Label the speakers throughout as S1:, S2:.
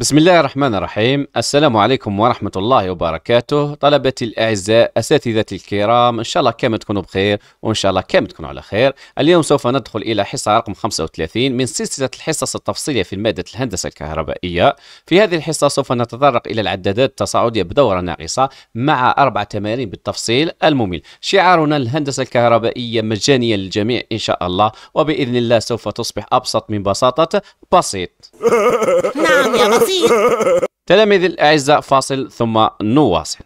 S1: بسم الله الرحمن الرحيم السلام عليكم ورحمة الله وبركاته طلبتي الأعزاء أساتذتي الكرام إن شاء الله كامل تكونوا بخير وإن شاء الله كامل تكونوا على خير اليوم سوف ندخل إلى حصة رقم 35 من سلسلة الحصص التفصيلية في مادة الهندسة الكهربائية في هذه الحصة سوف نتطرق إلى العدادات التصاعدية بدورة ناقصة مع أربع تمارين بالتفصيل الممل شعارنا الهندسة الكهربائية مجانية للجميع إن شاء الله وبإذن الله سوف تصبح أبسط من بساطة بسيط
S2: نعم يا
S1: تلاميذ الأعزاء فاصل ثم نواصل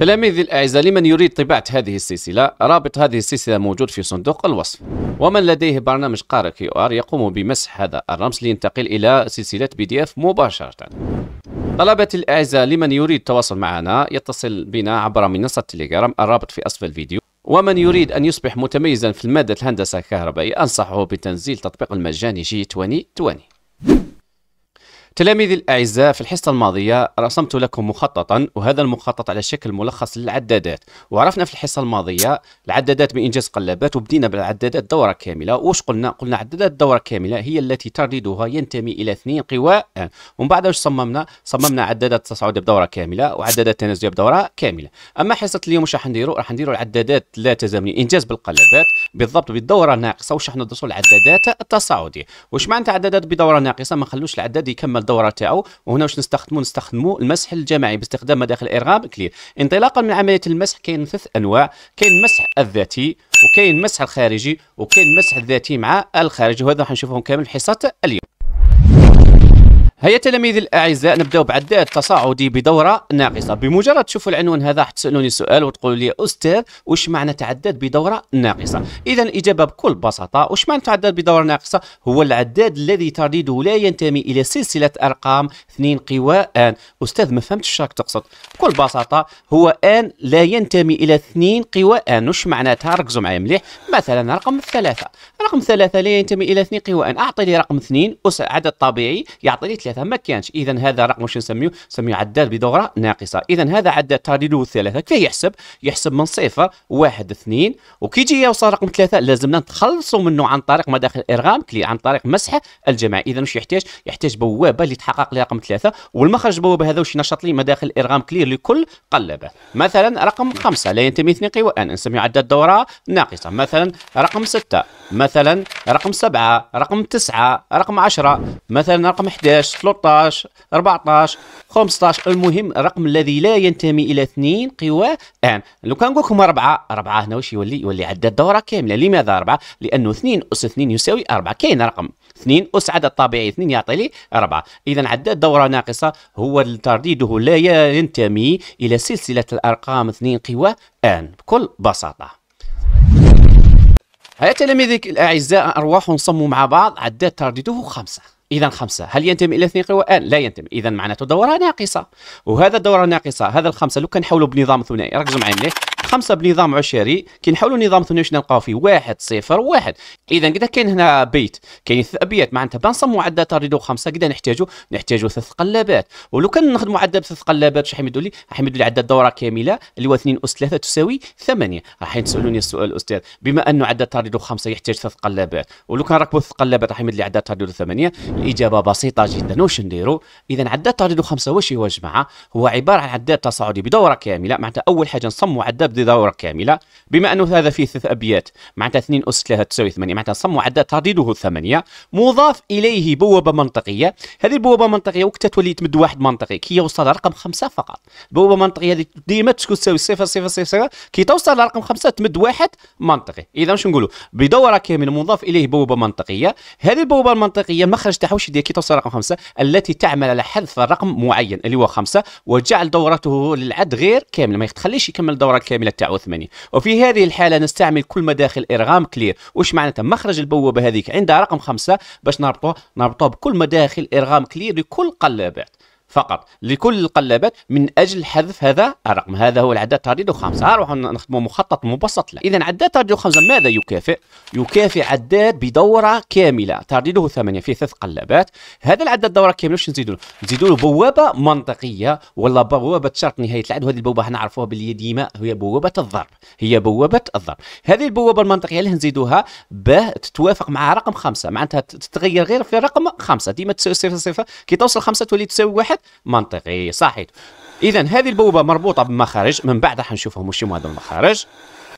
S1: تلاميذي الأعزاء لمن يريد طباعة هذه السلسلة رابط هذه السلسلة موجود في صندوق الوصف ومن لديه برنامج قارئ كيو آر يقوم بمسح هذا الرمز لينتقل إلى سلسلة بي دي اف مباشرة طلبة الأعزاء لمن يريد التواصل معنا يتصل بنا عبر منصة تليجرام الرابط في أسفل الفيديو ومن يريد أن يصبح متميزا في المادة الهندسة الكهربائية أنصحه بتنزيل تطبيق المجاني جي 2020 تلاميذي الأعزاء في الحصة الماضية رسمت لكم مخططا وهذا المخطط على شكل ملخص للعدادات وعرفنا في الحصة الماضية العدادات بإنجاز قلابات وبدينا بالعدادات دورة كاملة واش قلنا قلنا عدادات دورة كاملة هي التي ترددها ينتمي إلى اثنين قواء ومن بعد واش صممنا صممنا عدادات تصاعدية بدورة كاملة وعدادات تنازلية بدورة كاملة أما حصة اليوم واش راح نديرو راح نديرو العدادات لا تزامنية إنجاز بالقلابات بالضبط بالدورة ناقصة واش راح ندرسو العدادات التصاعدية واش معناتها عدادات بدورة ناقصة ما نخلوش العداد يكمل الدوره تاعو وهنا واش نستخدمو نستخدمو المسح الجماعي باستخدام مداخل الارغام كلير انطلاقا من عمليه المسح كاين ثلاث انواع كاين المسح الذاتي وكاين المسح الخارجي وكاين المسح الذاتي مع الخارجي وهذا نشوفهم كامل في حصه اليوم هيا تلاميذي الاعزاء نبداو بعداد تصاعدي بدوره ناقصه بمجرد تشوفوا العنوان هذا راح تسالوني سؤال وتقولوا لي استاذ واش معنى تعداد بدوره ناقصه اذا الاجابه بكل بساطه واش معنى تعداد بدوره ناقصه هو العداد الذي ترديده لا ينتمي الى سلسله ارقام اثنين قوى ان استاذ ما فهمتش راك تقصد بكل بساطه هو ان لا ينتمي الى اثنين قوى ان واش معناتها ركزوا معايا مليح مثلا رقم ثلاثه رقم ثلاثه لا ينتمي الى اثنين قوى ان اعطي لي رقم اثنين عدد طبيعي يعطي لي ثلاثه ما كانش اذا هذا رقم واش نسميه نسميه عداد بدوره ناقصه اذا هذا عداد تعديله ثلاثه كيف يحسب يحسب من صفر واحد اثنين وكي يجي يوصل رقم ثلاثه لازمنا نتخلصوا منه عن طريق مداخل الارغام عن طريق مسح الجماعي اذا واش يحتاج يحتاج بوابه اللي تحقق لي رقم ثلاثه والمخرج بوابه هذا واش ينشط لي مداخل الارغام كلير لكل قلبه مثلا رقم خمسه لا ينتمي اثنين ان نسميه عداد دوره ناقصه مثلا رقم سته مثلا رقم سبعه رقم تسعه رقم عشره مثلا رقم 11 13 14 15 المهم الرقم الذي لا ينتمي الى اثنين قوى ان لو كان نقول لكم اربعه اربعه هنا واش يولي يولي عدد دوره كامله لماذا اربعه لانه اثنين اس اثنين يساوي اربعه كاين رقم اثنين اس عدد طبيعي اثنين يعطي لي اربعه اذا عدد دوره ناقصه هو ترديده لا ينتمي الى سلسله الارقام اثنين قوى ان بكل بساطه هيا تلاميذك الاعزاء ارواح نصموا مع بعض عدد ترديده خمسه اذا خمسه هل ينتمي الى اثنين قوى ان آه، لا ينتمي اذا معناته دوره ناقصه وهذا دوره ناقصه هذا الخمسه لو كان حولوا بنظام ثنائي ركزوا معي مليح خمسه بنظام عشري كي نحولوا نظام ثنائي واش نلقاو فيه واحد صفر واحد اذا كذا كاين هنا بيت كاين ثلاث ابيات معناتها بنصموا معدل تردد خمسه كذا نحتاجوا نحتاجوا ثلاث قلابات ولو كان نخدموا معدل بثلاث قلابات واش يمدوا لي راح يمدوا لي عدد دوره كامله اللي هو 2 اس 3 تساوي 8 راح تسالوني السؤال الاستاذ بما انه عدد تردد خمسه يحتاج ثلاث قلابات ولو كان ركبوا ثلاث قلابات راح يمد لي عدد تردد ثمانيه الاجابه بسيطه جدا واش نديروا اذا عدد تردد خمسه واش هو يا جماعه هو عباره عن عدد تصاعدي بدوره كامله معناتها اول حاجه نصم معدل تبدي دورة كاملة بما أنه هذا فيه ثلاث أبيات معناتها 2 أس 3 تساوي 8 معناتها صم عدد تعديده 8 مضاف إليه بوابة منطقية هذه البوابة منطقية وقت تولي تمد واحد منطقي كي يوصل رقم 5 فقط البوابة منطقية هذه ديما تسكن تساوي 0 0 0 0 كي توصل لرقم 5 تمد واحد منطقي إذا واش نقولوا بدورة كاملة مضاف إليه بوابة منطقية هذه البوابة المنطقية المخرج تاعها واش يدير كي توصل رقم 5 التي تعمل على حذف رقم معين اللي هو 5 وجعل دورته للعد غير كاملة ما يخليش يكمل دورة كاملة العامله تاعو وثمانية وفي هذه الحاله نستعمل كل مداخل ارغام كلير وش معناتها مخرج البوابه هذيك عندها رقم خمسة باش نربطوه نربطوه بكل مداخل ارغام كلير لكل قلابات فقط لكل القلابات من اجل حذف هذا الرقم هذا هو العداد ترديد خمسه نروح نخدموا مخطط مبسط له اذا عداد ترديد خمسه ماذا يكافئ يكافئ عداد بدوره كامله ترديده ثمانيه في ثلاث قلابات هذا العداد دوره كامله واش نزيدوا له نزيدوا له بوابه منطقيه ولا بوابه شرط نهايه العدد وهذه البوابه حنعرفوها باللي ديما هي بوابه الضرب هي بوابه الضرب هذه البوابه المنطقيه اللي نزيدوها باه تتوافق مع رقم خمسه معناتها تتغير غير في رقم خمسه ديما تساوي صفر صفر كي توصل خمسه تولي تساوي واحد الحد منطقي صحيح اذا هذه البوابه مربوطه بمخارج من بعد حنشوفهم وش هما هذو المخارج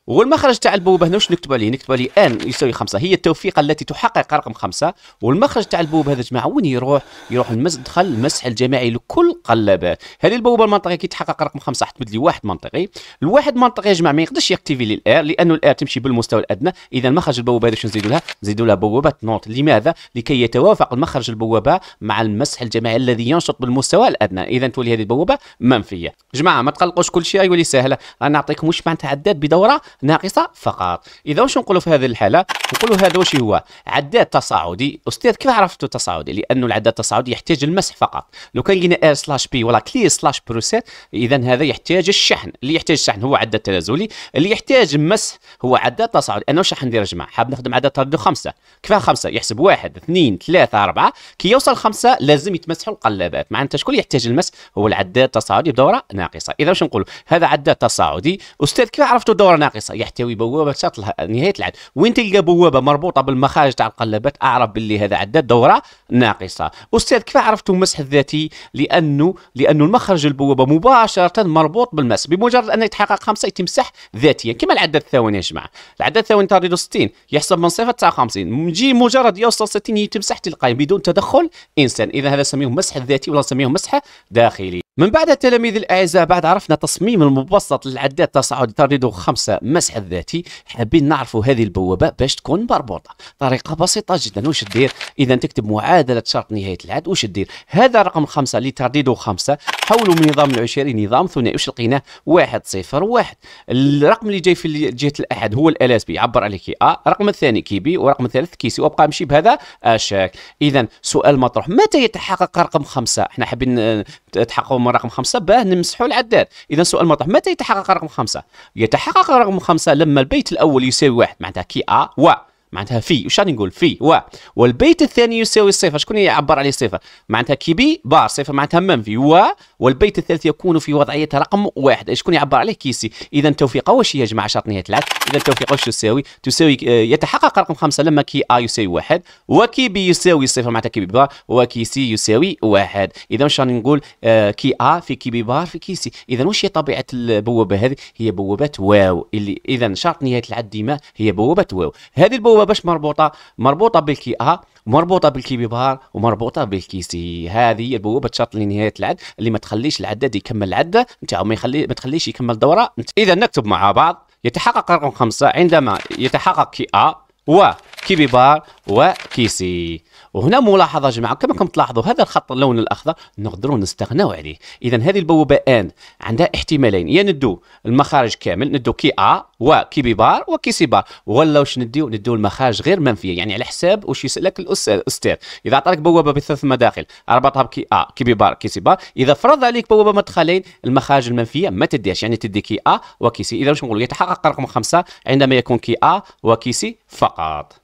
S1: والمخرج تاع البوابه هنا واش نكتب عليه نكتب عليه ان يساوي خمسة هي التوفيق التي تحقق رقم خمسة والمخرج تاع البوابه هذا جماعه وين يروح يروح المدخل المسح الجماعي لكل قلبات هذه البوابه المنطقيه كي تحقق رقم خمسة حتمد لي واحد منطقي الواحد منطقي يا جماعه ما يقدرش يكتيفي لي الار لانه الار تمشي بالمستوى الادنى اذا مخرج البوابه هذا شنو نزيدوا لها نزيدوا لها بوابه نوت لماذا لكي يتوافق المخرج البوابه مع المسح الجماعي الذي ينشط بالمستوى الادنى اذا تولي هذه البوابه منفيه جماعه ما تقلقوش كل شيء يولي أيوة سهله انا نعطيكم واش معناتها عداد بدوره ناقصه فقط اذا واش نقولوا في هذه الحاله نقولوا هذا واش هو عداد تصاعدي استاذ كيف عرفتوا تصاعدي لانه العداد التصاعدي يحتاج المسح فقط لو كان لقينا ار سلاش بي ولا كلي سلاش بروسيت اذا هذا يحتاج الشحن اللي يحتاج الشحن هو عداد تنازلي اللي يحتاج مسح هو عداد تصاعدي انا واش راح ندير يا جماعه حاب نخدم عداء تردد خمسه كيفاه خمسه يحسب واحد اثنين ثلاثه اربعه كي يوصل خمسه لازم يتمسحوا القلابات معناتها شكون يحتاج المسح هو العداد التصاعدي بدوره ناقصه اذا واش نقولوا هذا عداء تصاعدي استاذ كيف عرفتوا دوره ناقصه ناقصه يحتوي بوابه شطلها نهايه العد وين تلقى بوابه مربوطه بالمخارج تاع القلبات اعرف باللي هذا عدى دوره ناقصه استاذ كيف عرفتوا المسح الذاتي لانه لانه المخرج البوابه مباشره مربوط بالمس بمجرد انه يتحقق خمسه يتمسح ذاتيا كما العدد الثواني يا جماعه العدد الثواني تاريخ 60 يحسب من صفر 59 نجي مجرد يوصل 60 يتمسح تلقائيا بدون تدخل انسان اذا هذا سميه مسح ذاتي ولا سميه مسح داخلي من بعد التلاميذ الاعزاء بعد عرفنا تصميم المبسط للعداد تصاعد تردده خمسة مسح الذاتي حابين نعرفوا هذه البوابه باش تكون مربوطه طريقه بسيطه جدا واش دير اذا تكتب معادله شرط نهايه العد واش دير هذا رقم خمسة لتردده خمسة حولوا من نظام العشري نظام ثنائي واش لقيناه واحد صفر واحد الرقم اللي جاي في جهه الاحد هو الالاس بي يعبر عليه كي ا الرقم الثاني كي بي والرقم الثالث كي سي وابقى مشي بهذا الشكل اذا سؤال مطروح متى يتحقق رقم خمسة احنا حابين تحققوا رقم خمسة باه نمسحوا العداد اذا سؤال مطرح متى يتحقق رقم خمسة يتحقق رقم خمسة لما البيت الاول يساوي واحد معناتها كي ا و معناتها في وش راني نقول في و والبيت الثاني يساوي صفر شكون يعبر عليه صفر معناتها كي بي بار صفر معناتها منفي و والبيت الثالث يكون في وضعيه رقم واحد شكون يعبر عليه كيسي اذا توفيق واش هي يا جماعه شرط نهايه العكس اذا توفيق واش يساوي تساوي آه، يتحقق رقم خمسه لما كي ا يساوي واحد وكي بي يساوي صفر معناتها كي بي بار وكي سي يساوي واحد اذا واش راني نقول آه، كي ا في كي بي بار في كي سي اذا واش هي طبيعه البوابه هذه هي بوابه واو اللي اذا شرط نهايه العد ديما هي بوابه واو هذه البوابه الصعوبه باش مربوطه مربوطه بالكي بالكيئه مربوطه بالكي بي بار ومربوطه بالكي سي هذه هي بوابه شرط لنهايه العد اللي ما تخليش العداد يكمل العده نتاعو ما يخلي ما تخليش يكمل دوره اذا نكتب مع بعض يتحقق رقم خمسة عندما يتحقق كي أ وكي بي بار وكي سي وهنا ملاحظه جماعه كما كم تلاحظوا هذا الخط اللون الاخضر نقدروا نستغناو عليه اذا هذه البوابه ان عندها احتمالين يا يعني ندو المخارج كامل ندو كي ا وكي بي بار وكي سي بار ولا واش نديو ندو المخارج غير منفيه يعني على حساب واش يسالك الاستاذ اذا عطاك بوابه بثلاث مداخل اربطها بكي ا كي بي بار كي سي بار اذا فرض عليك بوابه مدخلين المخارج المنفيه ما تديهاش يعني تدي كي ا وكي سي اذا واش نقولوا يتحقق رقم خمسه عندما يكون كي ا وكي سي فقط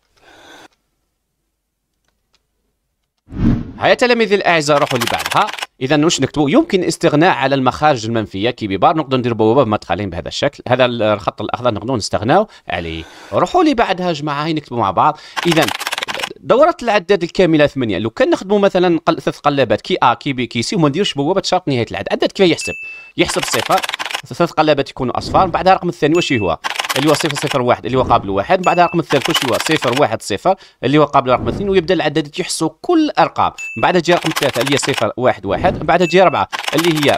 S1: هيا تلاميذي الاعزاء روحوا اللي بعدها اذا واش نكتبوا يمكن استغناء على المخارج المنفيه كي ببار نقدروا نديروا بوابه بمدخلين بهذا الشكل هذا الخط الاخضر نقدروا نستغناو عليه روحوا لي بعدها جماعه هي نكتبوا مع بعض اذا دورة العداد الكاملة ثمانية لو كان نخدموا مثلا قل... ثلاث قلابات كي ا آه، كي بي كي سي وما نديروش بوابة شرط نهاية العدد كيف يحسب يحسب الصفر ثلاث قلابات يكونوا اصفار بعدها الرقم الثاني واش هو اللي هو 001 اللي هو قابل واحد من بعدها الرقم الثالث هو صفر اللي هو قابل رقم اثنين ويبدا العدد تيحصوا كل الارقام من بعدها تجي رقم ثلاثه اللي هي 011 من بعدها تجي اربعه اللي هي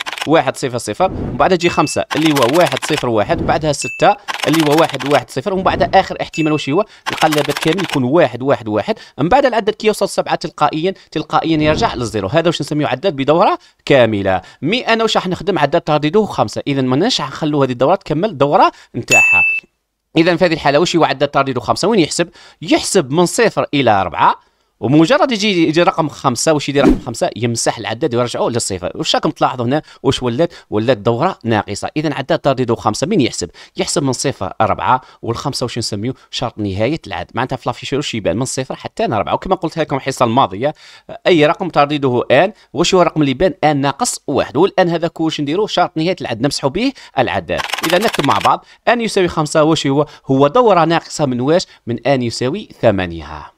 S1: صفر من بعدها تجي خمسه اللي هو صفر واحد بعدها سته اللي هو صفر ومن بعدها اخر احتمال واش هو القلب كامل يكون واحد من بعد العدد كيوصل سبعه تلقائيا تلقائيا يرجع للزيرو هذا واش نسميه عداد بدوره كامله مي انا واش راح نخدم عداد ترديده خمسه اذا ماناش نخلو هذه الدوره تكمل الدوره نتاعها اذا في هذه الحاله واش يوعد التردد خمسه وين يحسب يحسب من صفر الى اربعه ومجرد يجي يجي رقم خمسه واش يدير رقم خمسه يمسح العداد ويرجعوه للصفر واش راكم تلاحظوا هنا واش ولات ولات دوره ناقصه اذا عداد ترديده خمسه من يحسب يحسب من صفر اربعه والخمسه واش نسميو شرط نهايه العد معناتها في لافيشير واش يبان من صفر حتى اربعه وكما قلت لكم الحصه الماضيه اي رقم ترديده ان واش هو الرقم اللي يبان ان ناقص واحد والان هذا واش نديرو شرط نهايه العد نمسحوا به العداد اذا نكتب مع بعض ان يساوي خمسه واش هو هو دوره ناقصه من واش من ان يساوي ثمانيه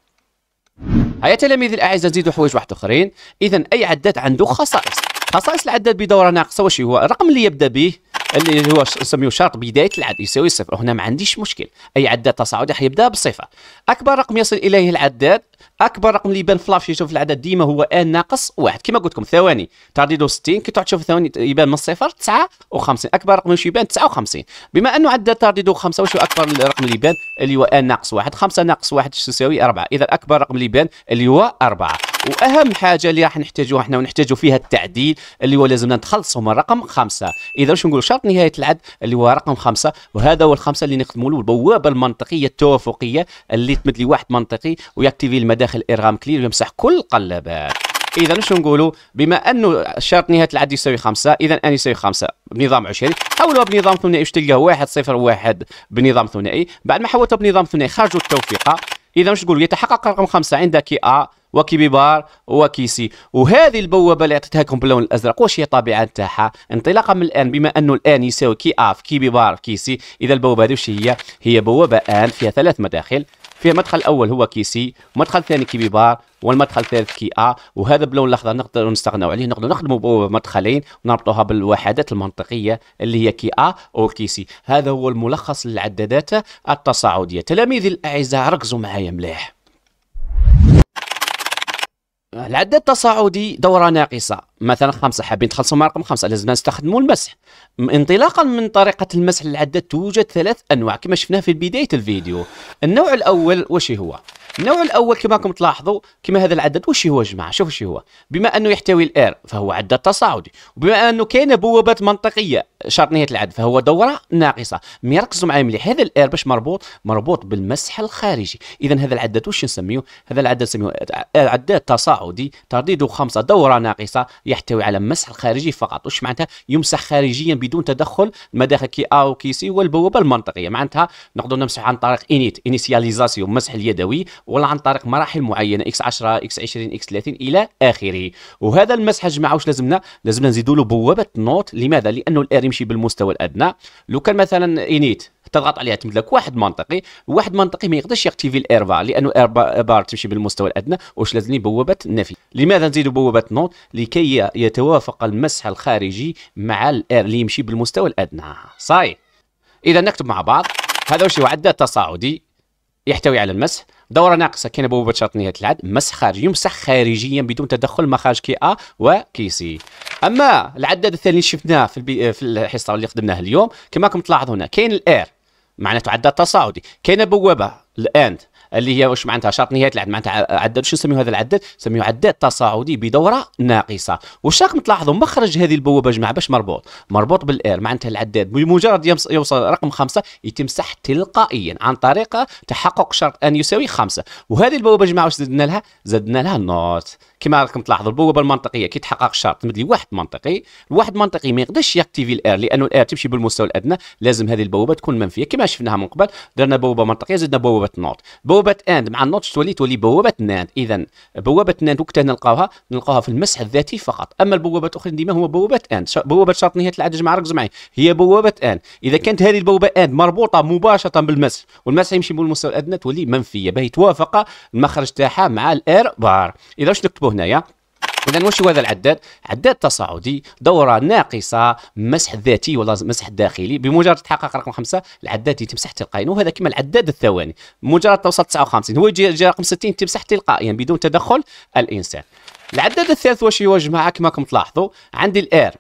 S1: هيا تلاميذي الاعزاء نزيدوا حوايج واحد اخرين اذا اي عداد عنده خصائص خصائص العداد بدوره ناقصه واش هو الرقم اللي يبدا به اللي هو نسميه شرط بدايه العد يساوي صفر هنا ما عنديش مشكل اي عداد تصاعدي حيبدا بصفر اكبر رقم يصل اليه العداد اكبر رقم اللي يبان فلاش يشوف في العدد ديما هو ان ناقص واحد كما قلت لكم ثواني تعديله 60 كي تقعد تشوف ثواني يبان من صفر 59 اكبر رقم واش يبان 59 بما انه عدد تعديله 5 واش اكبر الرقم اللي يبان اللي هو ان ناقص واحد 5 ناقص واحد تساوي 4 اذا اكبر رقم اللي يبان اللي هو 4 واهم حاجه اللي راح نحتاجوها احنا ونحتاجو فيها التعديل اللي هو لازمنا نتخلصوا من رقم خمسه اذا واش نقولوا شرط نهايه العد اللي هو رقم خمسه وهذا هو الخمسه اللي نخدموا له البوابه المنطقيه التوافقيه اللي تمد لي واحد منطقي ويكتيفي المداخل ارغام كلير ويمسح كل القلابات اذا واش نقولوا بما انه شرط نهايه العد يساوي خمسه اذا ان يساوي خمسه بنظام عشري حولوها بنظام ثنائي واش تلقاه واحد صفر واحد بنظام ثنائي بعد ما حولتها بنظام ثنائي خرجوا التوفيقه اذا واش تقول يتحقق رقم خمسه عند كي ا وكي بي بار وكي سي وهذه البوابه اللي عطيتها لكم باللون الازرق واش هي الطبيعه نتاعها انطلاقا من الان بما انه الان يساوي كي ا في كي بي بار في كي سي اذا البوابه هذه واش هي هي بوابه ان فيها ثلاث مداخل فيها مدخل اول هو كي سي ومدخل ثاني كي بي بار والمدخل الثالث كي ا وهذا بلون الاخضر نقدر نستغناو عليه نقدر نخدموا بمدخلين ونربطوها بالوحدات المنطقيه اللي هي كي ا او كي سي هذا هو الملخص للعدادات التصاعديه تلاميذي الاعزاء ركزوا معايا مليح العدد التصاعدي دوره ناقصه مثلا خمسه حابين تخلصوا مع رقم خمسه لازم نستخدموا المسح انطلاقا من طريقه المسح للعدد توجد ثلاث انواع كما شفنا في بدايه الفيديو النوع الاول واش هو النوع الاول كما راكم تلاحظوا كما هذا العدد واش هو جماعه شوفوا واش هو بما انه يحتوي الار فهو عدد تصاعدي وبما انه كاين بوابات منطقيه شرطنيه العد فهو دوره ناقصه مي ركزوا معايا مليح هذا الاير باش مربوط مربوط بالمسح الخارجي اذا هذا العداد واش نسميوه هذا العداد نسميوه عداد تصاعدي ترديده خمسه دوره ناقصه يحتوي على المسح الخارجي فقط واش معناتها يمسح خارجيا بدون تدخل مداخل كي ا وكي سي والبوابه المنطقيه معناتها نقدروا نمسح عن طريق انيت انيسياليزاسيون مسح اليدوي ولا عن طريق مراحل معينه اكس 10 اكس 20 اكس 30 الى اخره وهذا المسح جماعه واش لازمنا لازمنا نزيدوا له بوابه نوت لماذا لانه الاير يمشي بالمستوى الادنى لو كان مثلا انيت تضغط عليها تمد لك واحد منطقي واحد منطقي ما يقدرش يكتيفي الاير بار لانه اير بار تمشي بالمستوى الادنى واش لازمني بوابه نفي لماذا نزيدوا بوابه نوت لكي يتوافق المسح الخارجي مع الاير اللي يمشي بالمستوى الادنى صاي اذا نكتب مع بعض هذا واش هو عداد تصاعدي يحتوي على المسح دوره ناقصه كاين بوابه شرط نهايه العد مسح خارجي يمسح خارجيا بدون تدخل مخارج كي ا وكي سي اما العدد الثاني شفناه في البي... في الحصه اللي خدمناه اليوم كما راكم تلاحظون كاين الاير معناته عدد تصاعدي كاين بوابه الاند اللي هي واش معناتها شرط نهايه العدد معناتها عدد شو نسميو هذا العدد نسميو عداد تصاعدي بدوره ناقصه واش راكم تلاحظوا مخرج هذه البوابه جماعه باش مربوط مربوط بالار معناتها العداد بمجرد يوصل رقم خمسه يتم تلقائيا عن طريق تحقق شرط ان يساوي خمسه وهذه البوابه جماعه واش زدنا لها زدنا لها النوت كما راكم تلاحظوا البوابه المنطقيه كي تحقق شرط لي واحد منطقي الواحد منطقي ما يقدرش يكتيفي الار لانه الار تمشي بالمستوى الادنى لازم هذه البوابه تكون منفيه كما شفناها من قبل درنا بوابه منطقيه زدنا بوابه نوت بوابه اند مع النوتش تولي تولي بوابه ناند اذا بوابه ناند وقتها نلقاوها نلقاوها في المسح الذاتي فقط اما البوابات الاخرى ديما هو بوابه اند بوابه شرط نهايه العدد جمع ركز معي هي بوابه اند اذا كانت هذه البوابه اند مربوطه مباشره بالمسح والمسح يمشي بالمستوى الادنى تولي منفيه باهي توافق المخرج تاعها مع الاير بار اذا واش نكتبوا هنايا اذا واش هو هذا العداد عداد تصاعدي دوره ناقصه مسح ذاتي ولا مسح داخلي بمجرد تحقق رقم خمسة العداد يتمسح تلقائيا وهذا كما العداد الثواني مجرد توصل 59 هو يجي, رقم 60 تمسح تلقائيا يعني بدون تدخل الانسان العداد الثالث واش هو جماعه كما راكم تلاحظوا عندي الار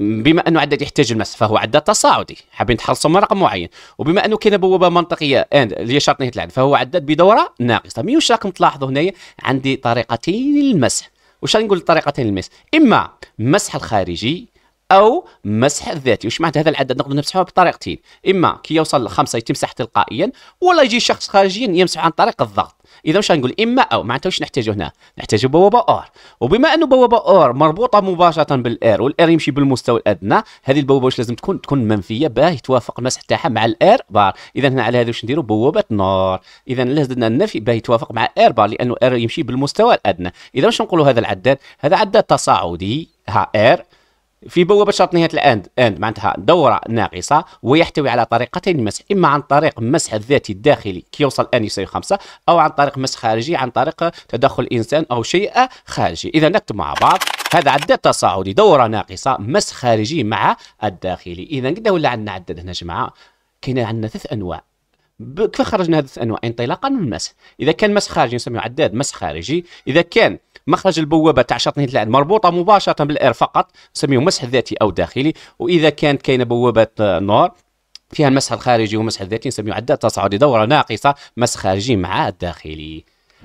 S1: بما انه عدد يحتاج المسح فهو عدد تصاعدي حابين تحصلوا من رقم معين وبما انه كاين بوابه منطقيه اند اللي شرط نهايه العدد فهو عدد بدوره ناقصه مي واش راكم تلاحظوا هنايا عندي طريقتين للمسح واش غنقول طريقتين المس اما مسح الخارجي او مسح الذاتي واش معنى هذا العدد نقدر نمسحه بطريقتين اما كي يوصل لخمسه يتمسح تلقائيا ولا يجي شخص خارجيا يمسح عن طريق الضغط اذا مش غنقول اما او معناتها واش نحتاجه هنا نحتاجه بوابه اور وبما انه بوابه اور مربوطه مباشره بالار والار يمشي بالمستوى الادنى هذه البوابه واش لازم تكون تكون منفيه باه يتوافق المسح تاعها مع الار بار اذا هنا على هذا واش نديروا بوابه نار اذا لازم النفي باه يتوافق مع اير بار لانه ار يمشي بالمستوى الادنى اذا واش نقولوا هذا العداد هذا عداد تصاعدي ها ار في بوابة شرط نهاية الأند أند معناتها دورة ناقصة ويحتوي على طريقتين المسح إما عن طريق مسح الذاتي الداخلي كي يوصل أن يساوي خمسة أو عن طريق مسح خارجي عن طريق تدخل إنسان أو شيء خارجي إذا نكتب مع بعض هذا عداد تصاعدي دورة ناقصة مسح خارجي مع الداخلي إذا قد ولا عندنا عدد هنا جماعة كاين عندنا ثلاث أنواع كيف خرجنا هذه الانواع انطلاقا من المسح اذا كان مسح خارجي نسميه عداد مسح خارجي اذا كان مخرج البوابه تاع شاطئ العد مربوطه مباشره بالاير فقط نسميه مسح ذاتي او داخلي واذا كانت كاينه بوابه آه، نور فيها المسح الخارجي والمسح الذاتي نسميه عداد تصاعدي دوره ناقصه مسح خارجي مع الداخلي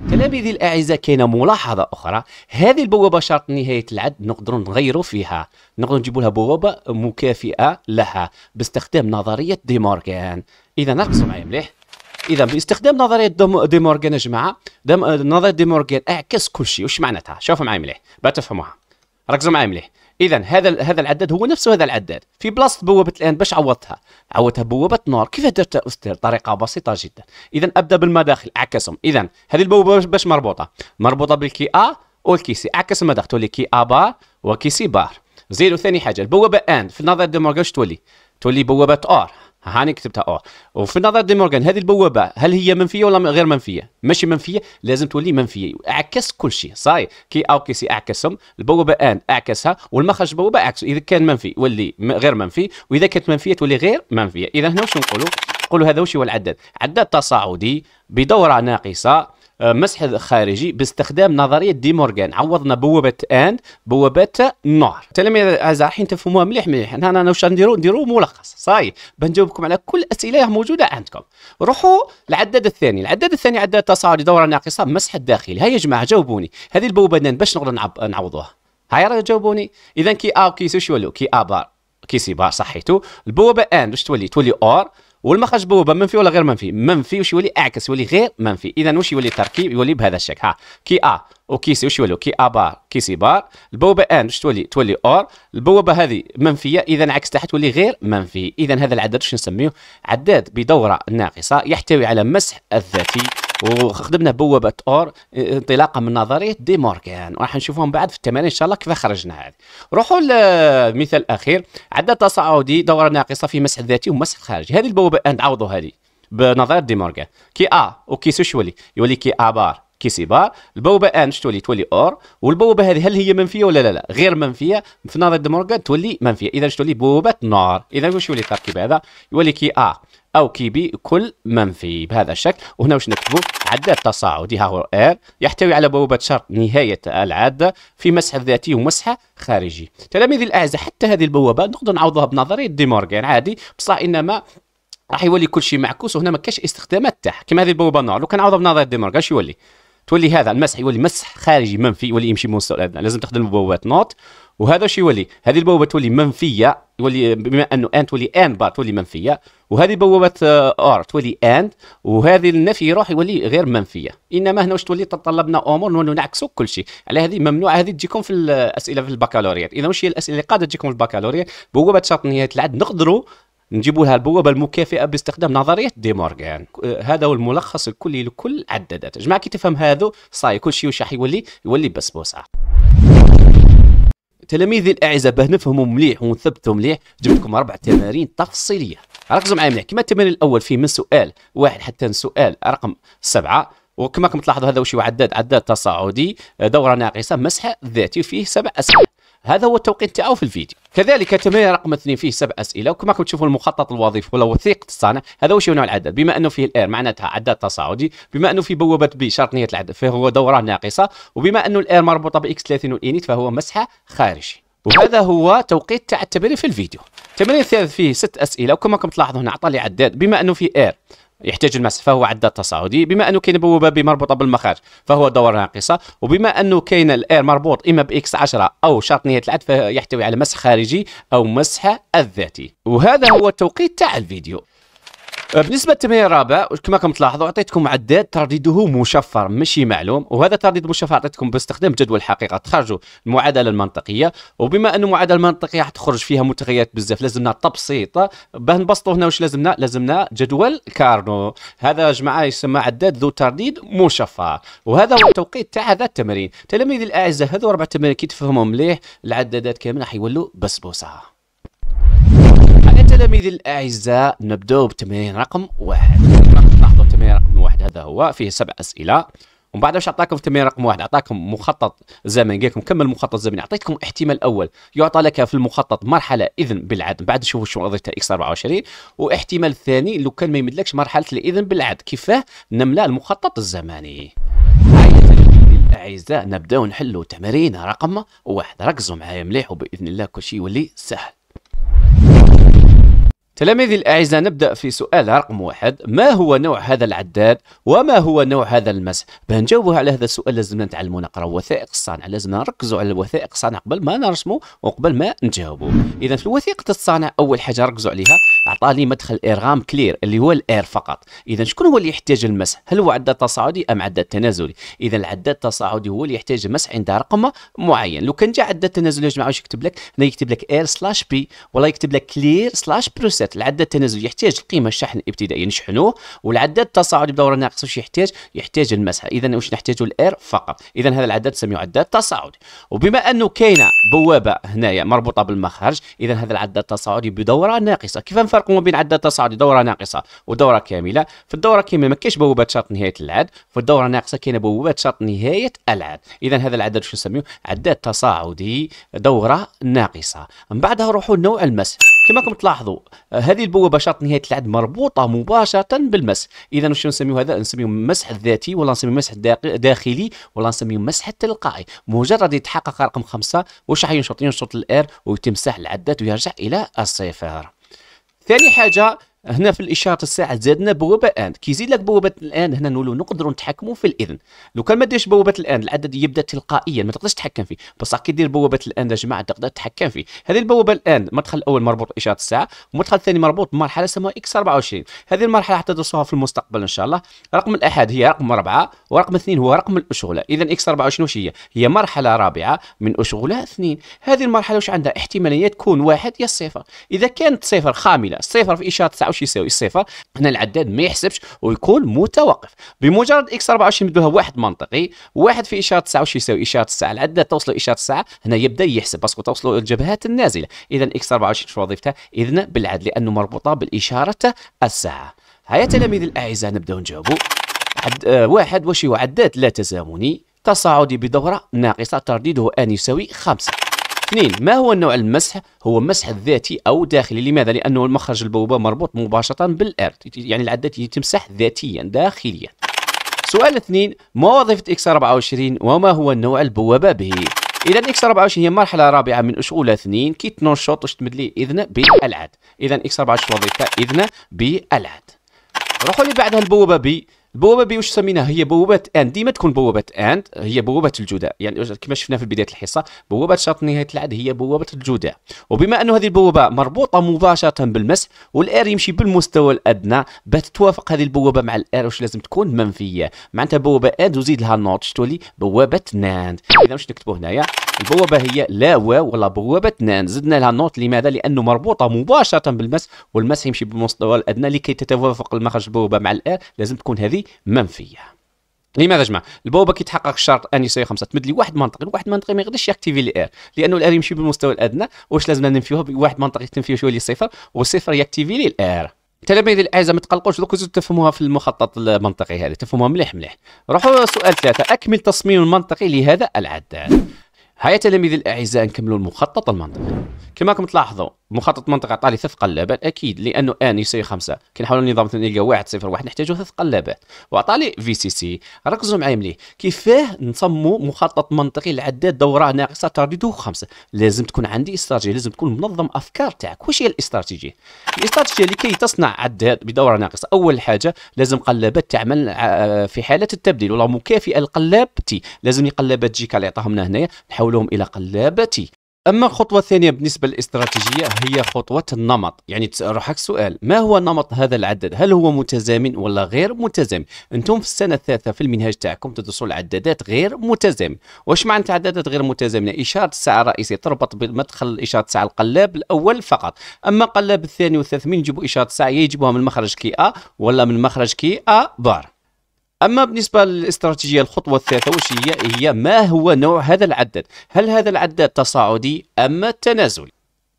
S1: تلاميذي الاعزاء كاينه ملاحظه اخرى هذه البوابه شرط نهايه العد نقدروا نغيروا فيها نقدروا نجيبوا لها بوابه مكافئه لها باستخدام نظريه ديمورغان اذا ركزوا معايا مليح اذا باستخدام نظريه دي مورغان يا جماعه نظريه دي مورغان اعكس كل شيء وش معناتها شوفوا معايا مليح بتفهموها ركزوا معايا مليح اذا هذا هذا العداد هو نفسه هذا العداد في بلاصه بوابه الان باش عوضتها عوضتها بوابه نار كيف درتها استاذ طريقه بسيطه جدا اذا ابدا بالمداخل اعكسهم اذا هذه البوابه باش مربوطه مربوطه بالكي ا والكي سي اعكس المداخل تولي كي ا بار وكي سي بار زيرو ثاني حاجه البوابه ان في النظر دي مورغان تولي تولي بوابه ار هاني كتبتها اه وفي نظر دي مورغان هذه البوابه هل هي منفيه ولا غير منفيه ماشي منفيه لازم تولي منفيه اعكس كل شيء صاي كي او كي سي اعكسهم البوابه ان اعكسها والمخرج البوابه عكس اذا كان منفي ولي غير منفي واذا كانت منفيه تولي غير منفيه اذا هنا واش نقولوا نقولوا هذا واش هو العداد عداد تصاعدي بدوره ناقصه آه، مسح خارجي باستخدام نظريه دي مورغان عوضنا بوابه ان بوابه نار تلاميذ اعزاء حين تفهموها مليح مليح انا انا وش نديرو نديرو ملخص صاي بنجاوبكم على كل الاسئله موجوده عندكم روحوا العدد الثاني العداد الثاني عداد تصاعدي دوره ناقصه مسح الداخلي هيا يا جماعه جاوبوني هذه البوابه باش نقدر نعوضوها هيا راه جاوبوني اذا كي ا وكي سوش ولو كي ا بار كي سي بار صحيتو البوابه ان باش تولي تولي اور والمخرج بوابه منفي ولا غير منفي منفي واش يولي اعكس يولي غير منفي اذا واش يولي التركيب يولي بهذا الشكل ها كي ا وكي سي واش يوليو كي ا بار كي سي بار البوابه ان واش تولي تولي اور البوابه هذه منفيه اذا عكس تحت تولي غير منفي اذا هذا العدد واش نسميه عداد بدوره ناقصه يحتوي على مسح الذاتي وخدمنا بوابه اور انطلاقا من نظريه دي مورغان وراح نشوفوهم بعد في التمارين ان شاء الله كيف خرجنا هذه روحوا للمثال الأخير عدد تصاعدي دوره ناقصه في مسح الذاتي ومسح الخارجي هذه البوابه نعوضوا هذه بنظريه دي مورغان كي ا وكي سو شولي يولي كي ا بار كي سي بار البوابه ان تولي تولي اور والبوابه هذه هل هي منفيه ولا لا لا غير منفيه في نظرية دي مورغان تولي منفيه اذا تولي بوابه نار اذا شو يولي التركيب هذا يولي كي ا أو كي بي كل منفي بهذا الشكل وهنا واش نكتبوا عداد تصاعدي ها هو R يحتوي على بوابة شرط نهاية العادة في مسح ذاتي ومسح خارجي تلاميذي الأعزاء حتى هذه البوابة نقدر نعوضها بنظرية دي مورغان عادي بصح إنما راح يولي كل شيء معكوس وهنا ما كاش استخدامات تاعها كما هذه البوابة نوع لو كان عوضها بنظرية دي مورغان شو يولي تولي هذا المسح يولي مسح خارجي منفي يولي يمشي مستوى لازم تخدم بوابات نوت وهذا شو يولي هذه البوابه تولي منفيه يولي بما انه ان تولي ان بار تولي منفيه وهذه بوابه ار تولي اند وهذه النفي يروح يولي غير منفيه انما هنا واش تولي تطلبنا امور نعكسوا كل شيء على هذه ممنوع هذه تجيكم في الاسئله في البكالوريا اذا واش هي الاسئله اللي قاعده تجيكم في البكالوريا بوابه شرط نهايه العد نقدروا نجيبوا لها البوابه المكافئه باستخدام نظريه دي مورغان هذا هو الملخص الكلي لكل عدادات جماعه كي تفهم هذا صاي كل شيء واش راح يولي يولي بسبوسه تلاميذي الاعزاء باه نفهموا مليح ونثبتوا مليح جبت لكم اربع تمارين تفصيليه ركزوا معايا مليح كما التمرين الاول فيه من سؤال واحد حتى سؤال رقم سبعه وكما راكم تلاحظوا هذا واش عداد عداد تصاعدي دوره ناقصه مسح ذاتي فيه سبع اسئله هذا هو التوقيت تاعو في الفيديو كذلك تمرين رقم اثنين فيه سبع اسئله وكما راكم تشوفوا المخطط الوظيفي ولا وثيقه الصانع هذا هو نوع العدد بما انه فيه الار معناتها عدد تصاعدي بما انه فيه بوابه بي نيه العدد فهو دوره ناقصه وبما انه الار مربوطه باكس 30 والانيت فهو مسحه خارجي وهذا هو توقيت تاع التمرين في الفيديو التمرين الثالث فيه ست اسئله وكما راكم تلاحظوا هنا عطى لي عداد بما انه فيه اير يحتاج المسح فهو عداد تصاعدي بما انه كاين بوابه بي مربوطه بالمخارج فهو دوره ناقصه وبما انه كاين الاير مربوط اما باكس 10 او شرط نهايه العد فيحتوي على مسح خارجي او مسح الذاتي وهذا هو التوقيت تاع الفيديو بالنسبه للتمرين الرابع كما كم تلاحظوا عطيتكم عداد ترديده مشفر ماشي معلوم وهذا ترديد مشفر عطيتكم باستخدام جدول الحقيقه تخرجوا المعادله المنطقيه وبما انه المعادله المنطقيه راح تخرج فيها متغيرات بزاف لازمنا تبسيط باه نبسطوا هنا واش لازمنا لازمنا جدول كارنو هذا يا جماعه يسمى عداد ذو ترديد مشفر وهذا هو التوقيت تاع هذا التمرين تلاميذي الاعزاء هذو اربع تمارين كي تفهمهم مليح العدادات كاملة راح يولوا بسبوسه تلاميذي الاعزاء نبداو بتمرين رقم واحد لاحظوا التمرين رقم واحد هذا هو فيه سبع اسئله ومن بعد واش عطاكم في التمرين رقم واحد عطاكم مخطط زمني قال لكم كمل المخطط الزمني عطيتكم احتمال اول يعطى لك في المخطط مرحله اذن بالعد بعد شوفوا شنو وظيفتها اكس 24 واحتمال الثاني لو كان ما يمدلكش مرحله الاذن بالعد كيفاه نملا المخطط الزمني الاعزاء نبداو نحلوا تمرين رقم واحد ركزوا معايا مليح وباذن الله كل شيء يولي سهل تلاميذي الأعزاء نبدأ في سؤال رقم واحد ما هو نوع هذا العداد وما هو نوع هذا المسح باه نجاوبو على هذا السؤال لازمنا نتعلموا نقراو وثائق الصانع لازمنا نركزوا على الوثائق الصانع قبل ما نرسموا وقبل ما نجاوبوا إذا في وثيقة الصانع أول حاجة ركزوا عليها اعطاني مدخل ارغام كلير اللي هو الاير فقط اذا شكون هو اللي يحتاج المسح هل هو عداد تصاعدي ام عداد تنازلي اذا العداد التصاعدي هو اللي يحتاج المسح عند رقم معين لو كان جاء عداد تنازلي يا جماعه واش يكتب لك هنا يكتب لك اير سلاش بي ولا يكتب لك كلير سلاش بروسيت العداد التنازلي يحتاج القيمه الشحن الابتدائي نشحنوه والعداد التصاعدي بدوره ناقص واش يحتاج يحتاج المسح اذا واش نحتاجه الاير فقط اذا هذا العداد نسميه عداد تصاعدي وبما انه كاينه بوابه هنايا مربوطه بالمخرج اذا هذا العداد التصاعدي بدوره ناقصه كيف الفرق ما بين عدة تصاعد دورة ناقصة ودورة كاملة في الدورة كاملة ما كاينش بوابات شرط نهاية العد في الدورة الناقصة كاينه بوابات شرط نهاية العد إذا هذا العدد شو نسميه عداد تصاعدي دورة ناقصة من بعدها نروحوا لنوع المس كما راكم تلاحظوا هذه البوابة شرط نهاية العد مربوطة مباشرة بالمس إذا شو نسميه هذا نسميه مسح ذاتي ولا نسميه مسح داخلي ولا نسميه مسح تلقائي مجرد يتحقق رقم خمسة واش راح ينشط ينشط الار ويتمسح العدات ويرجع إلى الصفر ثاني حاجه هنا في الاشاره الساعه زادنا بوابه ان كيزيد لك بوابه الان هنا نقولوا نقدروا نتحكموا في الاذن لو كان ما ديرش بوابه الان العدد يبدا تلقائيا ما تقدرش تتحكم فيه بصح كي دير بوابه الان يا جماعه تقدر تتحكم فيه هذه البوابه الان المدخل الاول مربوط باشاره الساعه والمدخل الثاني مربوط بمرحله اسمها اكس 24 هذه المرحله حتدرسوها في المستقبل ان شاء الله رقم الاحد هي رقم اربعه ورقم اثنين هو رقم الاشغله اذا اكس 24 واش هي هي مرحله رابعه من اشغله اثنين هذه المرحله واش عندها احتماليه تكون واحد يا صفر اذا كانت صفر خامله صفر في اشاره الساعه 24 يساوي الصفر هنا العداد ما يحسبش ويكون متوقف بمجرد اكس 24 نبدوها واحد منطقي واحد في اشاره 29 يساوي اشاره 9 العداد توصلوا اشاره 9 هنا يبدا يحسب باسكو توصلوا الجبهات النازله اذا اكس 24 شو وظيفتها اذا بالعد لانه مربوطه بالاشاره الساعه هيا تلاميذ الاعزاء نبداو نجاوبوا عد... آه واحد واش هو عداد لا تزامني تصاعدي بدورة ناقصة ترديده أن يساوي خمسة اثنين ما هو نوع المسح هو مسح ذاتي او داخلي لماذا لانه مخرج البوابه مربوط مباشره بالارض يعني العدات تمسح ذاتيا داخليا سؤال اثنين ما وظيفه اكس 24 وما هو نوع البوابه به اذا اكس 24 هي مرحله رابعه من اشغول اثنين كي تنشط واش تمد لي اذن بالعد اذا اكس 24 وظيفه اذن بالعد روحوا لي بعدها البوابه بي البوابه واش سميناها هي بوابه اند ديما تكون بوابه اند هي بوابه الجداء يعني كما شفنا في بدايه الحصه بوابه شرط نهايه العد هي بوابه الجداء وبما انه هذه البوابه مربوطه مباشره بالمس والار يمشي بالمستوى الادنى باش توافق هذه البوابه مع الار واش لازم تكون منفيه معناتها بوابه اند وزيد لها نوتش تولي بوابه ناند اذا واش نكتبوا هنايا البوابه هي لا واو ولا بوابه ناند زدنا لها نوت لماذا لانه مربوطه مباشره بالمس والمس يمشي بالمستوى الادنى لكي تتوافق المخرج البوابه مع الار لازم تكون هذه منفيه لماذا جماعه البوابه كي تحقق الشرط ان يساوي 5 تمد لي واحد منطقي واحد منطقي ما يقدرش ياكتيفي الار لانه الار يمشي بالمستوى الادنى واش لازمنا ننفيوه بواحد منطقي يتنفيوش شويه صفر والصفر ياكتيفي لي الار تلاميذ الاعزاء ما تقلقوش دوك تفهموها في المخطط المنطقي هذا تفهموها مليح مليح روحوا سؤال ثلاثة اكمل تصميم المنطقي لهذا العداد هيا تلاميذ الاعزاء نكملوا المخطط المنطقي كما راكم تلاحظوا مخطط منطقه عطى لي ثلاث قلابات اكيد لانه ان يساوي خمسه كي نحاولوا نظام نلقى واحد صفر واحد نحتاجوا ثلاث قلابات وعطى لي في سي سي ركزوا معايا مليح كيفاه نصمموا مخطط منطقي لعداد دوره ناقصه تردده خمسه لازم تكون عندي استراتيجيه لازم تكون منظم افكار تاعك واش هي الاستراتيجيه الاستراتيجيه لكي تصنع عداد بدوره ناقصه اول حاجه لازم قلابات تعمل آه، في حاله التبديل ولا مكافئه لقلاب تي لازم قلابات جيكا اللي عطاهم لنا هنايا نحولهم الى قلابتي تي اما الخطوه الثانيه بالنسبه للاستراتيجيه هي خطوه النمط يعني روحك سؤال ما هو نمط هذا العدد هل هو متزامن ولا غير متزامن انتم في السنه الثالثه في المنهاج تاعكم تدرسوا العدادات غير متزامن واش معنى عدادات غير متزامنه اشاره الساعه الرئيسيه تربط بمدخل اشاره الساعه القلاب الاول فقط اما القلاب الثاني والثالث من يجيبوا اشاره الساعه يجيبوها من مخرج كي ا ولا من مخرج كي ا بار اما بالنسبه للاستراتيجيه الخطوه الثالثه وش هي هي ما هو نوع هذا العداد هل هذا العداد تصاعدي ام تنازلي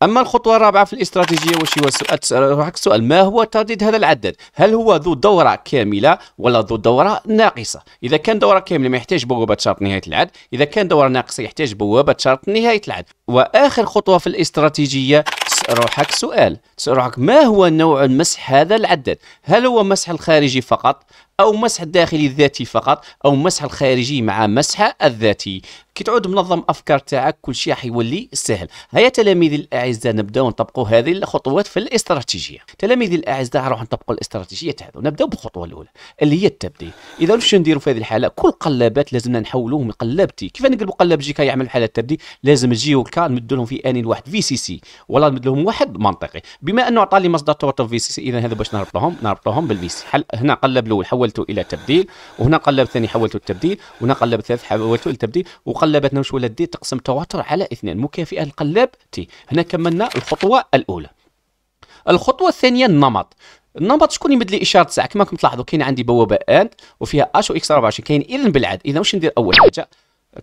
S1: اما الخطوه الرابعه في الاستراتيجيه وش هو السؤال تسالك السؤال ما هو ترديد هذا العداد هل هو ذو دوره كامله ولا ذو دوره ناقصه اذا كان دوره كامله ما يحتاج بوابه شرط نهايه العد اذا كان دوره ناقصه يحتاج بوابه شرط نهايه العد واخر خطوه في الاستراتيجيه روحك سؤال روحك ما هو نوع مسح هذا العداد هل هو مسح الخارجي فقط او مسح الداخلي الذاتي فقط او مسح الخارجي مع مسح الذاتي كي تعود منظم افكار تاعك كل شيء حيولي سهل هيا تلاميذي الاعزاء نبداو نطبقوا هذه الخطوات في الاستراتيجيه تلاميذي الاعزاء راح نطبقوا الاستراتيجيه تاعو نبداو بالخطوه الاولى اللي هي التبديل اذا واش نديروا في هذه الحاله كل قلابات لازمنا نحولوهم لقلابتي كيف نقلبوا قلاب جيكا يعمل حاله التبديل لازم جيو كا نمد لهم في ان واحد في سي سي ولا نمد لهم واحد منطقي بما انه عطى لي مصدر توتر في سي سي اذا هذا باش نربطهم نربطهم بالفي سي هنا قلب الاول حول حولته الى تبديل وهنا قلب ثاني حولته التبديل وهنا قلب ثالث حولته التبديل وقلبت نوش ولا دي تقسم تواتر على اثنين مكافئه القلاب تي هنا كملنا الخطوه الاولى الخطوه الثانيه النمط النمط شكون يمد لي اشاره ساعه كما راكم تلاحظوا كاين عندي بوابه اند وفيها اش واكس 24 كاين اذن بالعد اذا واش ندير اول حاجه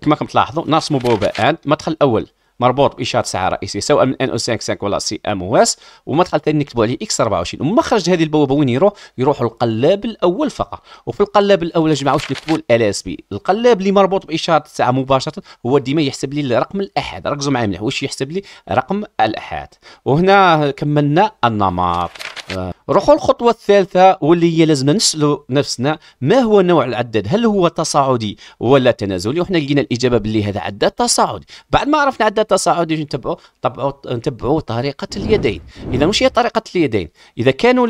S1: كما راكم تلاحظوا نرسموا بوابه اند مدخل الاول مربوط باشاره الساعه رئيسيه سواء من ان او 55 ولا سي ام او اس ومدخل ثاني نكتبوا عليه اكس 24 وما خرج هذه البوابه وين يروح يروح القلاب الاول فقط وفي القلاب الاول يا جماعه واش نكتبوا ال اس بي القلاب اللي مربوط باشاره الساعه مباشره هو ديما يحسب لي رقم الاحاد ركزوا معايا مليح واش يحسب لي رقم الاحاد وهنا كملنا النمط روحوا الخطوة الثالثة واللي هي لازم نسألوا نفسنا ما هو نوع العداد هل هو تصاعدي ولا تنازلي وحنا لقينا الإجابة باللي هذا عداد تصاعدي بعد ما عرفنا عداد تصاعدي نتبعوا نتبعوا طريقة اليدين إذا مش هي طريقة اليدين إذا كانوا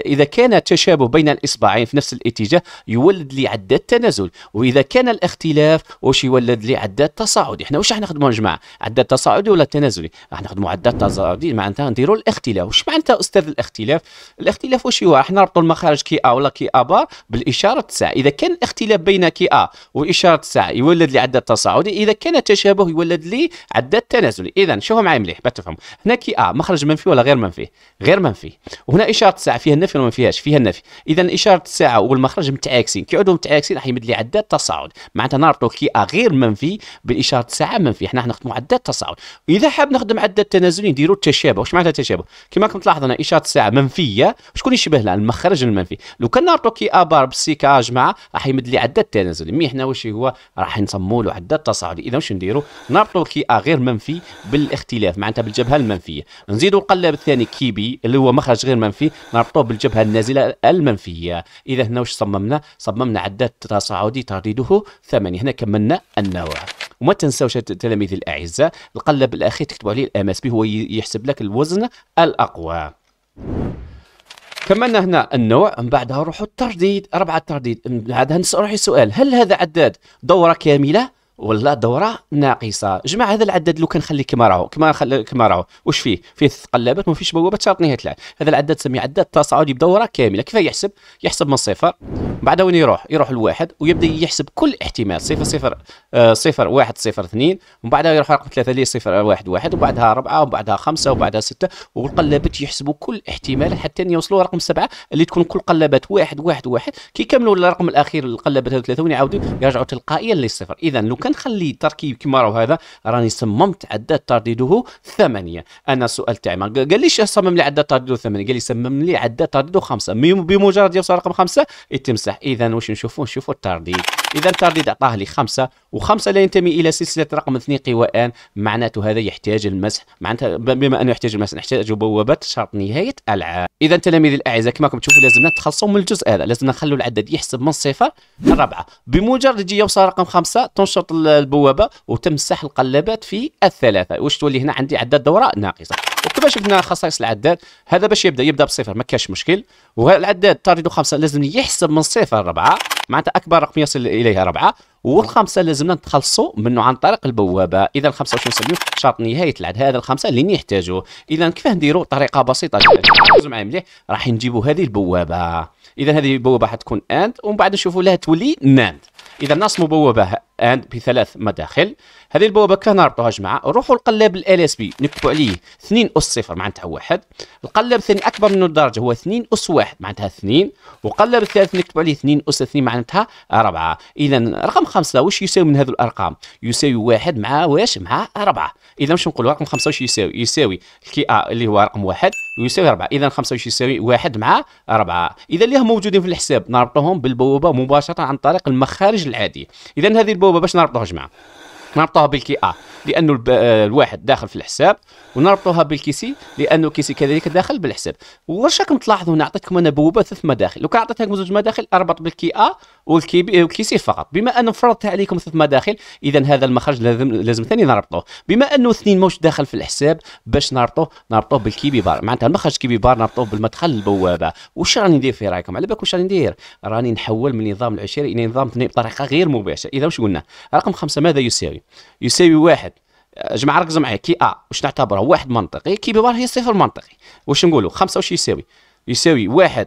S1: إذا كان تشابه بين الإصبعين في نفس الاتجاه يولد لي عداد تنازل وإذا كان الاختلاف واش يولد لي عداد تصاعدي احنا واش راح نخدموا يا جماعة عداد تصاعدي ولا تنازلي راح نخدموا عداد تصاعدي معناتها نديروا الاختلاف واش معناتها أستاذ الاختلاف الاختلاف الاختلاف واش هو احنا نربطوا المخارج كي ا ولا كي ا بار بالاشاره الساعه اذا كان الاختلاف بين كي ا واشاره الساعه يولد لي عدد تصاعدي اذا كان التشابه يولد لي عدد تنازلي اذا شوفوا معايا مليح باش هنا كي ا مخرج منفي ولا غير منفي غير منفي وهنا اشاره الساعه فيها النفي ولا ما فيهاش فيها النفي اذا اشاره الساعه والمخرج متعاكسين كي يعودوا متعاكسين راح يمد لي عدد تصاعد معناتها نربطوا كي ا غير منفي بالاشاره الساعه منفي احنا نخدموا عدد تصاعد اذا حاب نخدم عدد تنازلي نديروا التشابه واش معناتها التشابه كما راكم تلاحظوا هنا اشاره الساعه منفي منفيه شكون يشبه لها المخرج المنفي لو كان نربطو ابار بالسيكا جماعه راح يمد لي عداد تنازلي مي حنا واش هو راح نصمو له عداد تصاعدي اذا واش نديرو نربطو كي ا غير منفي بالاختلاف معناتها بالجبهه المنفيه نزيدو القلب الثاني كي بي اللي هو مخرج غير منفي نربطوه بالجبهه النازله المنفيه اذا هنا واش صممنا صممنا عداد تصاعدي ترديده ثمانية هنا كملنا النوع وما تنساوش تلاميذي الاعزاء القلب الاخير تكتبوا عليه الام اس بي هو يحسب لك الوزن الاقوى كملنا هنا النوع من بعدها نروحوا الترديد أربعة الترديد بعدها نروح السؤال هل هذا عداد دورة كاملة ولا دوره ناقصه جمع هذا العدد لو كان خليه كما راهو كما كما راهو واش فيه فيه قلابات ما فيهش بوابات شرط نهايه اللعب هذا العدد سمي عداد تصاعدي بدوره كامله كيف يحسب يحسب من صفر بعد وين يروح يروح لواحد ويبدا يحسب كل احتمال صفر صفر آه، صفر واحد صفر اثنين ومن بعدها يروح رقم ثلاثه ليه صفر واحد واحد وبعدها اربعه وبعدها خمسه وبعدها سته والقلابات يحسبوا كل احتمال حتى يوصلوا رقم سبعه اللي تكون كل قلابات واحد واحد واحد كيكملوا الرقم الاخير القلابات ثلاثه وين يعاودوا يرجعوا تلقائيا للصفر اذا لو كان نخلي التركيب كما راهو هذا راني صممت عداد ترديده ثمانيه انا السؤال تاعي ما قال ليش صمم لي عداد ترديده ثمانيه قال لي صمم لي عداد ترديده خمسه بمجرد يوصل رقم خمسه يتمسح اذا واش نشوفوا نشوفوا الترديد اذا الترديد اعطاه لي خمسه وخمسه لا ينتمي الى سلسله رقم اثنين قواء معناته هذا يحتاج المسح معناتها بما انه يحتاج المسح نحتاج بوابه شرط نهايه العام اذا تلاميذ الاعزاء كما راكم تشوفوا لازمنا نتخلصوا من الجزء هذا لازمنا نخلوا العدد يحسب من صفر لربعه بمجرد يجي يوصل رقم خمسه تنشط البوابه وتمسح القلابات في الثلاثه واش تولي هنا عندي عداد دوره ناقصه وكما شفنا خصائص العداد هذا باش يبدا يبدا بصفر ما كاش مشكل والعداد طارد خمسه لازم يحسب من صفر ربعه معناتها اكبر رقم يصل اليها ربعه والخمسه لازمنا نتخلصوا منه عن طريق البوابه اذا 25 نسميو شرط نهايه العدد هذا الخمسه اللي نحتاجوه اذا كيفاه نديروا طريقه بسيطه ركزوا معايا مليح راح نجيبوا هذه البوابه اذا هذه البوابه حتكون اند ومن بعد نشوفوا لها تولي ناند اذا نصمو بوابه بثلاث مداخل هذه البوابه نربطوها جماعه نروحوا القلاب ال اس بي نكتبوا عليه 2 اس 0 معناتها واحد القلاب الثاني اكبر منه الدرجه هو 2 اس 1 معناتها 2 والقلاب الثالث نكتبوا عليه 2 اس 2 معناتها 4 اذا رقم 5 واش يساوي من هذو الارقام يساوي 1 مع واش مع 4 اذا واش نقولوا رقم 5 واش يساوي يساوي الكي ا اللي هو رقم 1 ويساوي 4 اذا 5 واش يساوي 1 مع 4 اذا اللي هم موجودين في الحساب نربطوهم بالبوابه مباشره عن طريق المخارج العاديه اذا هذه البوابه باش نربطوها جماعه Ma tohobiki A. لانه آه، الواحد داخل في الحساب ونربطوها بالكيسي لانه كيسي كذلك داخل بالحساب واش راكم تلاحظوا نعطيكم عطيتكم انا بوابه ثلاث مداخل لو كان عطيتك زوج مداخل اربط بالكي ا والكي والكيسي فقط بما انه فرضت عليكم ثلاث مداخل اذا هذا المخرج لازم لازم ثاني نربطوه بما انه اثنين موش داخل في الحساب باش نربطوه نربطوه بالكيبي بار معناتها المخرج كيبي بار نربطوه بالمدخل البوابه واش راني ندير في رايكم على بالك واش راني ندير راني نحول من نظام العشيري الى نظام اثنين بطريقه غير مباشره اذا واش قلنا رقم خمسه ماذا يساوي يساوي واحد أه، جمع ركزوا معايا كي ا آه، واش نعتبره واحد منطقي كي بار هي صفر منطقي واش نقولوا خمسة واش يساوي يساوي واحد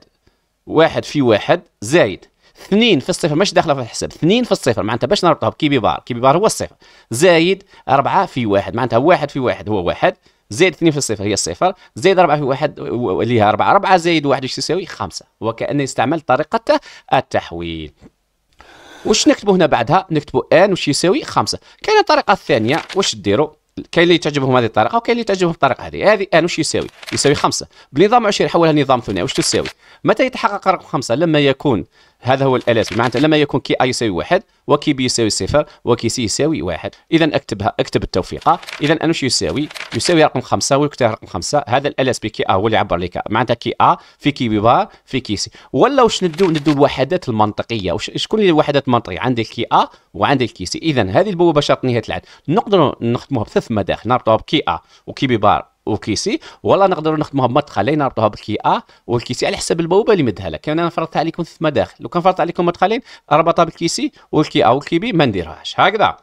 S1: واحد في واحد زايد اثنين في الصفر مش داخله في الحساب اثنين في الصفر معناتها باش نربطها بكي بي بار كي بي بار هو الصفر زايد أربعة في واحد معناتها واحد في واحد هو واحد زائد اثنين في الصفر هي الصفر زائد أربعة في واحد اللي هي أربعة أربعة زائد واحد واش تساوي خمسه وكأني استعملت طريقة التحويل واش نكتبوا هنا بعدها نكتبوا ان واش يساوي خمسة كاينه الطريقه الثانيه واش ديروا كاين اللي تعجبهم هذه الطريقه وكاين اللي تعجبهم الطريقه هذه هذه ان واش يساوي يساوي خمسة بالنظام عشري حولها نظام ثنائي واش تساوي متى يتحقق رقم خمسة لما يكون هذا هو الألس معناتها لما يكون كي أ يساوي واحد وكي بي يساوي صفر وكي سي يساوي واحد إذا أكتبها أكتب التوفيقة إذا أنا شو يساوي يساوي رقم خمسة ويكتب رقم خمسة هذا الألس بي كي أ هو اللي عبر لك معناتها كي أ في كي بي بار في كي سي ولا واش ندو ندو الوحدات المنطقية شكون اللي الوحدات المنطقية عندي الكي أ وعندي الكي سي إذا هذه البوابة شرط نهاية العد نقدروا نخدموها بثلاث مداخل نربطوها بكي أ وكي بي بار وكيسي ولا نقدروا نخدموها بمدخلين نربطوها بالكي ا والكيسي على حسب البوابه اللي مدها لك يعني انا فرضت عليكم ثلاث مداخل لو كان فرضت عليكم مدخلين ربطها بالكيسي والكي ا والكي بي ما نديرهاش هكذا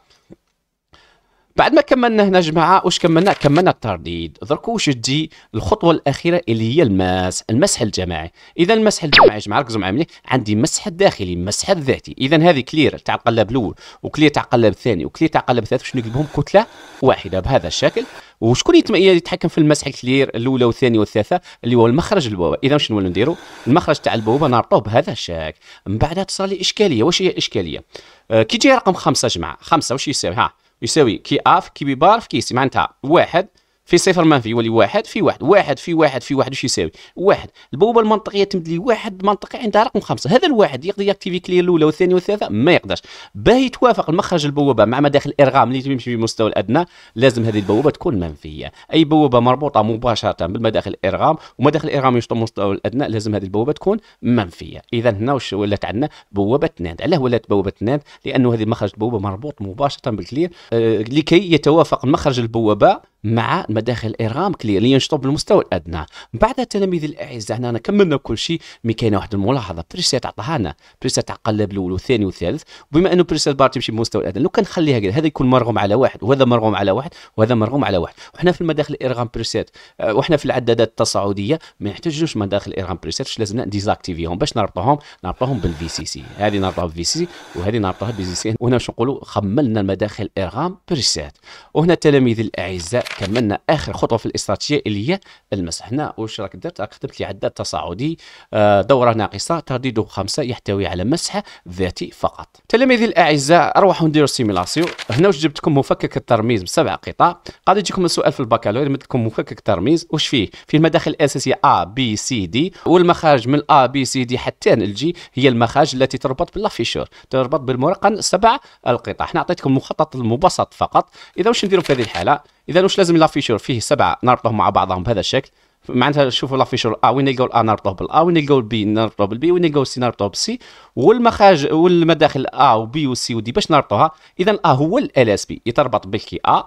S1: بعد ما كملنا هنا جماعه واش كملنا كملنا الترديد درك واش تجي الخطوه الاخيره اللي هي المسح المسح الجماعي اذا المسح الجماعي يا جماعه ركزوا معايا مليح عندي مسح الداخلي مسح الذاتي اذا هذه كلير تاع القلب الاول وكلير تاع القلب الثاني وكلير تاع القلب الثالث باش نقلبهم كتله واحده بهذا الشكل وشكون يتحكم في المسح الكلير الاولى والثانيه والثالثه اللي هو المخرج البوابه اذا شنو نديروا المخرج تاع البوابه نربطوه بهذا الشكل من بعدها تصير لي اشكاليه واش هي اشكاليه آه كي تجي رقم خمسة جماعه خمسة واش يساوي ها يسوي كي اف كي بي بار في كيس معناتها واحد في صفر منفي يولي واحد في واحد واحد في واحد في واحد واش يساوي واحد البوابه المنطقيه تمد لي واحد منطقي عندها رقم خمسه هذا الواحد يقدر يكتيفي كلي الاولى والثانيه والثالثه ما يقدرش باه يتوافق المخرج البوابه مع مداخل الارغام اللي تمشي في المستوى الادنى لازم هذه البوابه تكون منفيه اي بوابه مربوطه مباشره بالمداخل الارغام ومداخل الارغام يشطب المستوى الادنى لازم هذه البوابه تكون منفيه اذا هنا واش ولات عندنا بوابه ناند علاه ولات بوابه ناند لانه هذه مخرج البوابه مربوط مباشره بالكلير آه لكي يتوافق مخرج البوابه مع مداخل ارغام كلير اللي ينشطوا بالمستوى الادنى بعد التلاميذ الاعزاء هنا كملنا كل شيء مي كاينه واحد الملاحظه بريسيت عطاها لنا بريسيت قلب الاول والثاني والثالث وبما انه بريسيت بار تمشي بالمستوى الادنى لو كان نخليها كذا هذا يكون مرغوم على واحد وهذا مرغوم على واحد وهذا مرغوم على واحد وحنا في المداخل الارغام بريسيت آه، وحنا في العدادات التصاعديه ما نحتاجوش مداخل الارغام بريسيت لازمنا ديزاكتيفيهم باش نربطوهم نربطوهم بالفي سي سي هذه نربطوها بالفي سي سي وهذه نربطوها بالفي سي وهنا باش نقولوا خملنا المداخل الارغام بريسيت وهنا التلاميذ الاعزاء كملنا اخر خطوه في الاستراتيجيه اللي هي المسح هنا واش راك درت راك خدمت لي عداد تصاعدي آه، دوره ناقصه ترديد خمسه يحتوي على مسح ذاتي فقط تلاميذي الاعزاء اروحوا نديروا سيميلاسيون هنا واش جبتكم مفكك الترميز بسبع قطع غادي يجيكم السؤال في البكالوريا مد لكم مفكك الترميز واش فيه فيه المداخل الاساسيه ا بي سي دي والمخارج من ا بي سي دي حتى الجي هي المخارج التي تربط باللافيشور تربط بالمرقن سبع القطع حنا عطيتكم مخطط المبسط فقط اذا واش نديروا في هذه الحاله اذا واش لازم لافيشور فيه سبعه نربطهم مع بعضهم بهذا الشكل معناتها شوفوا لافيشور ا وين نلقاو الأ نربطوه بالأ وين نلقاو البي نربطوه بالبي وين نلقاو السي نربطوه بالسي والمخارج والمداخل ا وبي وسي ودي باش نربطوها اذا ا هو ال اس بي يتربط بالكي ا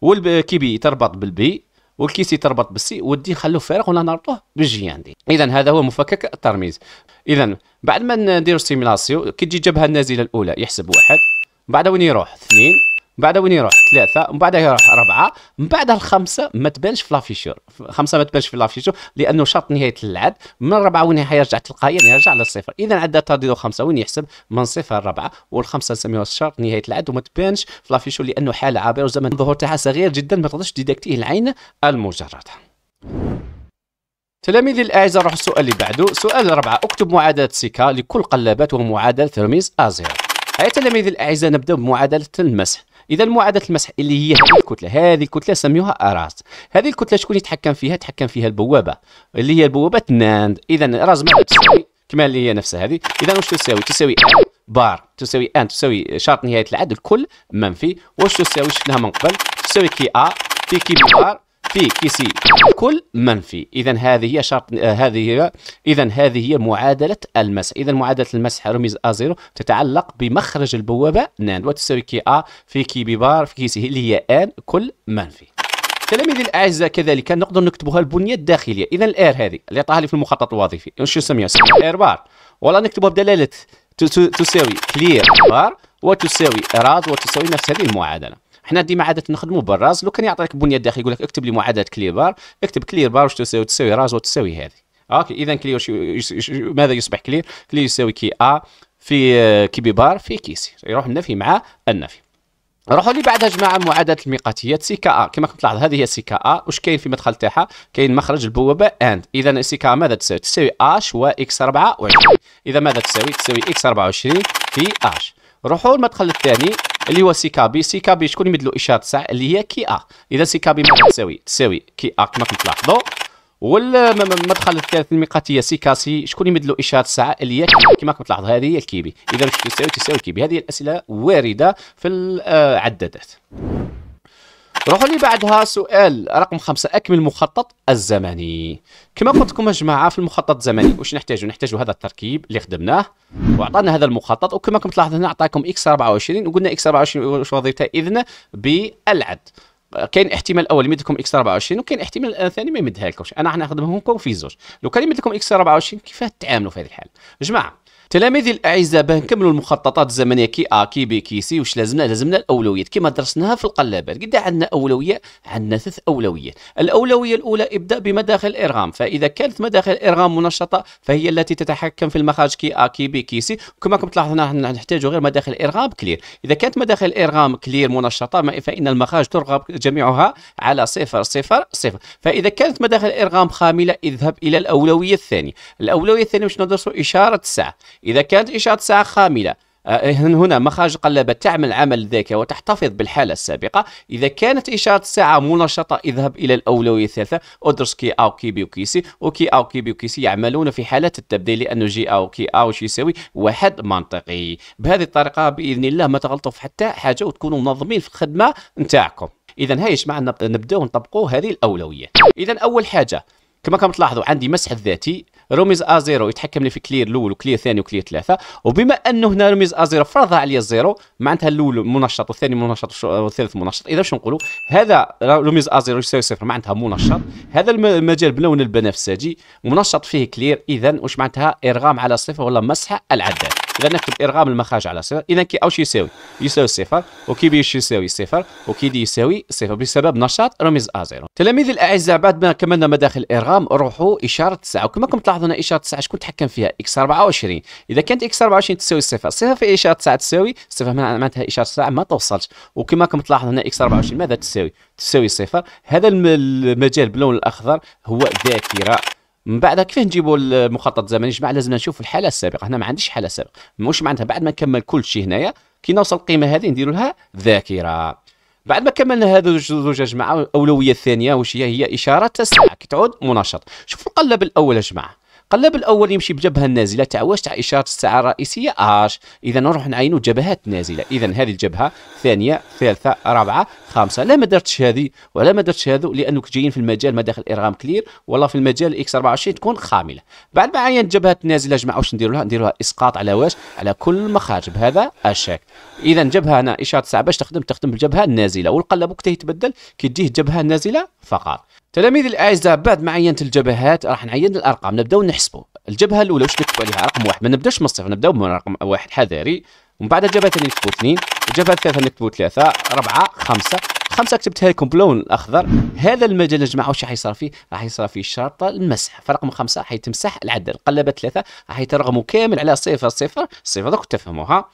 S1: والكي بي يتربط بالبي والكيسي يتربط بالسي ودي نخلوه فارغ ولا نربطوه بالجي عندي اذا هذا هو مفكك الترميز اذا بعد ما نديرو سيميلاسيو كي تجي الجبهه النازله الاولى يحسب واحد بعد وين يروح اثنين من بعد وين يروح ثلاثه من بعد يروح اربعه من بعد الخمسه ما تبانش في لافيشور خمسه ما تبانش في لافيشور لانه شرط نهايه اللعب من اربعه وين يرجع تلقائيا يرجع للصفر اذا عندها تردد خمسه وين يحسب من صفر لاربعه والخمسه نسميوها شرط نهايه العد وما تبانش في لافيشور لانه حاله عابره وزمن الظهور تاعها صغير جدا ما تقدرش ديداكتيه العين المجرده تلاميذي الاعزاء نروح السؤال اللي بعده سؤال ربعة اكتب معادله سيكا لكل قلابات ومعادله ترميز ازير هيا تلاميذي الاعزاء نبدا بمعادله المسح اذا معادله المسح اللي هي هذه الكتله هذه الكتله سميوها اراز هذه الكتله شكون يتحكم فيها يتحكم فيها البوابه اللي هي البوابه ناند اذا اراز ما تساوي كما اللي هي نفسها هذه اذا واش تساوي تساوي بار تساوي ان تساوي شرط نهايه العدد الكل منفي واش تساوي شفناها من قبل تساوي كي ا في كي بار في كيسي كل منفي اذا هذه هي شرط آه، هذه هي اذا هذه هي معادله المسح اذا معادله المسح رمز ا زيرو تتعلق بمخرج البوابه نان وتساوي كي ا في كي بي بار في كيسي اللي هي ان كل منفي تلاميذي الاعزاء كذلك نقدر نكتبوها البنيه الداخليه اذا الار هذه اللي عطاها لي في المخطط الوظيفي شو نسميها نسميها ار بار ولا نكتبها بدلاله تساوي كلير بار وتساوي راز وتساوي نفس هذه المعادله حنا ديما عاده نخدموا بالراس لو كان يعطيك بنيه داخلية يقول لك اكتب لي معادله بار اكتب بار واش تساوي تساوي راز وتساوي هذه اوكي اذا كلير ماذا يصبح كلير كلير يساوي كي ا في آه، كي بي بار في كيسي يروح النفي مع النفي نروحوا اللي بعدها جماعه معادله الميقاتيات سي كا ا كما كنت تلاحظ هذه هي سي كا ا واش كاين في مدخل تاعها كاين مخرج البوابه اند اذا سي كا ماذا تساوي تساوي اش واكس 24 اذا ماذا تساوي تساوي اكس 24 في اش نروحوا المدخل الثاني اللي هو سي كابي سي كابي شكون يمد له اشاره ساعه اللي هي كي ا اذا سي كابي تساوي تساوي كي ا كما كنتلاحظوا والمدخل الثالث الميقاتيه سي كاسي شكون يمد له اشاره الساعه اللي هي كما كنت تلاحظ هذه هي الكيبي اذا تساوي تساوي كيبي هذه الاسئله وارده في العدادات روحوا اللي بعدها سؤال رقم خمسة أكمل المخطط الزمني كما قلت لكم يا جماعة في المخطط الزمني واش نحتاج نحتاج هذا التركيب اللي خدمناه وعطانا هذا المخطط وكما كنت تلاحظوا هنا عطاكم اكس 24 وقلنا اكس 24 واش وظيفتها إذن بالعد كاين احتمال اول يمد لكم اكس 24 وكاين احتمال ثاني ما يمدها لكمش انا راح نخدمهم لكم في زوج لو كان يمد لكم اكس 24 كيفاه تتعاملوا في هذه الحاله جماعه تلاميذي الاعزاء باه نكملوا المخططات الزمنيه كي ا آه، كي بي كي سي واش لازمنا لازمنا الاولويات كما درسناها في القلابات قد عندنا اولويه عندنا ثلاث اولويات الاولويه الاولى ابدا بمداخل الارغام فاذا كانت مداخل الارغام منشطه فهي التي تتحكم في المخرج كي ا آه، كي بي كي سي وكما راكم تلاحظون نحتاجوا غير مداخل الارغام كلير اذا كانت مداخل الارغام كلير منشطه فان المخارج ترغب جميعها على صفر صفر صفر فاذا كانت مداخل الارغام خامله اذهب الى الاولويه الثانيه الاولويه الثانيه باش ندرسوا اشاره الساعه إذا كانت إشارة ساعة خاملة آه، هنا مخارج قلبة تعمل عمل ذاك وتحتفظ بالحالة السابقة إذا كانت إشارة الساعة منشطة اذهب إلى الأولوية الثالثة أدرس كي أو كي بي وكيسي وكي أو كي بي وكيسي يعملون في حالة التبديل لأنه جي أو كي أو شي يساوي واحد منطقي بهذه الطريقة بإذن الله ما تغلطوا في حتى حاجة وتكونوا منظمين في الخدمة نتاعكم إذا هاي معنا نبداو نطبقوا هذه الأولوية إذا أول حاجة كما كم تلاحظوا عندي مسح الذاتي ا ازيرو يتحكم لي في كلير الاول وكلير ثاني وكلير ثلاثه وبما انه هنا ا ازيرو فرض عليا الزيرو معناتها الاول منشط والثاني منشط والثالث منشط اذا شنو نقولوا هذا ا ازيرو يساوي صفر معناتها منشط هذا المجال بلون البنفسجي منشط فيه كلير اذا واش معناتها ارغام على صفر ولا مسح العداد اذا نكتب ارغام المخارج على صفر اذا كي او شي يساوي يساوي صفر وكي بي يساوي صفر وكي دي يساوي صفر بسبب نشاط رمز ا زيرو تلاميذ الاعزاء بعد ما كملنا مداخل الارغام نروحوا اشاره 9 وكما راكم تلاحظون اشاره 9 شكون تحكم فيها اكس 24 اذا كانت اكس 24 تساوي صفر صفر في اشاره 9 تساوي صفر معناتها اشاره 9 ما توصلش وكما كم تلاحظون هنا اكس 24 ماذا تساوي تساوي صفر هذا المجال باللون الاخضر هو ذاكره من بعد كيف نجيبوا المخطط الزمني جماعه لازم نشوف الحاله السابقه هنا ما عنديش حاله سابقه مش معناتها بعد ما نكمل كل شيء هنايا كي نوصل القيمه هذه نديروا لها ذاكره بعد ما كملنا هذا الزوج يا جماعه الاولويه الثانيه واش هي هي اشاره تسع كي تعود منشط شوفوا القلب الاول يا جماعه القلاب الاول يمشي بجبهه النازله تاع واش تاع اشاره الساعه الرئيسيه اش اذا نروح نعينوا جبهات نازله اذا هذه الجبهه ثانيه ثالثه رابعه خامسه لا ما درتش هذه ولا ما درتش هذو لانك جايين في المجال ما داخل ارغام كلير ولا في المجال اكس 24 تكون خامله بعد ما عينت جبهه نازله جماعه واش نديروا لها نديروا لها اسقاط على واش على كل مخارج بهذا الشكل اذا جبهه هنا اشاره الساعه باش تخدم تخدم بالجبهه النازله والقلب وقت يتبدل كي تجيه جبهه نازله فقط تلاميذ الاعزاء بعد ما عينت الجبهات راح نعين الارقام نبداو نحسبوا الجبهه الاولى واش نكتبوا عليها رقم واحد ما نبداوش من الصفر نبداو من رقم واحد حذاري ومن بعد الجبهه الثانيه نكتبوا اثنين جبهة ثلاثة نكتبوا ثلاثة أربعة خمسة خمسة كتبتها لكم بلون الأخضر هذا المجال يا جماعة واش راح يصير فيه؟ راح يصير فيه الشرطه المسح فرقم خمسة راح يتمسح العدد قلبة ثلاثة راح يترغموا كامل على صفر صفر صفر دوك تفهموها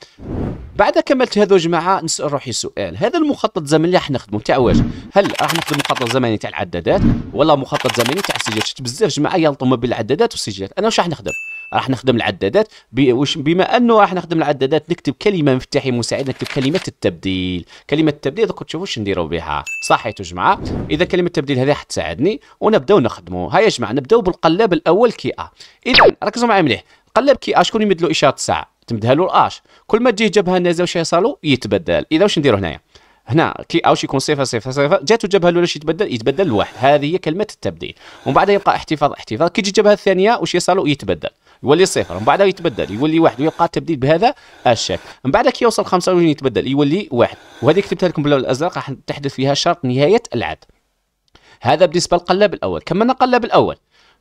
S1: بعد كملت هذا يا جماعة نسأل روحي سؤال هذا المخطط الزمني اللي راح نخدمه تاع واش؟ هل راح نخدم مخطط زمني تاع العدادات ولا مخطط زمني تاع السجلات؟ شفت بزاف جماعة يلطموا ما بين العدادات والسجلات أنا واش راح نخدم؟ راح نخدم العدادات بما أنه راح نخدم العدادات نكتب كلمة مفتاحية مساعدة نكتب كلمه التبديل كلمه التبديل دوك تشوفوا واش نديروا بها صحيتوا جماعه اذا كلمه التبديل هذه حتساعدني ونبداو نخدموا هيا يا جماعه نبداو بالقلاب الاول كي ا اذا ركزوا معايا مليح قلاب كي ا شكون يمدلو اشاره الساعه تمدها له الاش كل ما تجي جبهه نازله واش يصالو يتبدل اذا واش نديروا هنايا هنا كي او يكون صفر صفر صفر جاتو جبهه الاولى يتبدل يتبدل لواحد هذه هي كلمه التبديل ومن بعد يبقى احتفاظ احتفاظ كي تجي الجبهه الثانيه واش يصالو يتبدل يولي صفر من بعدها يتبدل يولي واحد ويبقى التبديل بهذا الشكل من بعد كي يوصل 25 يتبدل يولي واحد وهذه كتبتها لكم باللون الازرق راح تحدث فيها شرط نهايه العد هذا بالنسبه للقلاب الاول كملنا القلاب الاول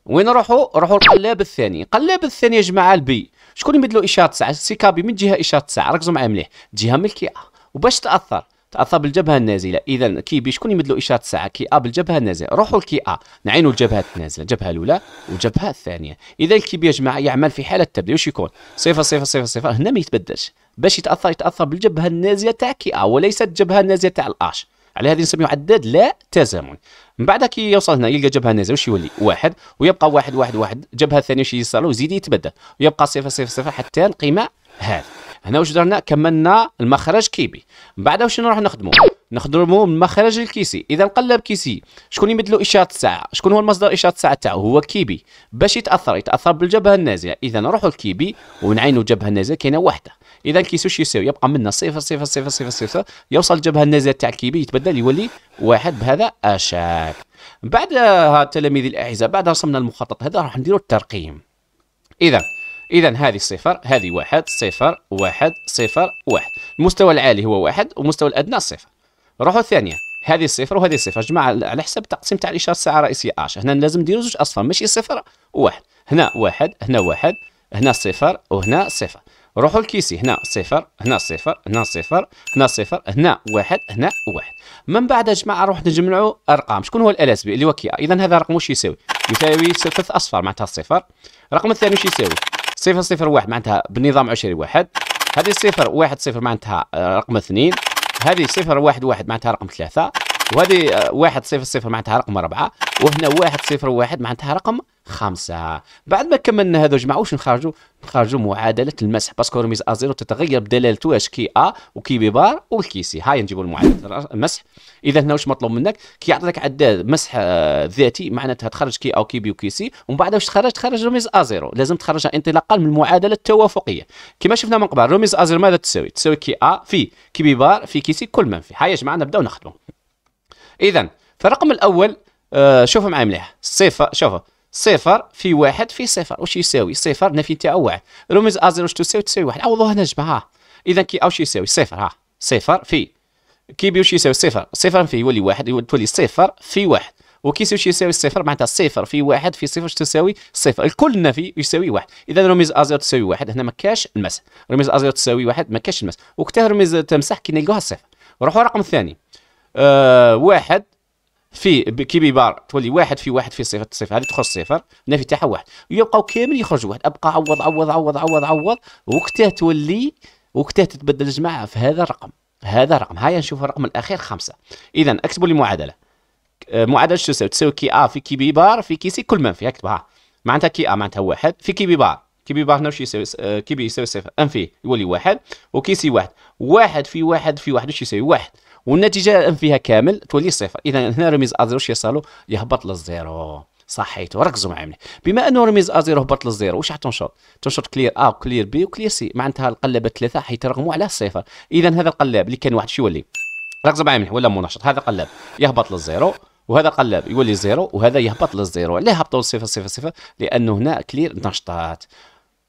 S1: وين نروحوا نروحوا للقلاب الثاني القلاب الثاني يا جماعه البي شكون يمدلو اشاره 9 سي كابي من جهه اشاره 9 ركزوا معايا مليح جهه ملكيه وباش تاثر تاثر بالجبهه النازله اذا كي بي شكون يمدلو اشاره الساعه كي ا بالجبهه النازله روحوا لكي ا نعينوا الجبهه النازله الجبهه الاولى والجبهه الثانيه اذا الكي بي يا جماعه يعمل في حاله تبديل واش يكون صفر صفر صفر صفر هنا ما يتبدلش باش يتاثر يتاثر بالجبهه النازله تاع كي ا وليست الجبهه النازله تاع الاش على هذه نسميه عداد لا تزامن من بعد كي يوصل هنا يلقى جبهه نازله واش يولي واحد ويبقى واحد واحد واحد جبهه ثانيه واش يصير له ويزيد يتبدل ويبقى صفر صفر صفر حتى القيمه هذه هنا واش درنا كملنا المخرج كيبي من بعد واش نروح نخدمو نخدمو من مخرج الكيسي اذا قلب كيسي شكون يمدلو اشاره الساعه شكون هو المصدر اشاره الساعه تاعو هو كيبي باش يتاثر يتاثر بالجبهه النازيه اذا نروحو لكيبي ونعينو الجبهه النازيه كاينه وحده اذا الكيسي واش يساوي يبقى منا صفر صفر صفر صفر صفر يوصل الجبهه النازيه تاع الكيبي يتبدل يولي واحد بهذا اشاك بعد التلاميذ الاعزاء بعد رسمنا المخطط هذا راح نديرو الترقيم اذا اذا هذه صفر هذه واحد صفر واحد صفر واحد المستوى العالي هو واحد والمستوى الادنى صفر روحوا الثانيه هذه صفر وهذه صفر جماعه على حسب التقسيم تاع الاشاره الساعه الرئيسيه اش هنا لازم نديرو زوج اصفار ماشي صفر وواحد هنا واحد هنا واحد هنا صفر وهنا صفر روحوا الكيسي هنا صفر هنا صفر هنا صفر هنا صفر هنا واحد هنا واحد من بعد يا جماعه نروح نجمعوا ارقام شكون هو الالاسبي اللي هو كي اذا هذا رقم واش يساوي يساوي ثلاث اصفار معناتها صفر الرقم الثاني واش يساوي صفر صفر واحد معناتها بالنظام عشري واحد هذه صفر واحد صفر معناتها آه، رقم اثنين هذه صفر واحد واحد معناتها رقم ثلاثة وهذه واحد صفر صفر معناتها رقم أربعة وهنا واحد صفر واحد معناتها رقم خمسة بعد ما كملنا هذا جماعة واش نخرجوا نخرجوا معادلة المسح باسكو رميز أ زيرو تتغير بدلالته اش كي أ وكي بي بار والكي سي هاي نجيبوا المعادلة المسح إذا هنا واش مطلوب منك كي يعطيك عداد مسح آه، ذاتي معناتها تخرج كي أو كي بي وكي سي ومن بعد واش تخرج تخرج رميز أ زيرو لازم تخرجها انطلاقا من المعادلة التوافقية كما شفنا من قبل رميز أ زيرو ماذا تساوي؟ تساوي كي أ في كي بي بار في كي سي كل من في هاي يا جماعة نبداو نخدموا اذا فالرقم الاول آه شوفوا معايا مليح صفر شوفوا صفر في واحد في صفر واش يساوي صفر نفي تاعو واحد رمز ا زيرو واش تساوي تساوي واحد عوضوها هنا جمعها اذا كي واش يساوي صفر ها صفر في كي بي واش يساوي صفر صفر في يولي واحد تولي صفر في واحد وكيساوي واش يساوي صفر معناتها صفر في واحد في صفر واش تساوي صفر الكل نفي يساوي واحد اذا رمز ا زيرو تساوي واحد هنا ما كاش المسح رمز ا زيرو تساوي واحد ما كاش المسح وقتها رمز تمسح كي نلقاوها صفر نروحوا الرقم الثاني آه، واحد في كي بيبار تولي واحد في واحد في صفر صفر هذه تخرج صفر النفي تاعها واحد يبقاو كامل يخرج واحد ابقى عوض عوض عوض عوض عوض وقتها تولي وقتها تتبدل الجماعه في هذا الرقم هذا رقم هيا نشوف الرقم الاخير خمسه اذا اكتبوا لي معادله آه، معادله شو تساوي تساوي كي ا في كي بي بار في كي سي كل في اكتبها معناتها كي ا معناتها واحد في كي بي بار كي بي بار واش يساوي آه، كي بي يساوي صفر ان في يولي واحد وكي سي واحد واحد في واحد في واحد وش يساوي واحد والنتيجه فيها كامل تولي صفر اذا هنا رميز ازيرو شي يصالو يهبط للزيرو صحيت ركزوا معايا مليح بما انه رميز ازيرو هبط للزيرو واش راح تنشط تنشط كلير ا وكلير بي وكلير سي معناتها القلبه ثلاثه حيترغموا على الصفر اذا هذا القلاب اللي كان واحد شي يولي ركزوا معايا مليح ولا منشط هذا قلاب يهبط للزيرو وهذا قلب يولي زيرو وهذا يهبط للزيرو علاه هبطوا للصفر صفر صفر لانه هنا كلير نشطات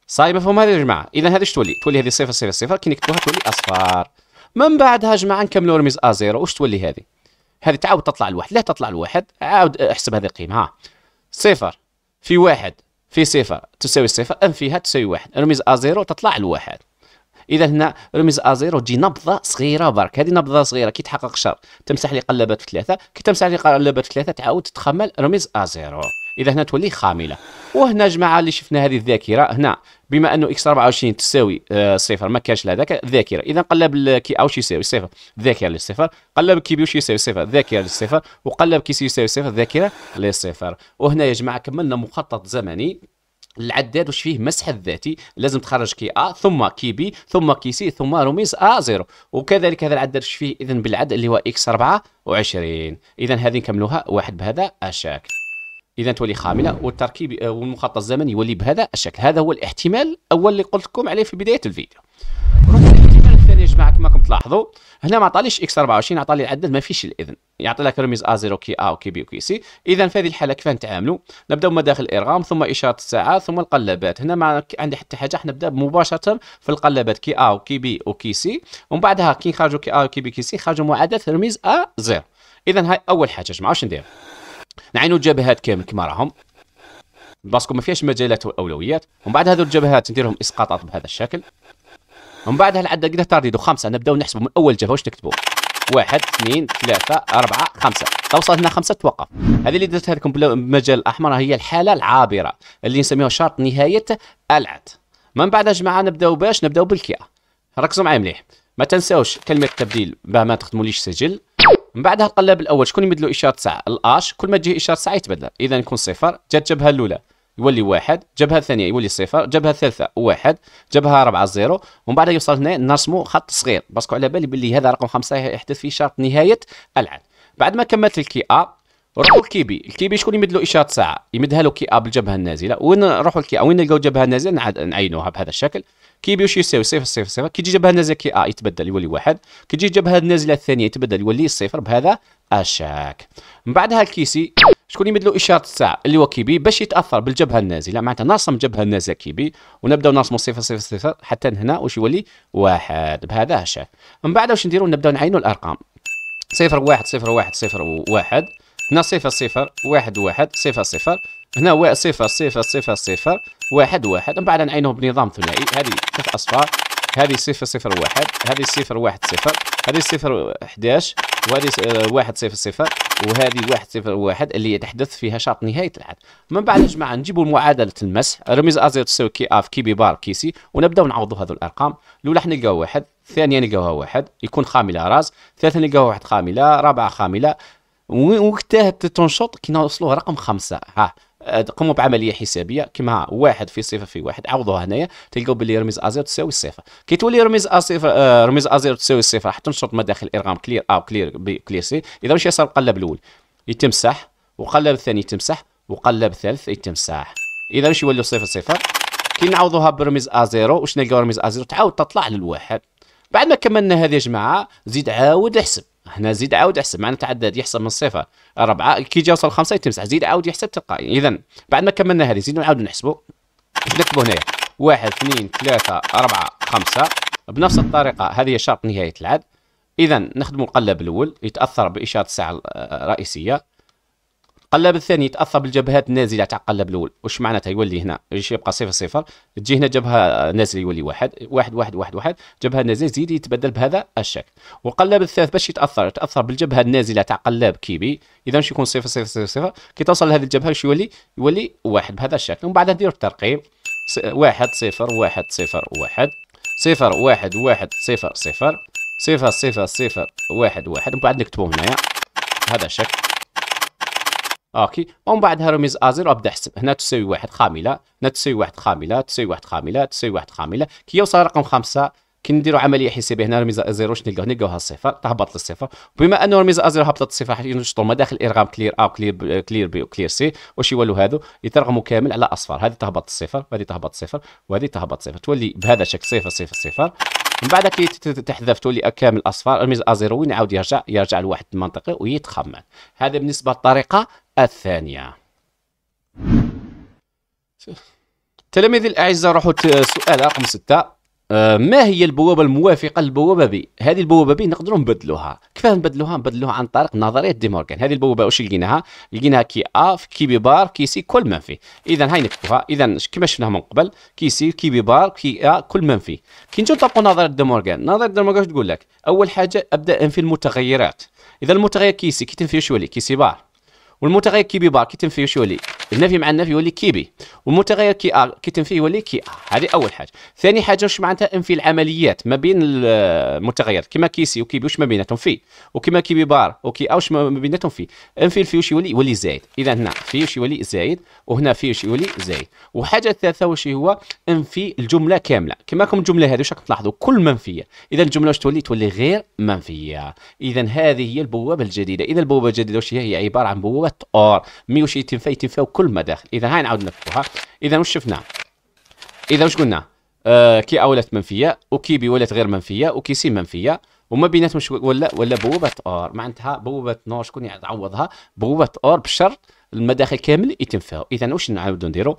S1: صايبه فهم هذا يا جماعه اذا هذه تولي تولي هذه صفر صفر صفر كي نكتبوها تولي اصفار من بعدها جماعه نكملوا رميز زيرو واش تولي هذه هذه تعاود تطلع الواحد لا تطلع الواحد عاود احسب هذه القيمه ها صفر في واحد في صفر تساوي صفر ان فيها تساوي واحد رميز زيرو تطلع الواحد اذا هنا رميز زيرو تجي نبضه صغيره برك هذه نبضه صغيره كي تحقق شر تمسح لي قلبات في ثلاثه كي تمسح لي قلبات في ثلاثه تعاود تتخمل رميز زيرو اذا هنا تولي خامله وهنا جماعه اللي شفنا هذه الذاكره هنا بما انه اكس 24 تساوي آه، صفر ما كانش لها ذاكره اذا قلب كي اوت يساوي صفر ذاكره للصفر قلب كي بي يساوي صفر ذاكره للصفر وقلب كي سي يساوي صفر ذاكره للصفر وهنا يا جماعه كملنا مخطط زمني العداد واش فيه مسح الذاتي لازم تخرج كي ا ثم كي بي ثم كي سي ثم رميز ا زيرو وكذلك هذا العداد واش فيه اذا بالعد اللي هو اكس 24 اذا هذه نكملوها واحد بهذا الشكل اذا تولي خامله والتركيب آه، والمخطط الزمني يولي بهذا الشكل هذا هو الاحتمال الاول اللي قلت لكم عليه في بدايه الفيديو الاحتمال الثاني يا جماعه كما راكم تلاحظوا هنا ما عطاليش اكس 24 عطالي العدد ما فيش الاذن يعطي لك رمز ا0 كي ا وكي بي وكي سي اذا في هذه الحاله كيف نتعاملوا نبداو بمداخل الارغام ثم اشاره الساعه ثم القلابات هنا ما عندي حتى حاجه حنبدا مباشره في القلابات كي ا وكي بي وكي سي ومن بعدها كي خرجوا كي ا وكي بي كي سي خرجوا معادله رمز ا0 اذا هاي اول حاجه جماعه واش ندير نعينوا الجبهات كامل كما راهم باسكو ما فيهاش مجالات واولويات ومن بعد هذو الجبهات ندير لهم اسقاطات بهذا الشكل ومن بعد هالعدد كده ترديدو خمسه نبداو نحسبوا من اول جبهه واش تكتبوا واحد اثنين ثلاثة أربعة خمسة توصل هنا خمسة توقف هذه اللي درتها لكم بالمجال الأحمر هي الحالة العابرة اللي نسميها شرط نهاية العد من بعد يا جماعة نبداو باش نبداو بالكيا ركزوا معايا مليح ما تنساوش كلمة تبديل باه ما تخدموليش سجل من بعدها القلاب الاول شكون يمد له اشاره ساعه الاش كل ما تجيه اشاره ساعه يتبدل اذا يكون صفر جات جبهه الاولى يولي واحد جبهه الثانيه يولي صفر جبهه الثالثه واحد جبهه ربعه زيرو ومن بعدها يوصل هنا نرسمو خط صغير باسكو على بالي بلي هذا رقم خمسه يحدث فيه شرط نهايه العن بعد ما كملت الكي ا نروحو الكيبي الكيبي شكون يمد له اشاره ساعه يمدها له كي ا بالجبهه النازله وين نروحو الكي ا وين نلقاو الجبهه النازله نعينوها بهذا الشكل كيبيوش يساوي صفر صفر صفر كي تجي جبهه نازله كي ا يتبدل يولي واحد كي تجي جبهه النازله الثانيه يتبدل يولي صفر بهذا اشاك من بعدها الكيسي شكون يمد له اشاره الساعه اللي هو كيبي باش يتاثر بالجبهه النازله معناتها نرسم جبهه نازله كيبي ونبداو نرسمو صفر صفر صفر حتى هنا واش يولي واحد بهذا اشاك من بعد واش نديرو نبداو نعينو الارقام صفر واحد صفر واحد صفر واحد هنا صفر صفر واحد واحد صفر صفر هنا هو صفر صفر صفر صفر واحد واحد من بعد نعينوه بنظام ثنائي هذه ثلاث اصفار هذه صفر صفر واحد هذه صفر واحد صفر هذه صفر احداش وهذه آه، واحد صفر صفر وهذه واحد صفر واحد اللي يتحدث فيها شرط نهاية العدد من بعد يا جماعة نجيبوا معادلة المسح رمز أزير تساوي كي أف كي بي بار كي سي ونبدأ نعوضوا هذو الأرقام الأولى نلقاو واحد الثانية نلقاوها واحد يكون خاملة راز ثالثة نلقاوها واحد خاملة رابعة خاملة وقتها تنشط كي نوصلوه رقم خمسة ها قوموا بعمليه حسابيه كما واحد في صفر في واحد عوضوها هنايا تلقاو باللي رمز زيرو تساوي الصفر كي تولي رمز ا آه رمز زيرو تساوي الصفر حتى نشرط مداخل الارقام كلير ا وكلير بي كلير سي اذا واش يصير القلب الاول يتمسح وقلب الثاني يتمسح وقلب الثالث يتمسح اذا واش يولي صفر صفر كي نعوضوها برمز زيرو واش نلقاو رمز زيرو تعاود تطلع للواحد بعد ما كملنا هذه يا جماعه زيد عاود احسب هنا زيد عاود احسب معنى تعدد يحسب من صفر أربعة كي يجي يوصل خمسة يتمسح زيد عاود يحسب تلقائيا إذا بعد ما كملنا هذه زيد نعاود نحسبه نكتبه هنا واحد اثنين ثلاثة أربعة خمسة بنفس الطريقة هذه شرط نهاية العد إذا نخدم القلب الأول يتأثر بإشارة الساعة الرئيسية القلاب الثاني يتاثر بالجبهات النازله تاع القلاب الاول واش معناتها يولي هنا يجي يبقى صفر صفر تجي هنا جبهه نازله يولي واحد واحد واحد واحد واحد جبهه نازله يزيد يتبدل بهذا الشكل والقلاب الثالث باش يتاثر يتاثر بالجبهه النازله تاع قلاب كيبي اذا باش يكون صفر صفر صفر صفر كي توصل لهذه الجبهه واش يولي يولي واحد بهذا الشكل ومن بعد ندير الترقيم واحد صفر واحد صفر واحد صفر واحد واحد صفر صفر صفر صفر صفر واحد واحد ومن بعد نكتبو هنايا هذا الشكل اوكي ومن بعدها رمز زيرو وابدا احسب هنا تساوي واحد خامله هنا تساوي واحد خامله تساوي واحد خامله تساوي واحد خامله كي يوصل رقم خمسه كي نديرو عمليه حسابيه هنا رمز ازر واش نلقاو نلقاوها الصفر تهبط للصفر بما انه رمز زيرو هبطت الصفر حيت نشطو مداخل ارغام كلير ا كلير كلير بي وكلير سي واش يوالو هادو يترقموا كامل على اصفر هذه تهبط للصفر وهذه تهبط صفر وهذه تهبط صفر تولي بهذا الشكل صفر صفر صفر من بعد كي تحذف تولي كامل اصفار رمز وين يعاود يرجع يرجع لواحد المنطقه ويتخمن هذا بالنسبه للطريقه الثانية تلاميذي الأعزة روحوا سؤال رقم ستة آه، ما هي البوابة الموافقة للبوابة بي؟ هذه البوابة بي نقدروا نبدلوها، كيفاه نبدلوها؟ نبدلوها عن طريق نظرية دي مورغان، هذه البوابة واش لقيناها؟ لقيناها كي أ في كي بي بار كي سي كل ما فيه إذا هاي نكتبوها، إذا كما شفناها من قبل كي سي كي بي بار كي أ كل ما فيه كي نجيو نطبقوا نظرية دي مورغان، نظرية دي مورغان تقول لك؟ أول حاجة أبدأ أنفي المتغيرات، إذا المتغير كي سي كي تنفي واش يولي؟ كي سي بار، والمتغير كي بي بار كي تنفي واش يولي النفي مع النفي يولي كي بي والمتغير كي ار آه، كي تنفي يولي كي ار هذه اول حاجه ثاني حاجه واش معناتها ان في العمليات ما بين المتغير كيما كيسي وكي بي واش ما بيناتهم في وكيما كي بي بار وكي ا واش ما بيناتهم في ان الفي الفيوش يولي يولي زايد اذا هنا في يولي زايد وهنا في يولي زايد وحاجه ثالثه واش هو ان في الجمله كامله كيما راكم الجمله هذه واش راكم تلاحظوا كل منفيه اذا الجمله واش تولي تولي غير منفيه اذا هذه هي البوابه الجديده اذا البوابه الجديده واش هي هي عباره عن بوابه وات اور يتنفى يتنفى كل ما داخل اذا هاي نعاود نكتبوها اذا وش شفنا اذا وش قلنا آه كي اولت منفيه وكي بي ولات غير منفيه وكي سي منفيه وما بيناتهم ولا ولا بوابه ار معناتها بوابه نور شكون يعوضها بوابه ار بشرط المداخل كامل يتنفاو اذا واش نعاودو نديرو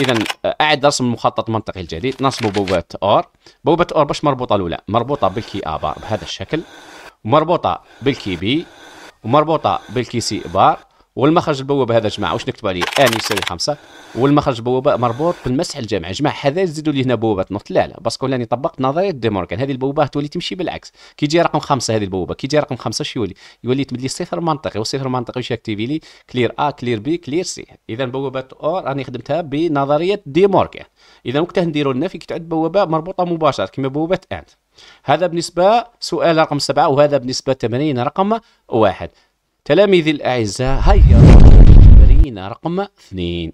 S1: اذا آه، اعد رسم المخطط المنطقي الجديد نصبو بوابه ار بوابه ار باش مربوطه الاولى مربوطه بالكي ا بار بهذا الشكل ومربوطه بالكي بي ومربوطه بالكي سي بار والمخرج البوابه هذا جماعه واش نكتب عليه ان يساوي خمسه والمخرج البوابه مربوط بالمسح الجامعي جماعه هذا زيدوا لي هنا بوابه نقط لا لا باسكو لاني طبقت نظريه ديموركان هذه البوابه تولي تمشي بالعكس كي يجي رقم خمسه هذه البوابه كي يجي رقم خمسه واش يولي يولي تمد لي صفر منطقي والصفر منطقي واش اكتيفي لي كلير ا كلير بي كلير سي اذا بوابه اور راني خدمتها بنظريه ديموركان اذا وقتها نديروا لنا في تعد بوابه مربوطه مباشره كما بوابه انت هذا بالنسبه سؤال رقم سبعه وهذا بالنسبه تمرين رقم واحد تلاميذي الأعزاء هيا تمرين رقم اثنين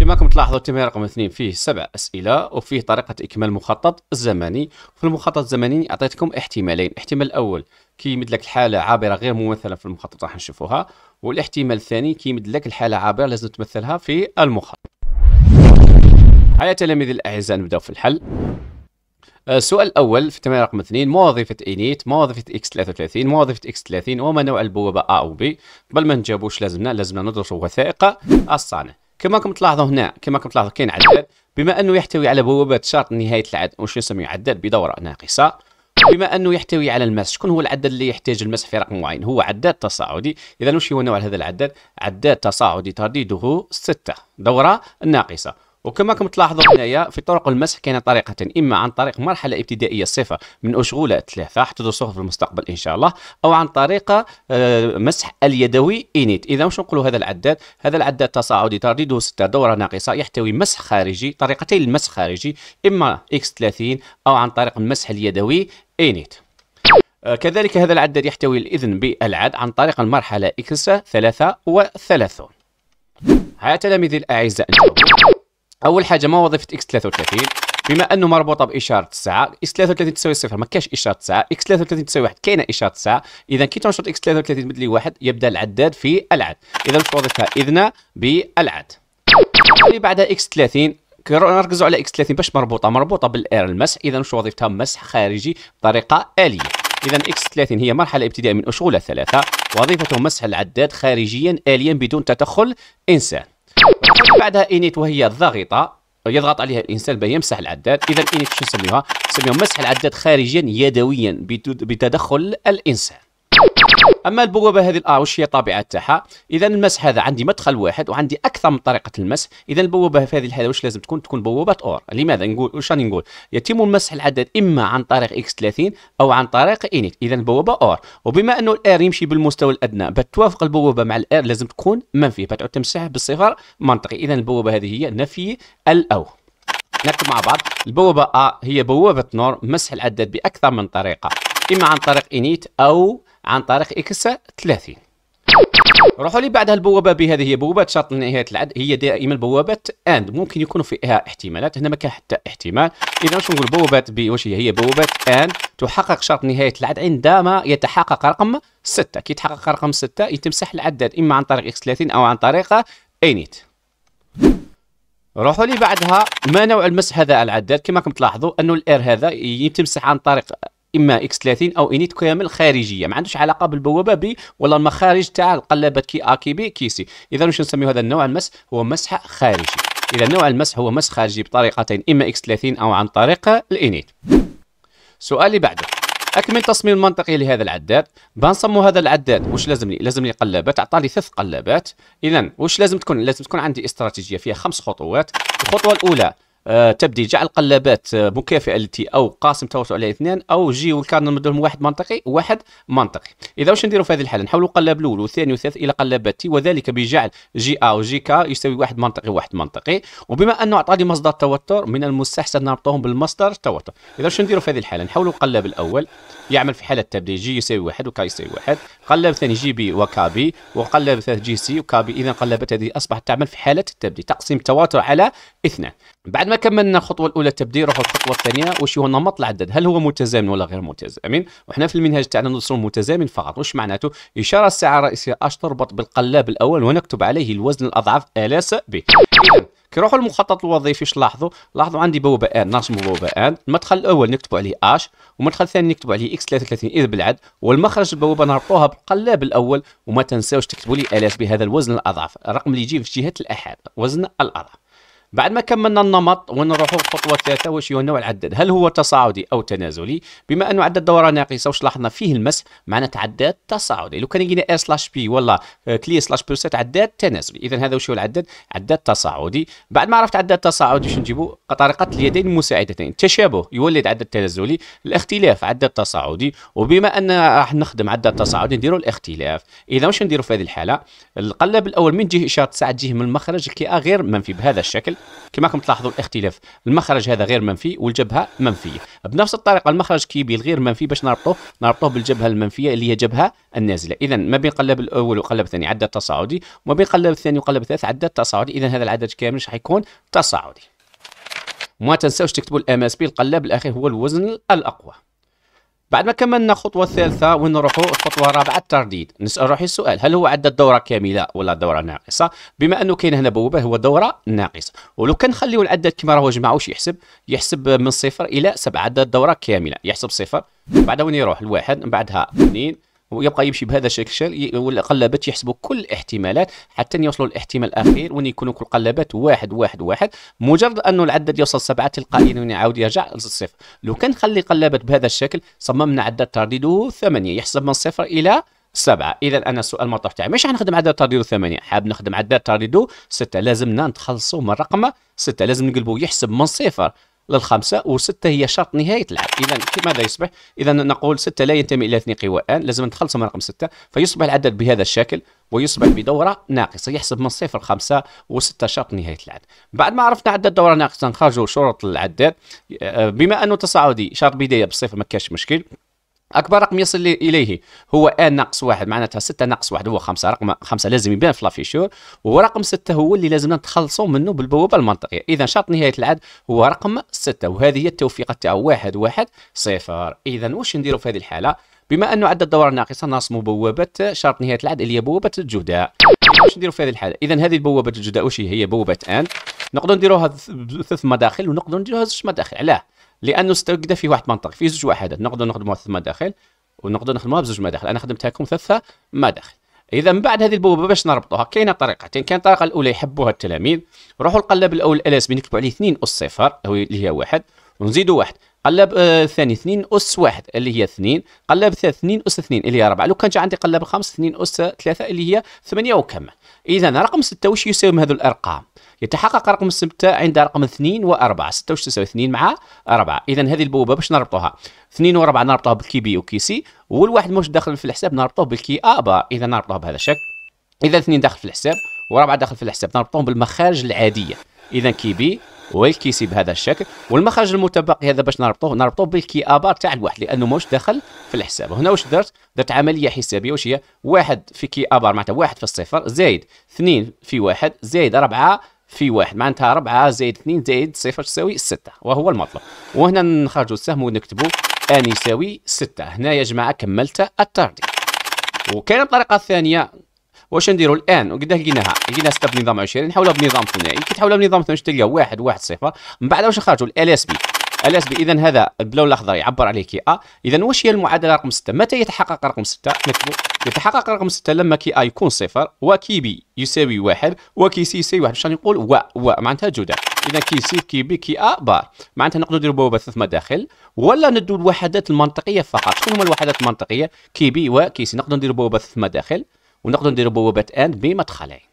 S1: كما راكم تلاحظوا التمرين رقم اثنين فيه سبع أسئلة وفيه طريقة إكمال مخطط الزمني في المخطط الزمني أعطيتكم احتمالين الاحتمال الأول كيمد لك الحالة عابرة غير ممثلة في المخطط راح نشوفوها والاحتمال الثاني كيمد لك الحالة عابرة لازم تمثلها في المخطط هيا تلاميذي الأعزاء نبداو في الحل آه، السؤال الاول في التمرين رقم 2 موظفه انيت وظيفة اكس 33 وظيفة اكس 30 وما نوع البوابه ا او بي قبل ما نجاوبوش لازمنا لازمنا ندرسوا وثائق الصانع كما راكم تلاحظوا هنا كما راكم تلاحظوا كاين عداد بما انه يحتوي على بوابه شرط نهايه العدد واش نسميه عداد بدوره ناقصه بما انه يحتوي على المسح شكون هو العدد اللي يحتاج المسح في رقم معين هو عداد تصاعدي اذا واش هو نوع هذا العداد عداد تصاعدي ترديده 6 دوره ناقصه وكما كم تلاحظوا هنايا في طرق المسح كاين طريقتين اما عن طريق مرحله ابتدائيه صفر من اشغوله ثلاثه حتدرسوها في المستقبل ان شاء الله او عن طريق آه، مسح اليدوي انيت اذا واش نقولوا هذا العداد هذا العداد تصاعدي ترديده 6 دوره ناقصه يحتوي مسح خارجي طريقتين المسح خارجي اما اكس 30 او عن طريق المسح اليدوي انيت آه، كذلك هذا العداد يحتوي الإذن بالعد عن طريق المرحلة إكس 33 هيا تلاميذي الأعزاء اول حاجه ما وظيفه اكس 33 بما انه مربوطه باشاره الساعه اكس 33 تساوي صفر ما كاش اشاره الساعه اكس 33 تساوي واحد كاينه اشاره الساعه اذا كي تنشط اكس 33 بدلي واحد يبدا العداد في العد اذا وظيفتها اذن بالعد اللي بعدها اكس 30 نركزوا على اكس 30 باش مربوطه مربوطه بالاير المسح اذا واش وظيفتها مسح خارجي بطريقه اليه اذا اكس 30 هي مرحله ابتدائيه من اشغال الثلاثه وظيفته مسح العداد خارجيا اليا بدون تدخل انسان بعدها انيت وهي الضاغطه يضغط عليها الانسان بان يمسح العداد اذا انيت شو نسميوها نسميوها مسح العداد خارجيا يدويا بتدخل الانسان اما البوابه هذه الار وش هي طبيعه تاعها اذا المسح هذا عندي مدخل واحد وعندي اكثر من طريقه المسح اذا البوابه في هذه الحاله وش لازم تكون تكون بوابه اور لماذا نقول وش راني نقول يتم المسح العدد اما عن طريق اكس 30 او عن طريق انيت اذا البوابه اور وبما انه الار يمشي بالمستوى الادنى بتوافق البوابه مع الار لازم تكون منفي بتعود تمسحها بالصفر منطقي اذا البوابه هذه هي نفي الاو نكتب مع بعض البوابه ا هي بوابه نور مسح العداد باكثر من طريقه اما عن طريق انيت او عن طريق اكس 30 روحوا لي بعدها البوابه بي هذه هي بوابه شرط نهايه العد هي دائما بوابات اند ممكن يكون فيها احتمالات هنا ما كان حتى احتمال اذا واش نقول بوابات بي واش هي هي بوابات اند تحقق شرط نهايه العد عندما يتحقق رقم 6 كي يتحقق رقم 6 يتمسح العداد اما عن طريق اكس 30 او عن طريق انيت روحوا لي بعدها ما نوع المسح هذا العداد كما راكم تلاحظوا انه الار هذا يتمسح عن طريق اما اكس 30 او انيت كامل خارجيه ما عندوش علاقه بالبوابه بي ولا المخارج تاع القلابات كي ا كي بي كي سي اذا واش نسميو هذا النوع المس هو مسح خارجي اذا نوع المسح هو مسح خارجي بطريقتين اما اكس 30 او عن طريق الانيت سؤال اللي بعده اكمل تصميم المنطقي لهذا العداد بنصمو هذا العداد واش لازم لي لازم لي قلابات عطاني ثلاث قلابات اذا واش لازم تكون لازم تكون عندي استراتيجيه فيها خمس خطوات الخطوه الاولى آه، تبدي جعل قلابات آه، مكافئه التي او قاسم توسع على اثنين او جي والكارن نمد لهم واحد منطقي واحد منطقي اذا واش نديروا في هذه الحاله نحولوا قلاب الاول والثاني والثالث الى قلابات تي وذلك بجعل جي ا وجي كا يساوي واحد منطقي واحد منطقي وبما انه اعطاني مصدر توتر من المستحسن نربطهم بالمصدر توتر اذا واش نديروا في هذه الحاله نحولوا القلاب الاول يعمل في حاله تبديل جي يساوي واحد وكا يساوي واحد قلب ثاني جي بي وكابي وقلب ثالث جي سي وكابي اذا قلبت هذه اصبحت تعمل في حاله التبديل تقسيم التواتر على اثنان بعد ما كملنا الخطوه الاولى التبديل نروحوا الخطوه الثانيه وش هو نمط العدد هل هو متزامن ولا غير متزامن وحنا في المنهج تاعنا ندرسوا متزامن فقط واش معناته اشاره الساعه الرئيسيه اش تربط بالقلاب الاول ونكتب عليه الوزن الاضعاف الاس به كي نروحوا للمخطط الوظيفي اش لاحظوا لاحظوا عندي بوابه ان نرسمو بوابه ان المدخل الاول نكتبوا عليه اش والمدخل الثاني نكتبوا عليه اكس 33 اذ بالعد والمخرج البوابه نربطوها بالقلاب الاول وما تنساوش تكتبوا لي الاف بهذا الوزن الاضعف الرقم اللي يجي في جهه الاحاد وزن الاضعف بعد ما كملنا النمط ونروحوا لخطوه ثلاثه واش هو النوع العدد هل هو تصاعدي او تنازلي بما انه عدد دوره ناقصه واش لاحظنا فيه المسح معنا تعداد تصاعدي لو كان يجينا ار سلاش بي ولا كلي سلاش بلس تعداد تنازلي اذا هذا واش هو العدد عداد تصاعدي بعد ما عرفت عداد تصاعدي واش نجيبوا طريقه اليدين المساعدتين التشابه يولد عدد تنازلي الاختلاف عدد تصاعدي وبما ان راح نخدم عدد تصاعدي نديروا الاختلاف اذا واش نديروا في هذه الحاله القلب الاول من جهه اشاره تساعد تجيه من المخرج كي غير منفي بهذا الشكل كما راكم تلاحظوا الاختلاف المخرج هذا غير منفي والجبهه منفيه بنفس الطريقه المخرج كيبي الغير منفي باش نربطوه نربطوه بالجبهه المنفيه اللي هي جبهه النازله اذا ما بين قلب الاول وقلب الثاني عدد تصاعدي وما بين قلب الثاني وقلب الثالث عدد تصاعدي اذا هذا العدد كامل راح يكون تصاعدي وما تنساوش تكتبوا الام اس بي القلب الاخير هو الوزن الاقوى بعد ما كملنا الخطوه الثالثه وين نروحوا الخطوه الرابعه الترديد نسال روحي السؤال هل هو عدى الدوره كامله ولا دوره ناقصه بما انه كاين هنا بوابه هو دوره ناقصه ولو كان نخليو العدد كما راهو جماعه واش يحسب يحسب من صفر الى سبعه عدد دوره كامله يحسب صفر بعد وين يروح الواحد من بعدها اثنين ويبقى يمشي بهذا الشكل والقلابات يحسبوا كل الاحتمالات حتى يوصلوا للاحتمال الاخير وين يكونوا كل القلابات واحد واحد واحد مجرد انه العدد يوصل سبعه تلقائيا يعاود يرجع للصفر لو كان خلي قلابات بهذا الشكل صممنا عدد ترديده ثمانيه يحسب من صفر الى سبعة إذا أنا السؤال المطروح تاعي مش حنخدم عدد ترديده ثمانية حاب نخدم عدد ترديده ستة لازمنا نتخلصوا من رقم ستة لازم نقلبوا يحسب من صفر للخمسة وستة هي شرط نهاية العام إذا ماذا يصبح؟ إذا نقول ستة لا ينتمي إلى اثنين قواءان لازم نتخلص من رقم ستة فيصبح العدد بهذا الشكل ويصبح بدورة ناقصة يحسب من صفر خمسة وستة شرط نهاية العدد بعد ما عرفنا عدد دورة ناقصة نخرجوا شرط العداد آه، بما أنه تصاعدي شرط بداية بالصفر ما كاش مشكل اكبر رقم يصل اليه هو ان ناقص واحد معناتها 6 ناقص واحد هو 5 رقم 5 لازم يبان في لافيشور ورقم 6 هو اللي لازمنا نتخلصوا منه بالبوابه المنطقيه اذا شرط نهايه العد هو رقم 6 وهذه هي التوفيقه تاع واحد واحد 0 اذا واش نديروا في هذه الحاله بما انه عدد الدوائر ناقصه نرسموا بوابه شرط نهايه العد اللي هي بوابه الجداء واش نديروا في هذه الحاله اذا هذه بوابه الجداء واش هي بوابه ان نقدروا نديروها ثلاث مداخل ونقدروا نديروها زوج مداخل علاه لانه استوجد في واحد منطق في زوج واحدات نقدر نخدموها ثلاث مداخل ونقدر نخدموها بزوج مداخل انا خدمتها لكم ثلاث مداخل اذا من بعد هذه البوابه باش نربطوها كاينه طريقتين كاين الطريقه الاولى يحبوها التلاميذ روحوا القلب الاول ال اس بنكتبوا عليه 2 اس 0 اللي هي واحد ونزيدوا واحد قلب الثاني آه 2 اس 1 اللي هي 2 قلب الثالث 2 اس 2 اللي هي 4 لو كان جا عندي قلب خمس 2 اس 3 اللي هي 8 وكمل اذا رقم 6 واش يساوي هذو الارقام يتحقق رقم ستة عند رقم 2 و4 6 واش تساوي 2 مع 4 اذا هذه البوابه باش نربطوها 2 و4 نربطوها بالكي بي وكي سي والواحد مش داخل في الحساب نربطوه بالكي أ با اذا نربطوها بهذا الشكل اذا 2 داخل في الحساب و4 داخل في الحساب نربطوهم بالمخارج العاديه اذا كي بي والكيسي بهذا الشكل والمخرج المتبقي هذا باش نربطوه نربطوه بالكي ابار تاع الواحد لانه مش دخل في الحساب هنا واش درت درت عمليه حسابيه واش هي واحد في كي ابار معناتها واحد في الصفر زائد اثنين في واحد زائد اربعه في واحد معناتها 4 زائد 2 زائد صفر تساوي 6 وهو المطلب وهنا نخرجوا السهم ونكتبوا ان يساوي 6 هنا يا جماعه كملت الترتيب وكاين الطريقه الثانيه واش نديروا الان وقد لقيناها لقينا 6 بنظام 20 نحولها بنظام ثنائي كي تحولها بنظام ثنائي تلقى 1 1 0 من بعد واش نخرجوا ال اس بي الاس بي اذا هذا البلو الاخضر يعبر عليه كي ا آه، اذا واش هي المعادله رقم 6 متى يتحقق رقم 6 نكتبوا يتحقق رقم 6 لما كي ا يكون صفر وكي بي يساوي واحد وكي سي يساوي واحد باش نقول و و معناتها جوده اذا كي سي كي بي كي ا بار معناتها نقدروا نديروا بوابه ثلاث مداخل ولا ندوا الوحدات المنطقيه فقط شكون هما الوحدات المنطقيه كي بي وكي سي نقدروا نديروا بوابه ثلاث مداخل ونقدروا نديروا بوابه ان بمدخلين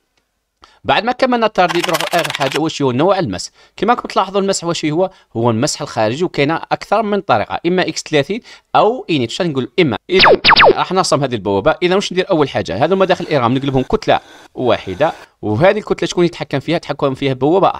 S1: بعد ما كملنا الترديد نروح اخر حاجه واش هو نوع المسح كما راكم تلاحظوا المسح واش هو هو المسح الخارجي وكاينه اكثر من طريقه اما اكس 30 او انيت شنو نقول اما اذا راح نرسم هذه البوابه اذا واش ندير اول حاجه هذو داخل الارام نقلبهم كتله واحده وهذه الكتله شكون يتحكم فيها تحكم فيها بوابه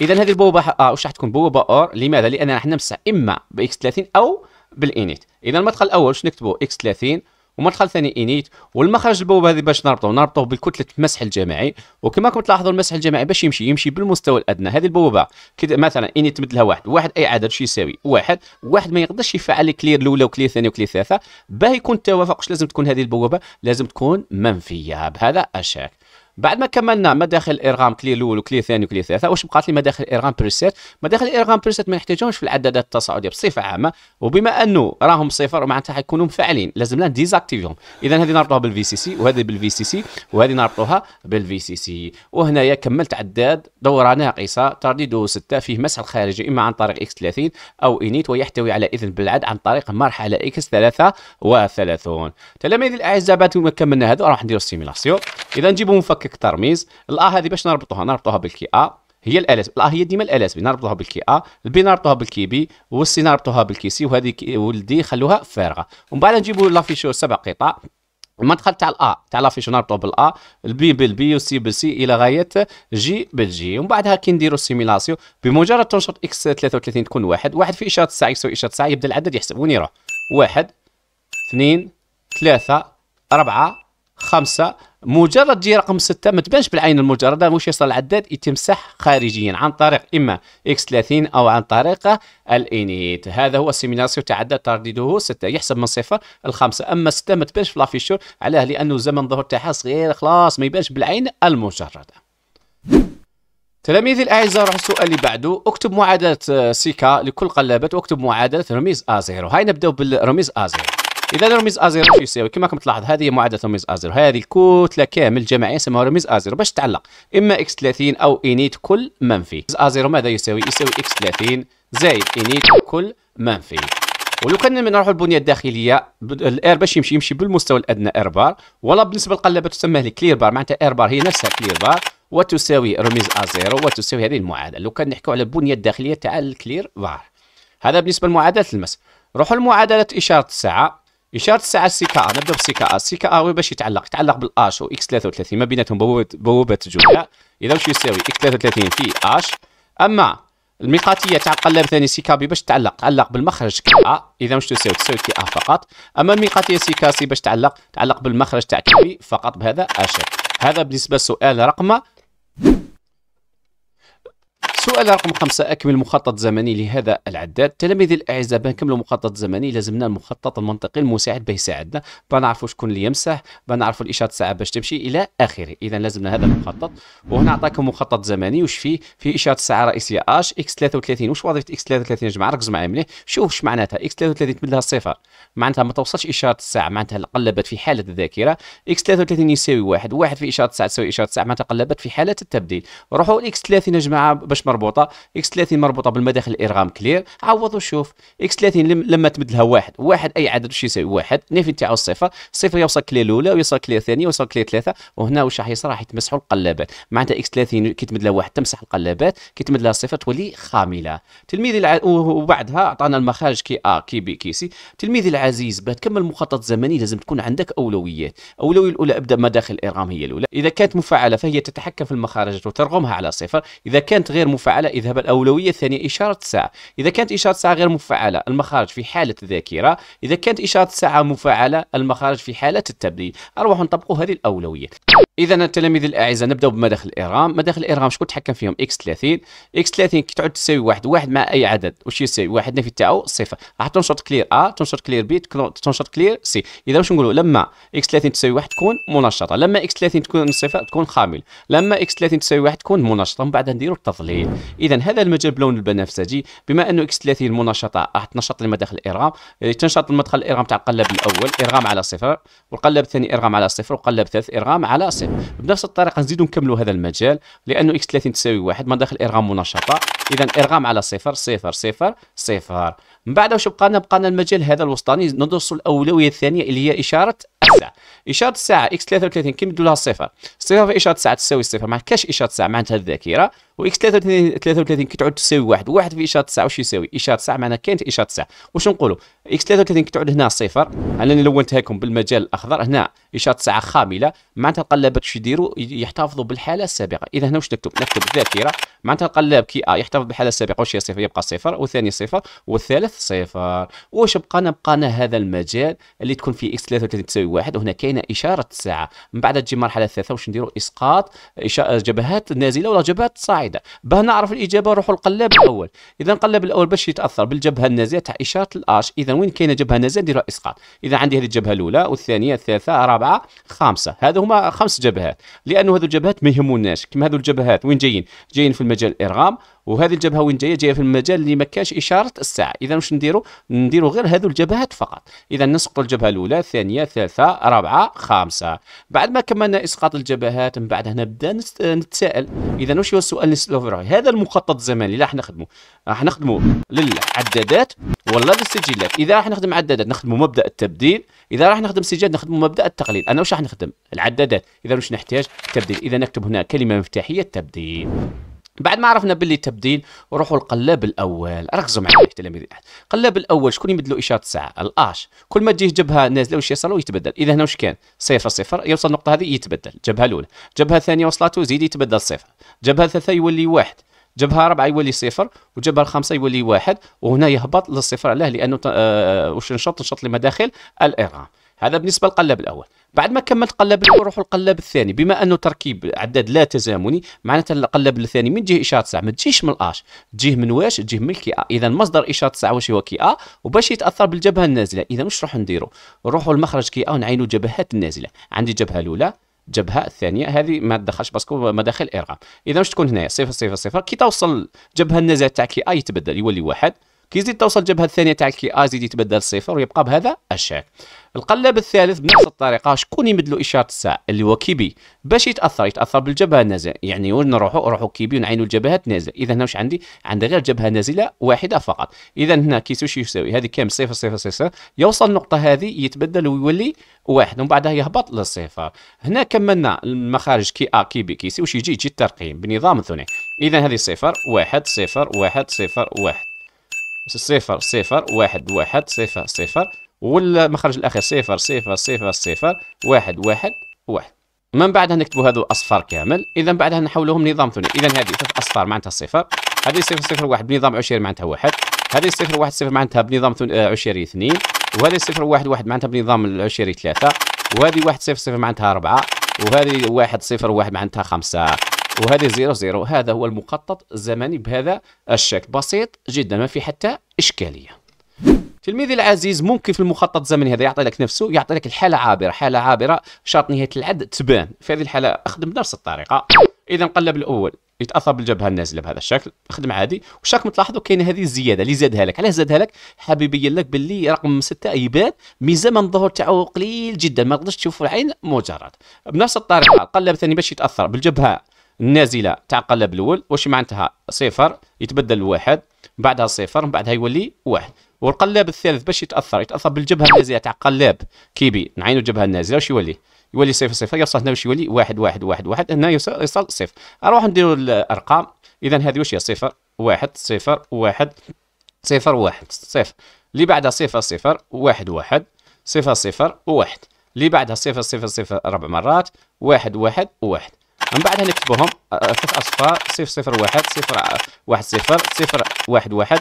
S1: اذا هذه البوابه آه واش راح تكون بوابه اور لماذا لان راح نمسح اما باكس 30 او بالانيت اذا المدخل الاول واش نكتبوا اكس 30 ومدخل ثاني انيت والمخرج البوب هذه باش نربطو نربطو بالكتله المسح الجماعي وكما كنت تلاحظوا المسح الجماعي باش يمشي يمشي بالمستوى الادنى هذه البوابه كده مثلا انيت تمد لها واحد واحد اي عدد شي يساوي واحد واحد ما يقدرش يفعل كلير الاولى وكلير الثانيه وكلير الثالثه باه يكون التوافق واش لازم تكون هذه البوابه لازم تكون منفيه بهذا الشكل بعد ما كملنا مداخل الارغام كلي الاول وكلي الثاني وكلي الثالثه واش بقات لي مداخل الارغام بريسيت مداخل الارغام بريسيت ما نحتاجهمش في العدادات التصاعديه بصفه عامه وبما انه راهم صفر معناتها حيكونوا مفعلين لازم لنا ديزاكتيفيهم اذا هذه نربطوها بالفي سي سي وهذه بالفي سي سي وهذه نربطوها بالفي سي سي وهنايا كملت عداد دوره ناقصه ترديده 6 فيه مسح الخارجي اما عن طريق اكس 30 او انيت ويحتوي على اذن بالعد عن طريق مرحله اكس 33 تلاميذ الاعزاء بعد ما كملنا هذا راح نديروا سيميلاسيون اذا نجيبوا مفكر كيك ترميز الا هذه باش نربطوها نربطوها بالكي ا هي الالات الا هي ديما الالات بي نربطوها بالكي ا البي نربطوها بالكي بي والسي نربطوها بالكي سي وهذه والدي خلوها فارغه ومن بعد نجيبوا لافيشو سبع قطع المدخل تاع الا تاع لافيشو نربطوه بالا البي بالبي والسي بالسي الى غايه جي بالجي ومن بعدها كي نديروا السيميلاسيون بمجرد تنشط اكس 33 تكون واحد واحد في اشاره الساعه يساوي اشاره الساعه يبدا العدد يحسب وين يروح واحد اثنين ثلاثه اربعه خمسه مجرد جي رقم 6 ما تبانش بالعين المجرده واش يصل العداد يتمسح خارجيا عن طريق اما اكس 30 او عن طريق الانيت هذا هو السيميناسيو تاع عداد ترديده 6 يحسب من صفر لخمسه اما 6 ما تبانش في لافيشور علاه لانه زمن ظهور تاعها صغير خلاص ما يبانش بالعين المجرده تلاميذي الاعزاء روح السؤال اللي بعده اكتب معادله سيكا لكل قلابات واكتب معادله رميز ا زيرو هاي نبداو بالرميز ا زيرو اذا رمز ازيرو شو يساوي كما راكم تلاحظ هذه هي معادله رمز ازيرو هذه الكتله كامل الجماعيه يسموها رمز ازيرو باش تعلق اما اكس 30 او انيت كل منفي ازيرو ماذا يساوي يساوي اكس 30 زائد انيت كل منفي ولو كان نروحوا البنيه الداخليه الار باش يمشي يمشي بالمستوى الادنى ار بار ولا بالنسبه للقلبه تسمى لي كلير بار معناتها ار بار هي نفسها كلير بار وتساوي رمز زيرو وتساوي هذه المعادله لو كان نحكوا على البنيه الداخليه تاع الكلير بار هذا بالنسبه لمعادله المس روحوا لمعادله اشاره الساعه إشارة الساعة السي كا نبدأ آه، بالسي كا السي آه. كا آه وين باش يتعلق يتعلق بالأش واكس إكس 33 ما بيناتهم بوابة الجملة إذا واش يساوي إكس 33 في أش أما الميقاتية تاع القلاب ثاني سي بي باش تعلق تعلق بالمخرج كي ا اذا واش تساوي تساوي كي ا فقط اما الميقاتية سي سي باش تعلق تعلق بالمخرج تاع كي فقط بهذا الشكل هذا بالنسبه للسؤال رقم سؤال رقم خمسة أكمل مخطط زمني لهذا العداد تلاميذ الأعزاء بنكمل مخطط زمني لازمنا المخطط المنطقي المساعد باه يساعدنا بنعرفوا شكون اللي يمسح بنعرفوا الإشارة الساعة باش تمشي إلى آخره إذا لازمنا هذا المخطط وهنا عطاكم مخطط زمني وش فيه في إشارة الساعة الرئيسية اش اكس 33 وش وظيفة اكس 33 يا جماعة ركزوا معايا مليح شوف واش معناتها اكس 33 تمد لها معناتها ما توصلش إشارة الساعة معناتها قلبت في حالة الذاكرة اكس 33 يساوي واحد واحد في إشارة الساعة تساوي إشارة الساعة معناتها قلبت في حالة التبديل روحوا الاكس 30 يا جماعة باش مربوطه اكس 30 مربوطه بالمداخل الارغام كلير عوض وشوف اكس 30 لما تمد لها واحد واحد اي عدد وش يساوي واحد النفي نتاعو الصفر الصفر يوصل كلير الاولى ويوصل كلير الثانيه ويوصل كلير ثلاثه وهنا واش راح يصير راح يتمسحوا القلابات معناتها اكس 30 كي تمد لها واحد تمسح القلابات كي تمد لها صفر تولي خامله تلميذي الع... وبعدها عطانا المخارج كي ا كي بي كي سي تلميذي العزيز باه تكمل المخطط الزمني لازم تكون عندك اولويات الاولويه الاولى ابدا مداخل الارغام هي الاولى اذا كانت مفعله فهي تتحكم في المخارج وترغمها على صفر اذا كانت غير مفعله مفعلة يذهب الأولوية الثانية إشارة الساعة إذا كانت إشارة الساعة غير مفعلة المخارج في حالة الذاكرة إذا كانت إشارة الساعة مفعلة المخارج في حالة التبديل اروحوا نطبقوا هذه الأولوية اذا التلاميذ الاعزاء نبداو بمداخل الارغام مداخل الارغام شكون تحكم فيهم اكس 30 اكس 30 كي تعود تساوي واحد واحد مع اي عدد واش يساوي واحد نفي تاعو صفر راح تنشط كلير ا تنشط كلير بي تنشط كلير سي اذا واش نقولوا لما اكس 30 تساوي واحد تكون منشطه لما اكس 30 تكون صفر تكون خامل لما اكس 30 تساوي واحد تكون منشطه من بعد نديروا التظليل اذا هذا المجال بلون البنفسجي بما انه اكس 30 منشطه راح آه، تنشط لمداخل الارغام آه، تنشط المدخل الارغام تاع القلب الاول ارغام على صفر والقلب الثاني ارغام على صفر والقلب الثالث ارغام على صفر بنفس الطريقه نزيدو نكملوا هذا المجال لانه اكس 30 تساوي واحد مداخل الارغام منشطه اذا ارغام على صفر صفر صفر صفر, صفر. من بعد واش بقانا بقانا المجال هذا الوسطاني ندرسوا الاولويه الثانيه اللي هي اشاره الساعه اشاره الساعه اكس 33 كيمدوا لها الصفر الصفر في اشاره الساعه تساوي صفر ما كاش اشاره الساعه معناتها الذاكره واكس 33 33 كي تعود تساوي واحد واحد في اشاره الساعه واش يساوي اشاره الساعه معناها كانت اشاره الساعه واش نقولوا اكس 33 كي تعود هنا صفر انا لونتها لكم بالمجال الاخضر هنا اشاره ساعه خامله معناتها القلاب باش يديروا يحتفظوا بالحاله السابقه اذا هنا واش نكتب نكتب ذاكره معناتها القلاب كي ا آه، يحتفظ بالحاله السابقه واش هي صفر يبقى صفر والثاني صفر والثالث صفر واش بقانا بقانا هذا المجال اللي تكون فيه اكس 33 تساوي واحد وهنا كاينه اشاره ساعه من بعد تجي المرحله الثالثه واش نديروا اسقاط جبهات نازله ولا جبهات صاعده باه نعرف الاجابه نروحوا للقلاب الاول اذا القلاب الاول باش يتاثر بالجبهه النازله تاع اشاره الاش اذا وين كاينه جبهه نازله نديروا اسقاط اذا عندي هذه الجبهه الاولى والثانيه الثالثه الرابعه أربعة خمسة هذا هما خمس جبهات لأنه هذو الجبهات ما يهموناش كما هذو الجبهات وين جايين جايين في المجال الإرغام وهذه الجبهه وين جايه جايه في المجال اللي ما كانش اشاره الساعه اذا واش نديروا نديروا غير هذو الجبهات فقط اذا نسقط الجبهه الاولى الثانيه الثالثه رابعه خامسه بعد ما كملنا اسقاط الجبهات من بعد هنا بدا نتساءل اذا واش هو السؤال اللي هذا المخطط الزمني اللي راح نخدمه راح نخدمه للعدادات ولا للسجلات اذا راح نخدم عدادات نخدمه مبدا التبديل اذا راح نخدم سجاد نخدم مبدا التقليل انا واش راح نخدم العدادات اذا واش نحتاج تبديل اذا نكتب هنا كلمه مفتاحيه تبديل بعد ما عرفنا باللي تبديل روحوا القلاب الاول ركزوا معايا تلاميذ القلاب الاول شكون يمدلو اشاره الساعه الاش كل ما تجيه جبهه نازله واش يصلوا يتبدل اذا هنا واش كان صفر صفر يوصل النقطه هذه يتبدل الجبهه الاولى الجبهه الثانيه وصلته زيد يتبدل صفر الجبهه الثالثه يولي واحد جبهه ربعه يولي صفر وجبهه الخامسه يولي واحد وهنا يهبط للصفر علاه لانه آه, آه،, آه، واش نشط نشط لمداخل الارهام هذا بالنسبه للقلاب الاول بعد ما كملت القلاب الاول نروحوا للقلاب الثاني بما انه تركيب عداد لا تزامني معناتها القلاب الثاني من جهه اشاره ساعة ما تجيش من الاش تجيه من واش تجيه من الكي ا اذا مصدر اشاره ساعة واش هو كي ا وباش يتاثر بالجبهه النازله اذا واش نروحوا نديروا نروحوا لمخرج كي ا ونعينوا الجبهات النازله عندي الجبهه الاولى الجبهه الثانيه هذه ما تدخلش باسكو مداخل ارغام اذا واش تكون هنايا صفر صفر صفر كي توصل الجبهه النازله تاع كي ا يتبدل يولي واحد كي تزيد توصل الجبهه الثانيه تاع الكي ا يزيد يتبدل صفر ويبقى بهذا الشكل القلاب الثالث بنفس الطريقه شكون يمد له اشاره الساعه اللي هو كيبي باش يتاثر يتاثر بالجبهه النازله يعني وين نروحوا نروحوا كيبي ونعينوا الجبهات نازله اذا هنا واش عندي عندي غير جبهه نازله واحده فقط اذا هنا كي واش يساوي هذه كام صفر صفر صفر يوصل النقطه هذه يتبدل ويولي واحد ومن بعدها يهبط للصفر هنا كملنا المخارج كي ا كي بي كي واش يجي يجي الترقيم بنظام ثنائي اذا هذه صفر واحد صفر واحد صفر واحد صفر صفر واحد واحد صفر صفر والمخرج الاخير صفر صفر صفر صفر واحد واحد واحد من بعدها نكتبوا هذو اصفار كامل اذا بعدها نحولهم نظام ثنائي اذا هذه ثلاث اصفار معناتها صفر هذه صفر صفر واحد بنظام عشري معناتها واحد هذه صفر واحد صفر معناتها بنظام آه، عشري اثنين وهذه صفر واحد واحد معناتها بنظام العشري ثلاثة وهذه واحد صفر صفر معناتها أربعة وهذه واحد صفر واحد معناتها خمسة وهذه زيرو زيرو هذا هو المخطط الزمني بهذا الشكل بسيط جدا ما في حتى إشكالية تلميذي العزيز ممكن في المخطط الزمني هذا يعطي لك نفسه يعطي لك الحالة عابرة حالة عابرة شرط نهاية العد تبان في هذه الحالة أخدم بنفس الطريقة إذا نقلب الأول يتاثر بالجبهه النازله بهذا الشكل خدم عادي وشاكم تلاحظوا كاين هذه الزياده اللي زادها لك علاش زادها لك حابب يبين لك باللي رقم سته يبان ميزان الظهور تاعو قليل جدا ما تقدرش تشوفه العين مجرد بنفس الطريقه القلب ثاني باش يتاثر بالجبهه النازله تاع القلب الاول واش معناتها صفر يتبدل لواحد بعدها صفر من بعدها يولي واحد والقلاب الثالث باش يتاثر يتاثر بالجبهه النازله تاع القلاب كيبي نعينو الجبهه النازله واش يولي يولي صفر صفر يوصل هنا واش يولي واحد واحد واحد واحد هنا يوصل يوصل صفر اروح نديرو الارقام اذا هذه واش هي صفر واحد صفر واحد صفر واحد صفر اللي بعدها صفر صفر واحد واحد صفر صفر واحد اللي بعدها صفر صفر صفر اربع مرات واحد واحد واحد من بعد نكتبوهم ثلاث اصفار صفر صفر واحد صفر واحد صفر صفر واحد واحد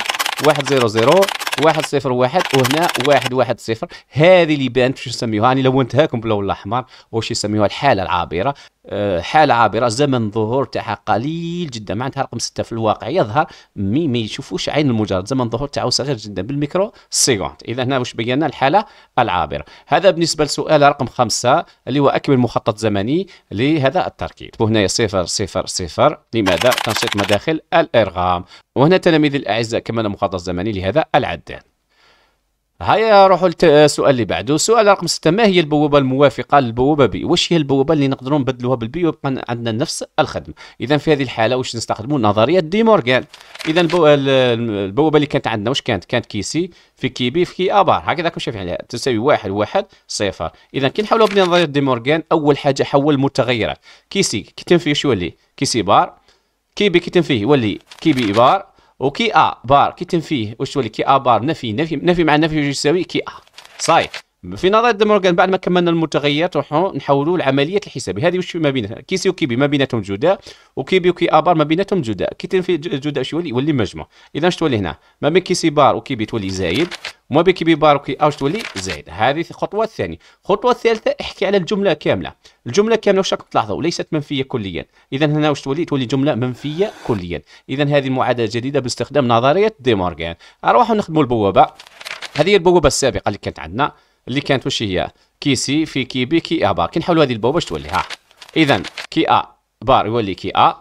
S1: واحد زيرو زيرو واحد صفر واحد وهنا واحد واحد صفر هذه اللي بانت شو نسميوها يعني لونتهاكم باللون الاحمر واش يسميوها الحاله العابره أه حاله عابره زمن ظهور تاعها قليل جدا معناتها رقم ستة في الواقع يظهر مي ما يشوفوش عين المجرد زمن ظهور تاعو صغير جدا بالميكرو سيكوند اذا هنا واش بينا الحاله العابره هذا بالنسبه لسؤال رقم خمسة اللي هو اكمل مخطط زمني لهذا التركيب نكتبوا هنايا صفر صفر صفر لماذا تنشيط مداخل الارغام وهنا تلاميذ الاعزاء كمل مخطط زمني لهذا العداد هيا نروحوا للسؤال آه، اللي بعده السؤال رقم 6 ما هي البوابه الموافقه للبوابه بي واش هي البوابه اللي نقدروا نبدلوها بالبي ويبقى عندنا نفس الخدمه اذا في هذه الحاله واش نستخدموا نظريه دي مورغان اذا البوابه اللي كانت عندنا واش كانت كانت كيسي في كي بي في كي ابار هكذا راكم شايفين عليها تساوي واحد واحد صفر اذا كي نحاولوا بنظريه دي مورغان اول حاجه حول المتغيرات كيسي كي تنفي شو يولي كيسي بار كي بي كي تنفيه يولي كي بي بار وكي ا بار كي تنفيه واش تولي كي ا بار نفي نفي نفي مع نفي يساوي كي ا صايي في نظريه مورغان بعد ما كملنا المتغيرات نروحوا نحولوا لعمليه الحسابي هذه واش ما بينها كيسي وكيبي ما بيناتهم جداء وكيبي وكي ابار ما بيناتهم جداء كي تنفي جداء شو يولي يولي مجموع اذا واش تولي هنا ما بين كيسي بار وكيبي تولي زايد وما بين كيبي بار وكي اوش تولي زايد هذه الخطوه الثانيه الخطوه الثالثه احكي على الجمله كامله الجمله كامله واش راكم تلاحظوا ليست منفيه كليا اذا هنا واش تولي تولي جمله منفيه كليا اذا هذه المعادله جديده باستخدام نظريه دي مورغان اروحوا نخدموا البوابه هذه البوابه السابقه اللي كانت عندنا اللي كانت واش هي كيسي في كيبي كي ا بار كي نحولوا هذه البوابه باش تولي ها اذا كي ا بار يولي كي ا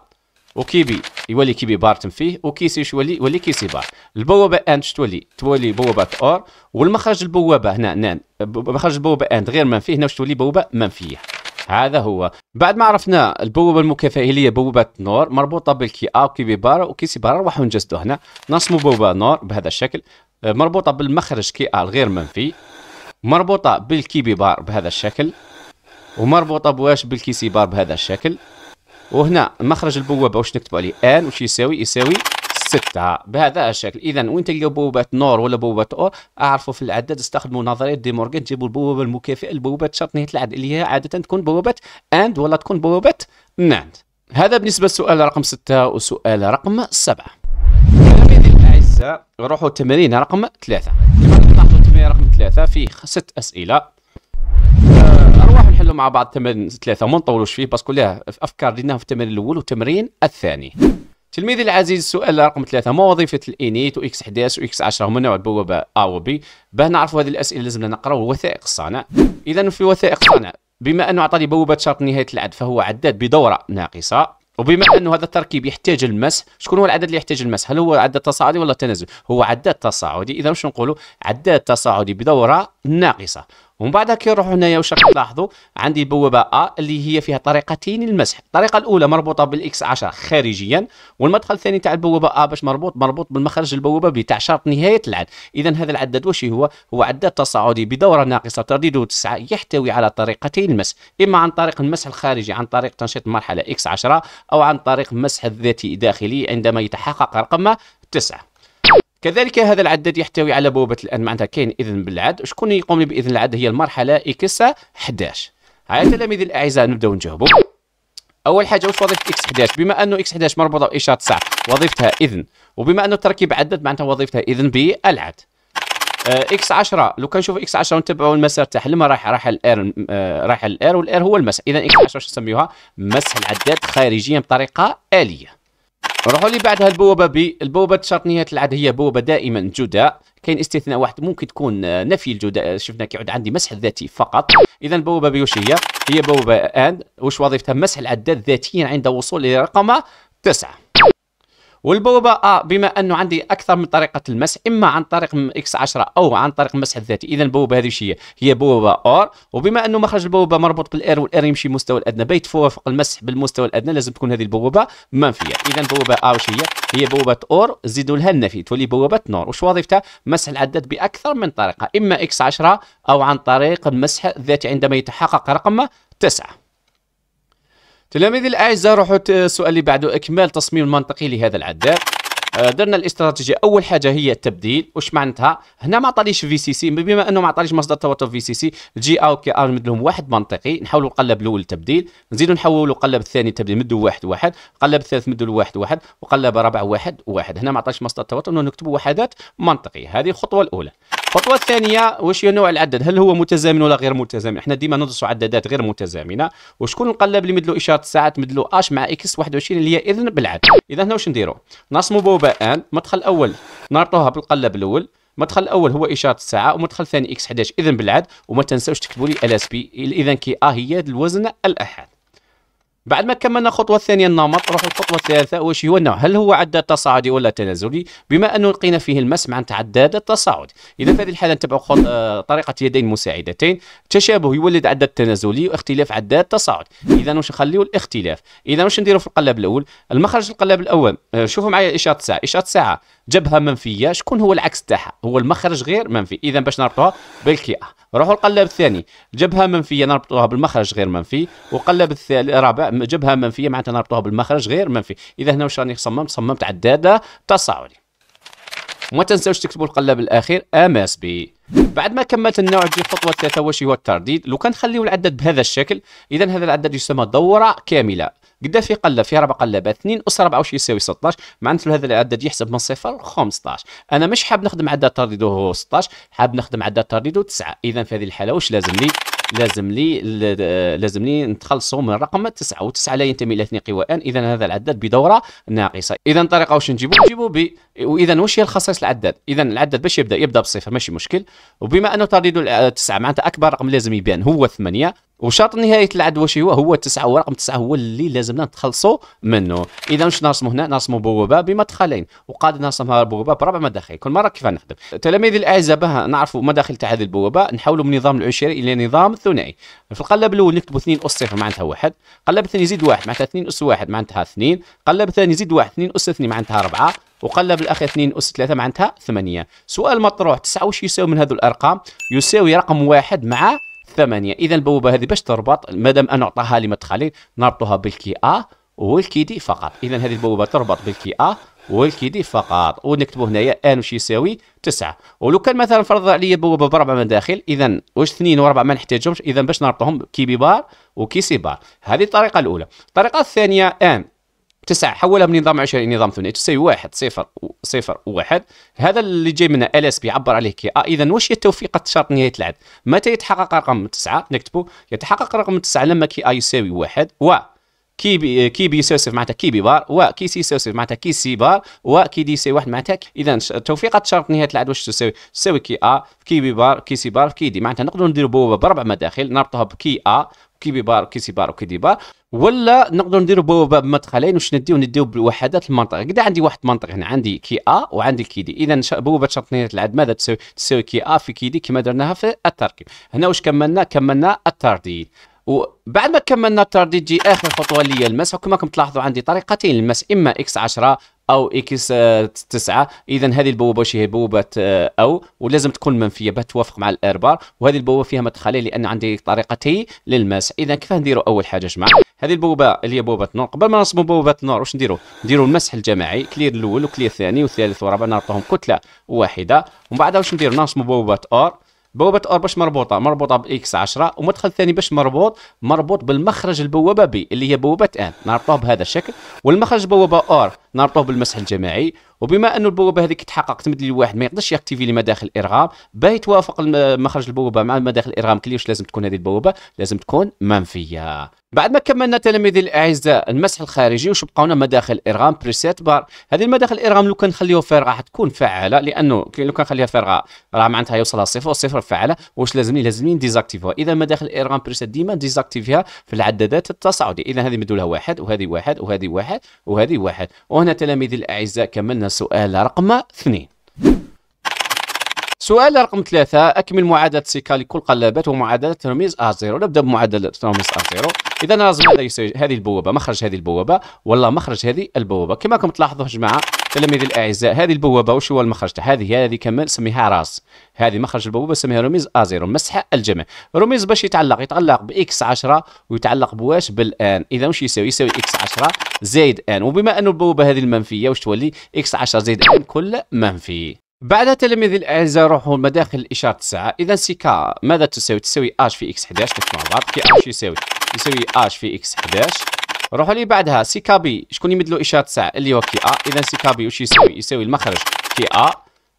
S1: وكيبي يولي كيبي بار تنفيه وكيسي يولي يولي كيسي بار البوابه اند تولي تولي بوابه اور والمخرج البوابه هنا نان مخرج البوابه اند غير منفي هنا واش تولي بوابه منفيه هذا هو بعد ما عرفنا البوابه المكافئه بوابه نور مربوطه بالكي ا وكيبي بار وكيسي بار راح نجسدو هنا نرسموا بوابه نور بهذا الشكل مربوطه بالمخرج كي ا الغير منفي مربوطة بالكيبي بار بهذا الشكل ومربوطة بواش بالكيسي بار بهذا الشكل وهنا مخرج البوابة واش نكتبوا عليه ان وش يساوي يساوي ستة بهذا الشكل إذا وين تلقاو بوابات نور ولا بوابات أور أعرفوا في العدد استخدموا نظرية دي مورغان تجيبوا البوابة المكافئة لبوابة شرط نهاية العدد اللي هي عادة تكون بوابة أند ولا تكون بوابة ناند هذا بالنسبة للسؤال رقم ستة وسؤال رقم سبعة تلاميذي الأعزاء روحوا تمرين رقم ثلاثة ثلاثة فيه ست أسئلة آه، أرواح نحلوا مع بعض تمرين ثلاثة وما نطولوش فيه باسكو في أفكار ديناها في التمرين الأول والتمرين الثاني تلميذي العزيز السؤال رقم ثلاثة ما وظيفة الإنيت وإكس 11 وإكس 10 هما نوع البوابة أ وبي باه نعرفوا هذه الأسئلة لازمنا نقراو وثائق الصانع إذا في وثائق الصانع بما أنه عطاني بوابة شرط نهاية العد فهو عداد بدورة ناقصة وبما انه هذا التركيب يحتاج المس شكون هو العدد اللي يحتاج المس هل هو عدد تصاعدي ولا تنازلي هو عدد تصاعدي اذا واش نقولوا عدد تصاعدي بدوره ناقصه ومن بعدها كي نروحوا هنايا واش تلاحظوا عندي البوابه ا اللي هي فيها طريقتين للمسح الطريقه الاولى مربوطه بالاكس 10 خارجيا والمدخل الثاني تاع البوابه ا باش مربوط مربوط بالمخرج البوابه بتاع شرط نهايه العد اذا هذا العداد واش هو هو عداد تصاعدي بدوره ناقصه ترديده 9 يحتوي على طريقتين المسح اما عن طريق المسح الخارجي عن طريق تنشيط مرحله اكس 10 او عن طريق المسح الذاتي داخلي عندما يتحقق رقم 9 كذلك هذا العداد يحتوي على بوابة الآن معناتها كاين إذن بالعد شكون يقوم بإذن العد هي المرحلة إكس 11 هيا تلاميذ الأعزاء نبداو نجاوبو أول حاجة واش وظيفة إكس 11 بما أنه إكس 11 مربوطة بإشارة 9 وظيفتها إذن وبما أنه تركيب عدد معناتها وظيفتها إذن بالعد آه، اكس 10 لو كان نشوف اكس 10 ونتبعوا المسار تاعها لما راح راح الار آه، راح الار والار هو المسح اذا اكس 10 واش نسميوها مسح العداد خارجيا بطريقه اليه روحوا لي بعدها البوابه بي البوابه نهايه العهد هي بوابه دائما جداء كاين استثناء واحد ممكن تكون نفي الجداء شفنا كيعود عندي مسح الذاتي فقط اذا البوابه وش هي هي بوابه ان وش وظيفتها مسح العداد ذاتيا عند وصول الى رقم تسعه والبوابه ا آه، بما انه عندي اكثر من طريقه المسح اما عن طريق اكس 10 او عن طريق المسح الذاتي اذا البوابه هذه هي هي بوابه اور وبما انه مخرج البوابه مربوط بالاير والاير يمشي مستوى الادنى بيت فوق المسح بالمستوى الادنى لازم تكون هذه البوابه منفيه اذا بوابه ا وش هي هي بوابه اور زيدوا لها النفي تولي بوابه نور وش وظيفتها مسح العداد باكثر من طريقه اما اكس 10 او عن طريق المسح الذاتي عندما يتحقق رقم 9 تلاميذي الأعزاء روحوا السؤال اللي بعده إكمال تصميم منطقي لهذا العداد آه، درنا الاستراتيجيه اول حاجه هي التبديل واش معناتها هنا ما عطاليش في سي سي بما انه ما عطاليش مصدر توتر في سي سي جي او كي ار نمد لهم واحد منطقي نحاولوا القلب الاول تبديل نزيدوا نحولوا القلب الثاني تبديل مدوا واحد واحد قلب الثالث مدوا واحد واحد وقلب رابع واحد واحد هنا ما عطاش مصدر توتر انه نكتبوا وحدات منطقيه هذه الخطوه الاولى الخطوه الثانيه واش هي نوع العدد هل هو متزامن ولا غير متزامن احنا ديما ندرسوا عدادات غير متزامنه وشكون القلاب اللي مدلو اشاره الساعه تمدلو اش مع اكس 21 اللي هي اذن بالعدد اذا هنا واش نديروا نرسموا ان مدخل اول نربطوها بالقلب الاول المدخل الاول هو اشاره الساعه ومدخل ثاني اكس 11 اذن بالعد وما تنساوش تكتبوا لي ال اس بي اذا كي ا آه هي الوزن الاحاد بعد ما كملنا الخطوه الثانيه النمط نروح الخطوه الثالثه واش هو النوع هل هو عداد تصاعدي ولا تنازلي بما انه لقينا فيه المسمع عن عداد التصاعد اذا في هذه الحاله نتبعوا خط... آه، طريقه يدين مساعدتين تشابه يولد عداد تنازلي واختلاف عداد تصاعد اذا واش نخليو الاختلاف اذا واش نديرو في القلب الاول المخرج القلب الاول آه، شوفوا معايا اشاره الساعه اشاره الساعه جبهه منفيه شكون هو العكس تاعها هو المخرج غير منفي اذا باش نربطوها بالكيئه روحوا للقلاب الثاني جبهه منفيه نربطوها بالمخرج غير منفي وقلب الرابع جبهه منفيه معناتها نربطوها بالمخرج غير منفي اذا هنا واش راني صممت صممت عداده تصاعدي وما تنساوش تكتبوا القلاب الاخير ام اس بي بعد ما كملت النوع ديال الخطوه الثالثه واش هو الترديد لو كان نخليو العدد بهذا الشكل اذا هذا العدد يسمى دوره كامله قداش في قلب في ربع قلبات 2 اس 4 واش يساوي 16 معناته هذا العدد يحسب من صفر 15 انا مش حاب نخدم عدد تردده 16 حاب نخدم عدد تردده 9 اذا في هذه الحاله واش لازم لي لازم لي آه، لازم لي نتخلصوا من رقم 9 و9 لا ينتمي الى اثنين قواء اذا هذا العدد بدوره ناقصه اذا الطريقه واش نجيبو نجيبو ب واذا واش هي الخصائص العداد اذا العدد باش يبدا يبدا بصفر ماشي مشكل وبما انه تردد 9 معناتها اكبر رقم لازم يبان هو 8 وشرط نهايه العدوى واش هو هو التسعه هو رقم تسعه هو اللي لازمنا نتخلصوا منه اذا واش نرسموا هنا نرسموا بوابه بمدخلين وقاد نرسمها بوابه بربع مداخل كل مره كيف نخدم تلاميذ الاعزاء باه نعرفوا مداخل تاع هذه البوابه نحولوا من نظام العشري الى نظام ثنائي في القلب الاول نكتبوا 2 اس صفر معناتها واحد قلب ثاني يزيد واحد معناتها 2 اس واحد معناتها اثنين قلب ثاني يزيد واحد 2 اس اثنين معناتها اربعه وقلب الاخير 2 اس 3 معناتها 8 سؤال مطروح 9 واش يساوي من هذو الارقام يساوي رقم واحد مع ثمانية إذا البوابة هذه باش تربط مادام أنا أعطاها لمدخلين نربطها بالكي أ والكي دي فقط إذا هذه البوابة تربط بالكي أ والكي دي فقط ونكتبوا هنايا ان واش يساوي 9 ولو كان مثلا فرض عليا بوابه باربع مداخل اذا واش اثنين وربع ما نحتاجهمش اذا باش نربطهم كي بي بار وكي سي بار هذه الطريقه الاولى الطريقه الثانيه ان تسعة حولها من نظام عشوائي إلى نظام ثمانية تساوي واحد صفر صفر واحد هذا اللي جاي من ال اس بي عبر عليه كي ا آه، إذا واش هي توفيقة شرط نهاية العد متى يتحقق رقم تسعة نكتبه يتحقق رقم تسعة لما كي ا يساوي واحد و كي بي كي بي يساوي معناتها كي بي بار وكي سي يساوي معناتها كي سي بار وكي دي يساوي واحد معناتها اذا توفيقه شرط نهايه العد واش تساوي؟ تساوي كي ا في كي بي بار كي سي بار في كي دي معناتها نقدروا نديروا بوابه باربع مداخل نربطها بكي ا كيبي بار كيسي بار وكيدي بار ولا نقدر نديرو بوابه مدخلين واش نديو نديو بالوحدات المنطقه كدا عندي واحد المنطق هنا عندي كي ا وعندي كي دي اذا بوابه شرطيه العد ماذا تساوي تساوي كي ا في كي دي كما درناها في التركيب هنا واش كملنا كملنا الترديد وبعد ما كملنا الترديد تجي اخر خطوه اللي هي المسح وكما كم تلاحظوا عندي طريقتين للمسح اما اكس 10 او اكس 9 اذا هذه البوابه واش هي بوابه او ولازم تكون منفيه باش توافق مع الاربار وهذه البوابه فيها مدخلين لان عندي طريقتي للمسح اذا كيف نديروا اول حاجه جماعه هذه البوابه اللي هي بوابه نور قبل ما نصبوا بوابه نور واش نديروا نديروا المسح الجماعي كلير الاول وكلير الثاني والثالث والرابع نربطهم كتله واحده ومن بعد واش نديروا نصبوا بوابه اور بوابه ار باش مربوطه مربوطه باكس 10 ومدخل ثاني باش مربوط مربوط بالمخرج البوابه بي اللي هي بوابه ان نربطوه بهذا الشكل والمخرج بوابه ار نربطوه بالمسح الجماعي وبما انه البوابه هذيك تحقق تمد لي الواحد ما يقدرش ياكتيفي لي مداخل الارغام باه يتوافق مخرج البوابه مع مداخل الارغام واش لازم تكون هذه البوابه لازم تكون منفيه بعد ما كملنا تلاميذي الاعزاء المسح الخارجي واش بقاونا مداخل الارغام بريسيت بار هذه المداخل الارغام لو كان نخليوها فارغه حتكون فعاله لانه لو كان نخليها فارغه راه معناتها يوصلها صفر والصفر فعاله واش لازمني لازمني ديزاكتيفوها اذا مداخل الارغام بريسيت ديما ديزاكتيفيها في العدادات التصاعدي اذا هذه مدولها واحد وهذه واحد وهذه واحد وهذه واحد, وهذه واحد. وهنا تلاميذي الأعزاء كملنا سؤال رقم اثنين سؤال رقم ثلاثة أكمل معادلة سيكا لكل قلابات ومعادلة ترميز A0 نبدأ بمعادلة ترميز A0 إذا لازم هذا يساوي هذه البوابة مخرج هذه البوابة والله مخرج هذه البوابة كما راكم تلاحظوا يا جماعة تلاميذي الأعزاء هذه البوابة وش هو المخرج تاعها هذه هذه كمان سميها راس هذه مخرج البوابة سميها رميز A0 مسح الجمع رميز باش يتعلق يتعلق بإكس 10 ويتعلق بواش بالآن إذا وش يساوي يساوي إكس 10 زائد آن وبما أنه البوابة هذه المنفية وش تولي إكس 10 زائد آن كل منفي بعد تلاميذي الاعزاء روحوا مداخل اشاره الساعه اذا سيكا ماذا تساوي تساوي اش في اكس 11 كيف مع بعض كي اش يساوي يساوي اش في اكس 11 روحوا لي بعدها سي بي شكون يمدلو اشاره الساعه اللي هو كي ا اذا سي بي واش يساوي يساوي المخرج كي ا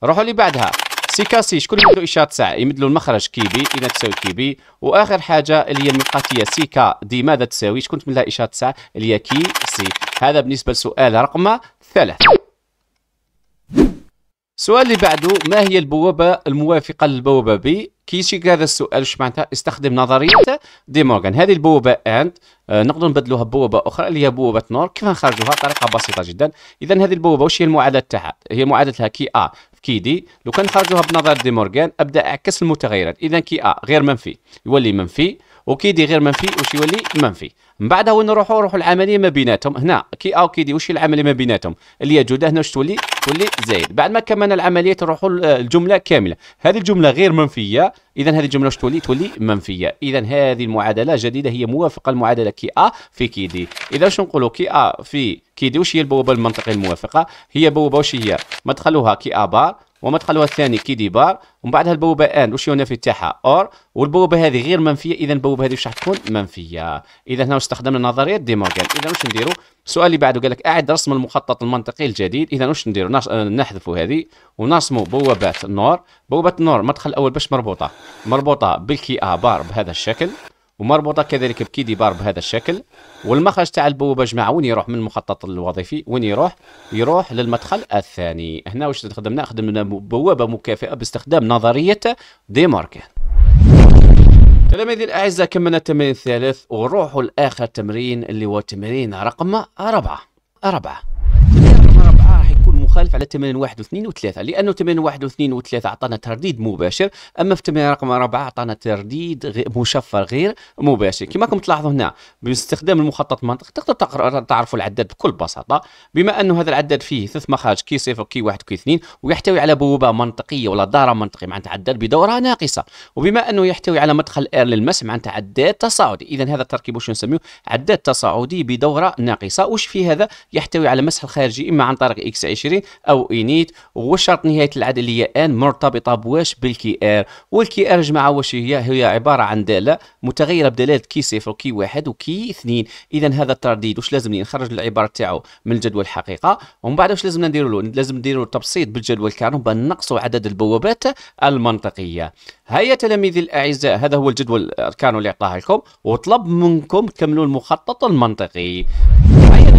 S1: روحوا لي بعدها سي سي شكون يمدلو اشاره الساعه يمدلو المخرج كي بي اذا تساوي كي بي واخر حاجه اللي هي المقاتيه سي كا دي ماذا تساوي شكون لها اشاره الساعه اللي هي كي سي هذا بالنسبه لسؤال رقم ثلاثة السؤال اللي بعده ما هي البوابة الموافقة للبوابة بي كي يجيك هذا السؤال واش معناتها استخدم نظرية دي مورغان هذه البوابة أند آه، نقدر نبدلوها ببوابة أخرى اللي هي بوابة نور كيف نخرجوها طريقه بسيطة جدا إذا هذه البوابة واش هي المعادلة تاعها؟ هي معادلتها كي أ في كي دي لو كان نخرجوها بنظرية دي مورغان أبدأ أعكس المتغيرات إذا كي أ غير منفي يولي منفي وكيدي غير منفي واش يولي منفي من بعد وين نروحوا نروحوا العمليه ما بيناتهم هنا كي او كيدي واش العمليه ما بيناتهم اللي هي جوده هنا واش تولي تولي زائد بعد ما كملنا العمليه نروحوا الجمله كامله هذه الجمله غير منفيه اذا هذه الجمله واش تولي تولي منفيه اذا هذه المعادله الجديده هي موافقه المعادله كي ا في كي دي اذا واش نقولوا كي ا في كي دي واش هي البوابه المنطقيه الموافقه هي بوابه واش هي مدخلها كي ا بار ومدخلها الثاني كي دي بار ومن بعدها البوابه ان واش ينافي تاعها اور والبوابه هذه غير منفيه اذا البوابه هذه واش راح تكون منفيه اذا هنا استخدمنا نظريه دي مورغان اذا واش نديروا السؤال اللي بعده قال لك اعد رسم المخطط المنطقي الجديد اذا واش نديروا آه، نحذفوا هذه ونرسموا بوابات النور بوابه النور مدخل الاول باش مربوطه مربوطه بالكي ا بار بهذا الشكل ومربوطه كذلك بكيدي بار بهذا الشكل والمخرج تاع البوابه جماعه وين يروح من المخطط الوظيفي وين يروح يروح للمدخل الثاني هنا واش خدمنا خدمنا بوابه مكافئه باستخدام نظريه دي ماركان تلاميذي الاعزاء كملنا التمرين الثالث ونروحوا لاخر تمرين اللي هو تمرين رقم اربعه اربعه مخالف على تمرين واحد واثنين وثلاثة لأنه تمرين واحد واثنين وثلاثة أعطانا ترديد مباشر أما في تمرين رقم أربعة أعطانا ترديد مشفر غير مباشر كما كم تلاحظوا هنا باستخدام المخطط المنطقي تقدر تعرفوا العداد بكل بساطة بما أنه هذا العداد فيه ثلاث مخارج كي صفر كي واحد كي اثنين ويحتوي على بوابة منطقية ولا دارة منطقية معناتها عداد بدورة ناقصة وبما أنه يحتوي على مدخل إير للمس معناتها عداد تصاعدي إذا هذا التركيب واش نسميه عداد تصاعدي بدورة ناقصة وش في هذا يحتوي على مسح الخارجي إما عن طريق إكس 20 او انيت وشرط نهايه هي ان مرتبطه بواش بالكي ار والكي ار جماعه واش هي هي عباره عن داله متغيره بدلاله كي صفر وكي واحد وكي اثنين اذا هذا الترديد واش لازم نخرج العباره تاعو من الجدول الحقيقه ومن بعد واش لازم نديروا له لازم نديروا تبسيط بالجدول الكانون بنقصوا عدد البوابات المنطقيه هيا تلاميذي الاعزاء هذا هو الجدول الكانون اللي عطاه لكم وطلب منكم تكملوا المخطط المنطقي هيا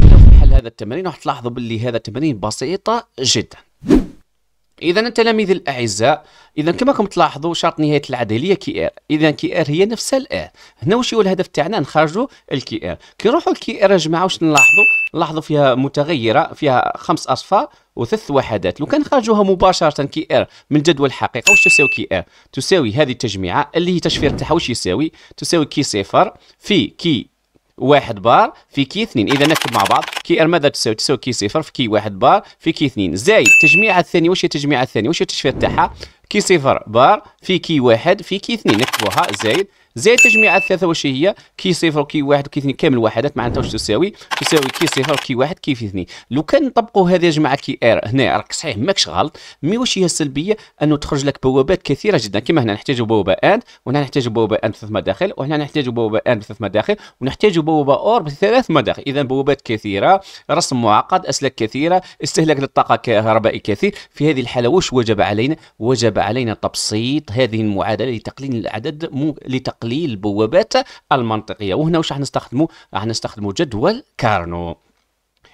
S1: هذا التمرين راح تلاحظوا باللي هذا التمرين بسيطه جدا اذا التلاميذ الاعزاء اذا كما راكم تلاحظوا شرط نهايه العاده هي كي ار اذا كي ار هي نفسها الار هنا واش هو الهدف تاعنا نخرجوا الكي ار كي نروحوا الكي ار يا جماعه واش نلاحظوا نلاحظوا فيها متغيره فيها خمس اصفار وثلاث وحدات لو كان خرجوها مباشره كي ار من الجدول الحقيقي واش تساوي كي ار تساوي هذه التجميعه اللي هي تشفير تاعها واش يساوي تساوي كي صفر في كي واحد بار في كي اثنين اذا نكتب مع بعض كي ار ماذا تساوي تساوي كي صفر في كي واحد بار في كي اثنين زائد تجميعة الثانيه واش هي التجميعه الثانيه واش هي التشفير تاعها كي صفر بار في كي واحد في كي اثنين نكتبوها زائد زائد تجميع الثلاثة واش هي كي صفر وكي واحد وكي اثنين كامل وحدات معناتها واش تساوي تساوي كي صفر وكي واحد كي اثنين لو كان نطبقوا هذا يا جماعه كي ار هنا راك صحيح ماكش غلط مي واش هي السلبيه انه تخرج لك بوابات كثيره جدا كما هنا نحتاجوا بوابه اند وهنا نحتاجوا بوابه اند بثلاث مداخل وهنا نحتاجوا بوابه اند بثلاث مداخل ونحتاجوا بوابه اور بثلاث مداخل اذا بوابات كثيره رسم معقد اسلاك كثيره استهلاك للطاقه كهربائي كثير في هذه الحاله واش وجب علينا وجب علينا تبسيط هذه المعادله لتقليل العدد مو لتقليل تقليل البوابات المنطقيه وهنا واش راح نستخدموا راح نستخدموا جدول كارنو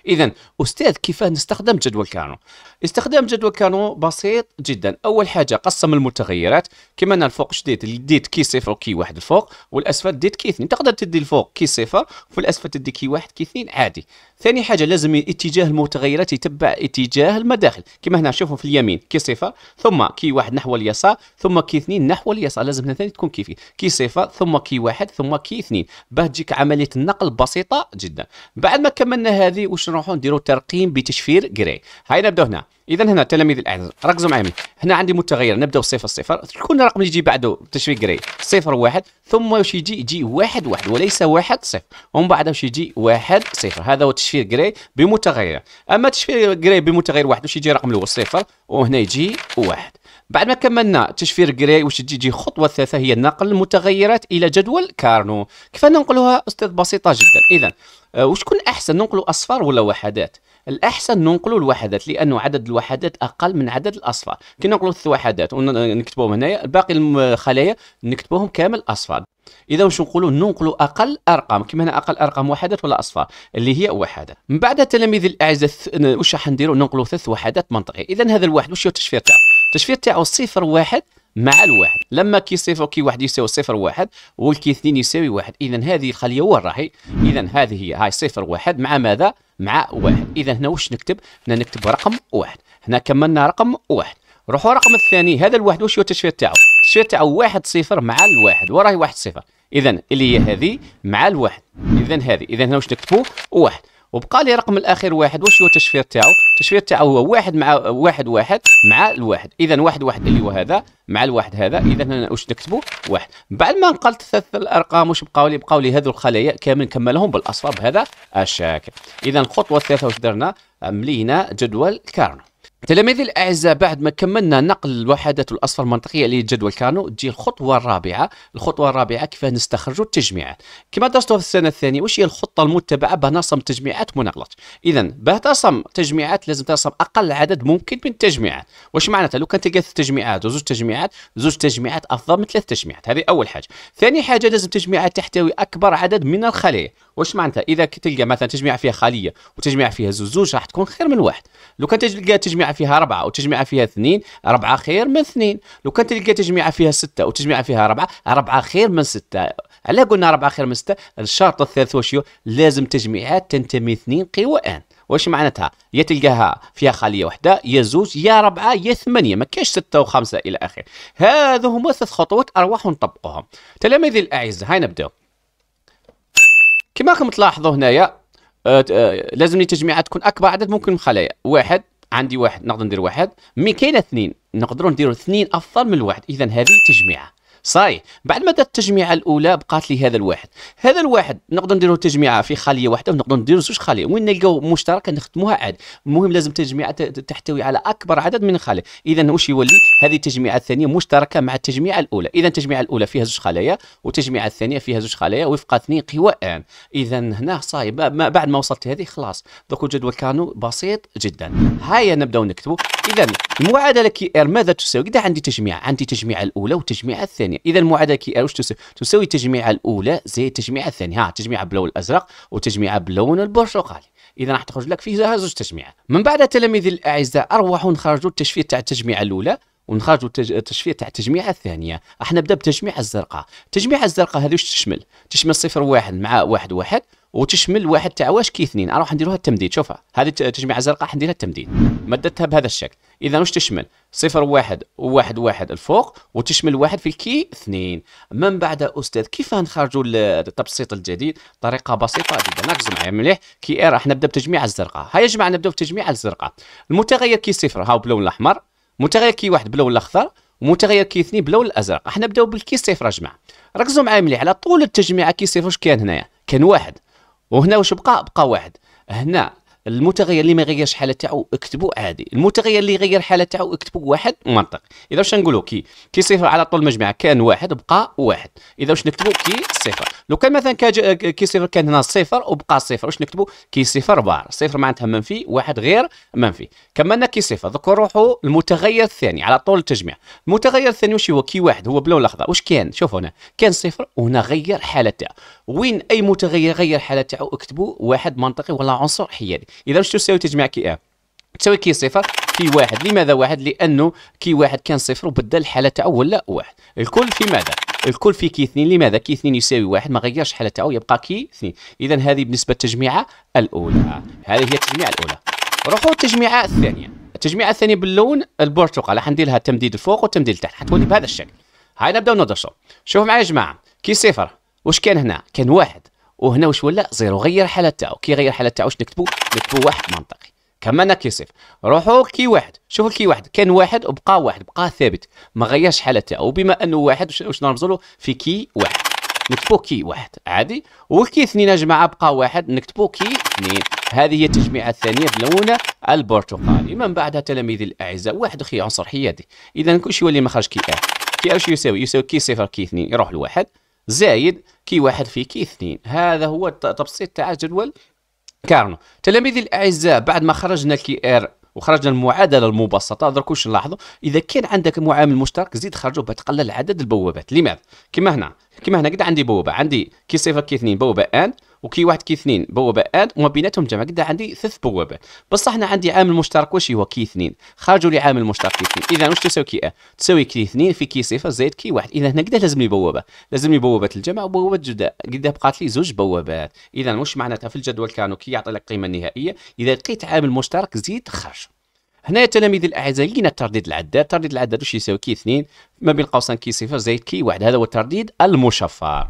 S1: اذا استاذ كيف نستخدم جدول كانون استخدام جدول كانون بسيط جدا اول حاجه قسم المتغيرات كما انا الفوق شديت ديت كي صفر وكي واحد الفوق والاسفل ديت كي اثنين تقدر تدي الفوق كي صفر وفي الاسفل تدي كي واحد كي اثنين عادي ثاني حاجه لازم اتجاه المتغيرات يتبع اتجاه المداخل كما هنا شوفوا في اليمين كي صفر ثم كي واحد نحو اليسار ثم كي اثنين نحو اليسار لازم ثاني تكون كيفي كي صفر ثم كي واحد ثم كي اثنين باه تجيك عمليه النقل بسيطه جدا بعد ما كملنا هذه وش نروحوا نديروا ترقيم بتشفير جراي هاي نبدا هنا اذا هنا تلاميذ الاعزاء ركزوا معي هنا عندي متغير نبدا صفر صفر شكون الرقم اللي يجي بعده تشفير جراي صفر واحد ثم واش يجي يجي واحد واحد وليس واحد صفر ومن بعد واش يجي واحد صفر هذا هو تشفير جراي بمتغير اما تشفير جراي بمتغير واحد واش يجي رقم الاول صفر وهنا يجي واحد بعد ما كملنا تشفير جراي واش تجي خطوه الثالثه هي نقل المتغيرات الى جدول كارنو كيف ننقلها استاذ بسيطه جدا اذا آه، وشكون احسن ننقلوا اصفار ولا وحدات الاحسن ننقلوا الوحدات لانه عدد الوحدات اقل من عدد الاصفار كي ننقلوا الوحدات ونكتبوهم هنايا باقي الخلايا نكتبوهم كامل اصفار اذا واش نقولوا ننقلوا اقل ارقام كما هنا اقل ارقام وحدات ولا اصفار اللي هي وحدات من بعد تلاميذ الاعزاء واش راح نديروا ننقلوا ثلاث وحدات منطقيه اذا هذا الواحد واش هو التشفير تاعو التشفير تاعو صفر واحد مع الواحد لما كي صفر كي واحد يساوي صفر واحد والكي اثنين يساوي واحد اذا هذه الخليه وين راهي؟ اذا هذه هي هاي صفر واحد مع ماذا مع واحد اذا هنا واش نكتب هنا نكتب رقم واحد هنا كملنا رقم واحد روحوا رقم الثاني هذا الواحد واش هو التشفير تاعو التشفير تاعو واحد صفر مع الواحد وراهي واحد صفر اذا اللي هي هذه مع الواحد اذا هذه اذا هنا واش نكتبوا واحد وبقى لي رقم الاخير واحد واش هو التشفير تاعو التشفير تاعو هو واحد مع واحد واحد مع الواحد اذا واحد واحد اللي هو هذا مع الواحد هذا اذا هنا واش نكتبوا واحد بعد ما نقلت ثلاث الارقام واش بقاو لي بقاو لي هذو الخلايا كامل نكملهم بالاصفر بهذا الشكل اذا الخطوه الثالثه واش درنا ملينا جدول كارنو تلاميذي الأعزاء بعد ما كملنا نقل الوحدات الأصفر المنطقية لجدول كانو تجي الخطوة الرابعة الخطوة الرابعة كيف نستخرجوا التجميعات كما درستوا في السنة الثانية واش هي الخطة المتبعة باه نرسم تجميعات ونغلط إذا باه ترسم تجميعات لازم ترسم أقل عدد ممكن من التجميعات واش معناتها لو كان ثلاث تجميعات وزوج تجميعات زوج تجميعات أفضل من ثلاث تجميعات هذه أول حاجة ثاني حاجة لازم تجميعات تحتوي أكبر عدد من الخلايا واش معناتها إذا تلقى مثلا تجميع فيها خلية وتجميع فيها زوج زوج راح تكون خير من واحد لو كان تلقى تجميع فيها ربعه وتجميعه فيها اثنين ربعه خير من اثنين لو كان تلقى تجميعه فيها سته وتجميعه فيها ربعه ربعه خير من سته علاه قلنا ربعه خير من سته الشرط الثالث واش لازم تجميعات تنتمي اثنين قوى ان واش معناتها يا تلقاها فيها خاليه وحده يا زوج يا ربعه يا ثمانيه ما كاش سته وخمسه الى اخره هذو هما ثلاث خطوات ارواح نطبقوهم تلاميذي الاعزاء هاي نبداو كما راكم تلاحظوا هنايا آه آه لازم التجميعات تكون اكبر عدد ممكن من الخلايا واحد عندي واحد نقدر ندير واحد مي كاينه اثنين نقدروا نديروا اثنين افضل من الواحد اذا هذه تجميعه صاي بعد ما دارت التجميعه الاولى بقات لي هذا الواحد هذا الواحد نقدر نديرو تجميعه في خليه واحده ونقدر نديرو زوج خليه وين نلقاو مشتركه نخدموها عاد المهم لازم تجميعه تحتوي على اكبر عدد من الخلايا اذا واش يولي هذه التجميعه الثانيه مشتركه مع التجميعه الاولى اذا التجميعه الاولى فيها زوج خلايا والتجميعه الثانيه فيها زوج خلايا وفق اثنين ان اذا هنا صاي بعد ما وصلت هذه خلاص دوك الجدول كانوا بسيط جدا هيا نبداو نكتبوا اذا المعادله كي ار ماذا تساوي كدا عندي تجميع عندي تجميع الاولى والتجميع الثانيه الثانيه اذا المعادله كي آه، واش تساوي تساوي التجميعه الاولى زائد التجميعه الثانيه ها تجميعه باللون الازرق وتجميعه باللون البرتقالي اذا راح تخرج لك فيها زوج تجميعات من بعد تلاميذي الاعزاء اروحوا نخرجوا التشفير تاع التجميعه الاولى ونخرجوا التشفير تاع التجميعه الثانيه راح نبدا بالتجميعه الزرقاء التجميعه الزرقاء هذه واش تشمل تشمل صفر واحد مع واحد واحد وتشمل واحد تاع واش كي اثنين اروح نديروها التمديد شوفها هذه التجميعه الزرقاء حنديرها التمديد مدتها بهذا الشكل اذا واش تشمل صفر واحد وواحد واحد الفوق وتشمل واحد في كي اثنين من بعد استاذ كيف نخرجوا التبسيط الجديد طريقه بسيطه جدا ركزوا معايا مليح كي راح نبدا بتجميع الزرقاء هيا يا جماعه نبدا بتجميع الزرقاء المتغير كي صفر هاو باللون الاحمر متغير كي واحد باللون الاخضر ومتغير كي اثنين باللون الازرق راح نبداو بالكي صفر يا جماعه ركزوا معايا مليح على طول التجميعه كي صفر واش كان هنايا كان واحد وهنا واش بقى بقى واحد هنا المتغير اللي ما غيرش الحاله تاعو اكتبوا عادي المتغير اللي غير الحاله تاعو اكتبوا واحد منطق اذا واش نقولوا كي كي صفر على طول المجموعه كان واحد بقى واحد اذا واش نكتبوا كي صفر لو كان مثلا كي صفر كان هنا صفر وبقى صفر واش نكتبوا كي صفر بار صفر معناتها منفي واحد غير منفي كملنا كي صفر دوك نروحوا المتغير الثاني على طول التجميع المتغير الثاني واش هو كي واحد هو بلا لحظه واش كان شوفوا هنا كان صفر وهنا غير الحاله تاعو وين اي متغير غير الحاله تاعو اكتبوا واحد منطقي ولا عنصر حيادي اذا واش تساوي تجميع كي ا تساوي كي صفر في واحد لماذا واحد لانه كي واحد كان صفر وبدل الحاله تاعو ولا واحد الكل في ماذا الكل في كي اثنين لماذا كي اثنين يساوي واحد ما غيرش الحاله تاعو يبقى كي اثنين اذا هذه بالنسبه للتجميعه الاولى هذه هي التجميعه الاولى روحوا للتجميعه الثانيه التجميعه الثانيه باللون البرتقال راح ندير لها تمديد الفوق وتمديد التحت حتولي بهذا الشكل هاي نبداو ندرسوا شوفوا معايا يا جماعه كي صفر واش كان هنا كان واحد وهنا واش ولا زيرو غير الحاله تاعو كي غير الحاله تاعو واش نكتبوا نكتبوا واحد منطقي كما كي صفر روحوا كي واحد شوفوا كي واحد كان واحد وبقى واحد بقى ثابت ما غيرش حاله تاعو بما انه واحد واش نرمزوا له في كي واحد نكتبوا كي واحد عادي والكي اثنين يا جماعه بقى واحد نكتبوا كي اثنين هذه هي التجميعه الثانيه بلون البرتقالي من بعدها تلاميذي الاعزاء واحد خي عنصر حيادي اذا كل شيء يولي مخرج كي اه كي اش يساوي يساوي كي صفر كي اثنين يروح لواحد زايد كي واحد في كي اثنين هذا هو تبسيط تاع جدول كارنو تلاميذي الاعزاء بعد ما خرجنا كي ار وخرجنا المعادله المبسطه درك واش نلاحظوا اذا كان عندك معامل مشترك زيد باش تقلل عدد البوابات لماذا كما هنا كما هنا قد عندي بوابه عندي كي صفر كي اثنين بوابه ان وكي واحد كي اثنين بوابه اد وما بيناتهم جمع قد عندي ثلاث بوابات بصح انا عندي عامل مشترك واش هو كي اثنين خرجوا لي عامل مشترك كي اثنين اذا واش تساوي كي اه تساوي كي اثنين في كي صفر زائد كي واحد اذا هنا قد لازم لي بوابه لازم لي بوابه الجمع وبوابه الجداء قد بقات لي زوج بوابات اذا واش معناتها في الجدول كانوا كي يعطي لك القيمه النهائيه اذا لقيت عامل مشترك زيد خرج هنا يا تلاميذ الاعزاء لقينا الترديد العداد الترديد العداد واش يساوي كي اثنين ما بين قوسين كي صفر زائد كي واحد هذا هو الترديد المشفر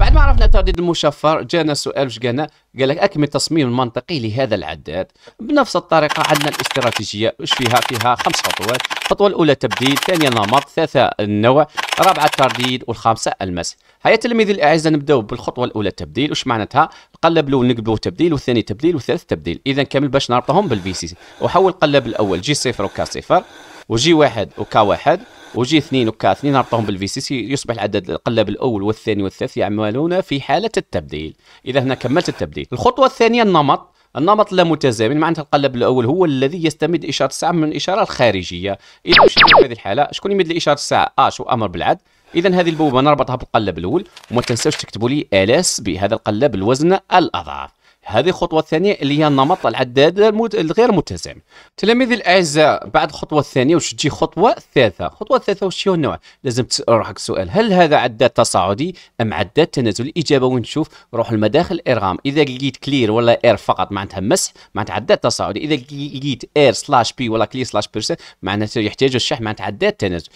S1: بعد ما عرفنا الترديد المشفر جانا سؤال واش قالنا قال لك اكمل تصميم المنطقي لهذا العداد بنفس الطريقه عندنا الاستراتيجيه واش فيها فيها خمس خطوات الخطوه الاولى تبديل ثانيه نمط ثالثه النوع رابعه الترديد والخامسه المس هيا تلاميذ الاعزاء نبداو بالخطوه الاولى تبديل واش معناتها نقلب الاول نقبلو تبديل والثاني تبديل والثالث تبديل اذا كامل باش نربطهم بالفي سي وحول قلب الاول جي صفر وكا صفر وجي واحد وكا واحد وجي اثنين وكا اثنين ربطهم بالفي سي سي يصبح العدد القلب الاول والثاني والثالث يعملون في حاله التبديل اذا هنا كملت التبديل الخطوه الثانيه النمط النمط لا متزامن معناتها القلب الاول هو الذي يستمد اشاره الساعه من الاشاره الخارجيه اذا في هذه الحاله شكون يمد لي اشاره الساعه اش آه، وامر بالعد اذا هذه البوابه نربطها بالقلب الاول وما تنساوش تكتبوا لي الاس بهذا القلب الوزن الاضعف هذه الخطوة الثانية اللي هي النمط العداد الغير متزام تلاميذي الأعزاء بعد الخطوة الثانية واش تجي خطوة ثالثة الخطوة الثالثة واش هي النوع؟ لازم تسأل روحك سؤال هل هذا عداد تصاعدي أم عداد تنازلي؟ الإجابة وين تشوف؟ روح المداخل إرغام، إذا لقيت كلير ولا إير فقط معناتها مسح معناتها عداد تصاعدي، إذا لقيت إير سلاش بي ولا كلير سلاش بيرسون معناتها يحتاج الشح معناتها عداد تنازل.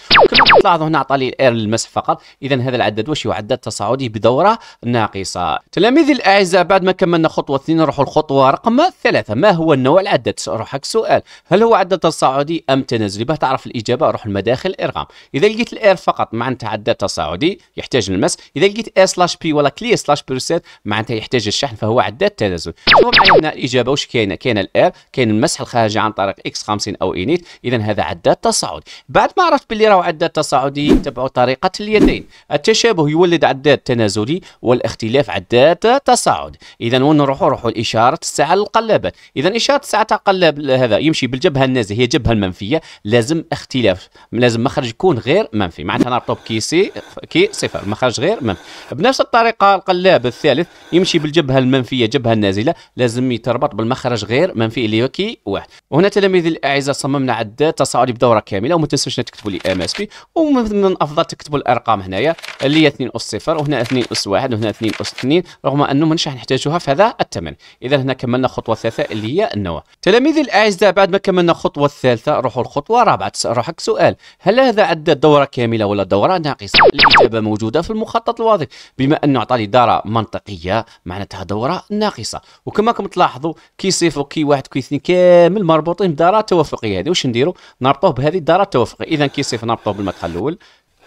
S1: تلاحظوا هنا عطى لي الإير للمسح فقط، إذا هذا العداد واش هو عداد تصاعدي بدورة ناقصة. تلاميذي الأعزاء بعد ما كملنا خطوة المواطنين نروح الخطوه رقم ثلاثه ما هو النوع العدد روحك سؤال هل هو عدد تصاعدي ام تنازلي باه تعرف الاجابه روح المداخل ارقام اذا لقيت الار فقط معناتها عدد تصاعدي يحتاج للمس اذا لقيت إير سلاش بي ولا كلي سلاش بيرسنت معناتها يحتاج الشحن فهو عداد تنازلي شوف معنا الاجابه واش كاينه كاينه الار كاين المسح الخارجي عن طريق اكس 50 او انيت اذا هذا عداد تصاعدي بعد ما عرفت باللي راهو عداد تصاعدي تبعوا طريقه اليدين التشابه يولد عداد تنازلي والاختلاف عدد تصاعدي اذا ونروحوا روحوا لإشارة الساعة القلابة إذا إشارة الساعة تاع قلاب هذا يمشي بالجبهة النازلة هي الجبهة المنفية لازم اختلاف لازم مخرج يكون غير منفي معناتها نربطوا بكي سي كي صفر مخرج غير منفي بنفس الطريقة القلاب الثالث يمشي بالجبهة المنفية جبهة النازلة لازم يتربط بالمخرج غير منفي اللي هو كي واحد وهنا تلاميذي الأعزاء صممنا عدة تصاعدي بدورة كاملة وما تنساوش تكتبوا لي ام اس بي ومن الأفضل تكتبوا الأرقام هنايا اللي هي 2 أس صفر وهنا 2 أس واحد وهنا 2 أس 2 رغم أنه مانيش راح نحتاجوها في هذا التمرين الثمن اذا هنا كملنا الخطوه الثالثه اللي هي النوى تلاميذي الاعزاء بعد ما كملنا الخطوه الثالثه نروحوا الخطوه الرابعه روحك سؤال هل هذا عدى دوره كامله ولا دوره ناقصه الاجابه موجوده في المخطط الوظيفي بما انه اعطى لي دوره منطقيه معناتها دوره ناقصه وكما راكم تلاحظوا كي صفر كي واحد كي اثنين كامل مربوطين بداره توافقيه هذه واش نديروا نربطوه بهذه الداره التوافقيه اذا كي صفر نربطوه بالمدخل الاول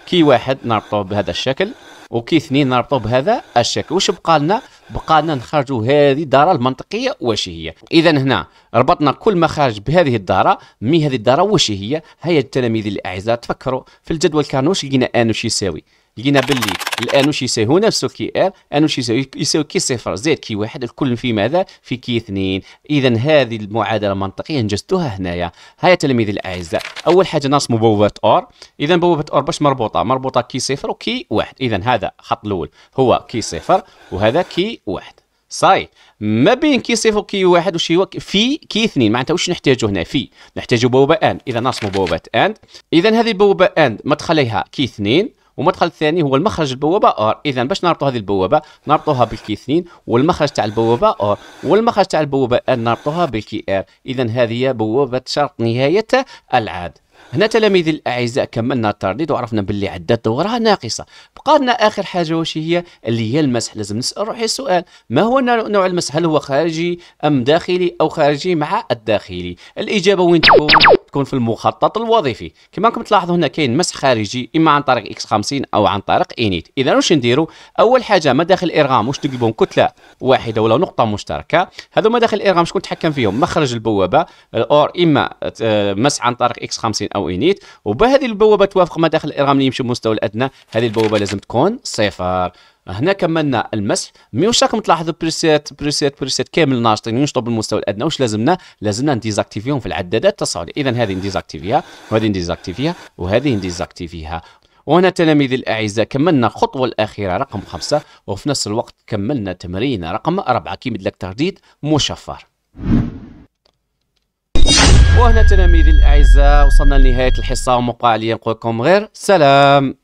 S1: كي واحد نربطوه بهذا الشكل وكي اثنين نربطو بهذا الشكل واش بقى لنا بقى لنا نخرجوا هذه الداره المنطقيه واش هي اذا هنا ربطنا كل مخرج بهذه الداره مي هذه الداره واش هي هيا التلاميذ الاعزاء تفكروا في الجدول كانوش لقينا ان واش يساوي لقينا باللي الان واش يساوي نفسه كي ار ان واش يساوي يساوي كي صفر زائد كي واحد الكل في ماذا في كي اثنين اذا هذه المعادله المنطقيه انجزتوها هنايا هيا تلاميذي الاعزاء اول حاجه نرسموا بوابه اور اذا بوابه اور باش مربوطه مربوطه كي صفر وكي واحد اذا هذا الخط الاول هو كي صفر وهذا كي واحد صاي ما بين كي صفر وكي واحد وش هو في كي اثنين معناتها واش نحتاجو هنا في نحتاجو بوابه اند اذا نرسموا بوابه اند اذا هذه بوابه اند مدخليها كي اثنين والمدخل الثاني هو المخرج البوابه اور اذا باش نربطوا هذه البوابه نربطوها بالكي 2 والمخرج تاع البوابه اور والمخرج تاع البوابه ان نربطوها بالكي ار اذا هذه بوابه شرط نهايه العاد هنا تلاميذ الاعزاء كملنا الترديد وعرفنا باللي عدات دورها ناقصه بقى لنا اخر حاجه واش هي اللي هي المسح لازم نسال روحي السؤال ما هو نوع المسح هل هو خارجي ام داخلي او خارجي مع الداخلي الاجابه وين تكون تكون في المخطط الوظيفي كما راكم تلاحظوا هنا كاين مسح خارجي اما عن طريق اكس 50 او عن طريق انيت اذا واش نديروا اول حاجه مداخل الارغام واش تقلبهم كتله واحده ولا نقطه مشتركه هذو مداخل الارغام شكون تحكم فيهم مخرج البوابه اور اما آه، مسح عن طريق اكس 50 او انيت وبهذه البوابه توافق مداخل الارغام اللي يمشي المستوى الادنى هذه البوابه لازم تكون صفر هنا كملنا المسح مي واش راكم تلاحظوا بريسيت بريسيت بريسيت كامل ناشطين ينشطوا يعني بالمستوى الادنى واش لازمنا لازمنا نديزاكتيفيهم في العدادات التصاعديه اذا هذه نديزاكتيفيها وهذه نديزاكتيفيها وهذه نديزاكتيفيها وهنا تلاميذي الأعزاء كملنا الخطوة الأخيرة رقم خمسة وفي نفس الوقت كملنا تمرين رقم أربعة كيما لك ترديد مشفر وهنا تلاميذي الأعزاء وصلنا لنهاية الحصة ومبقى نقولكم نقول لكم غير سلام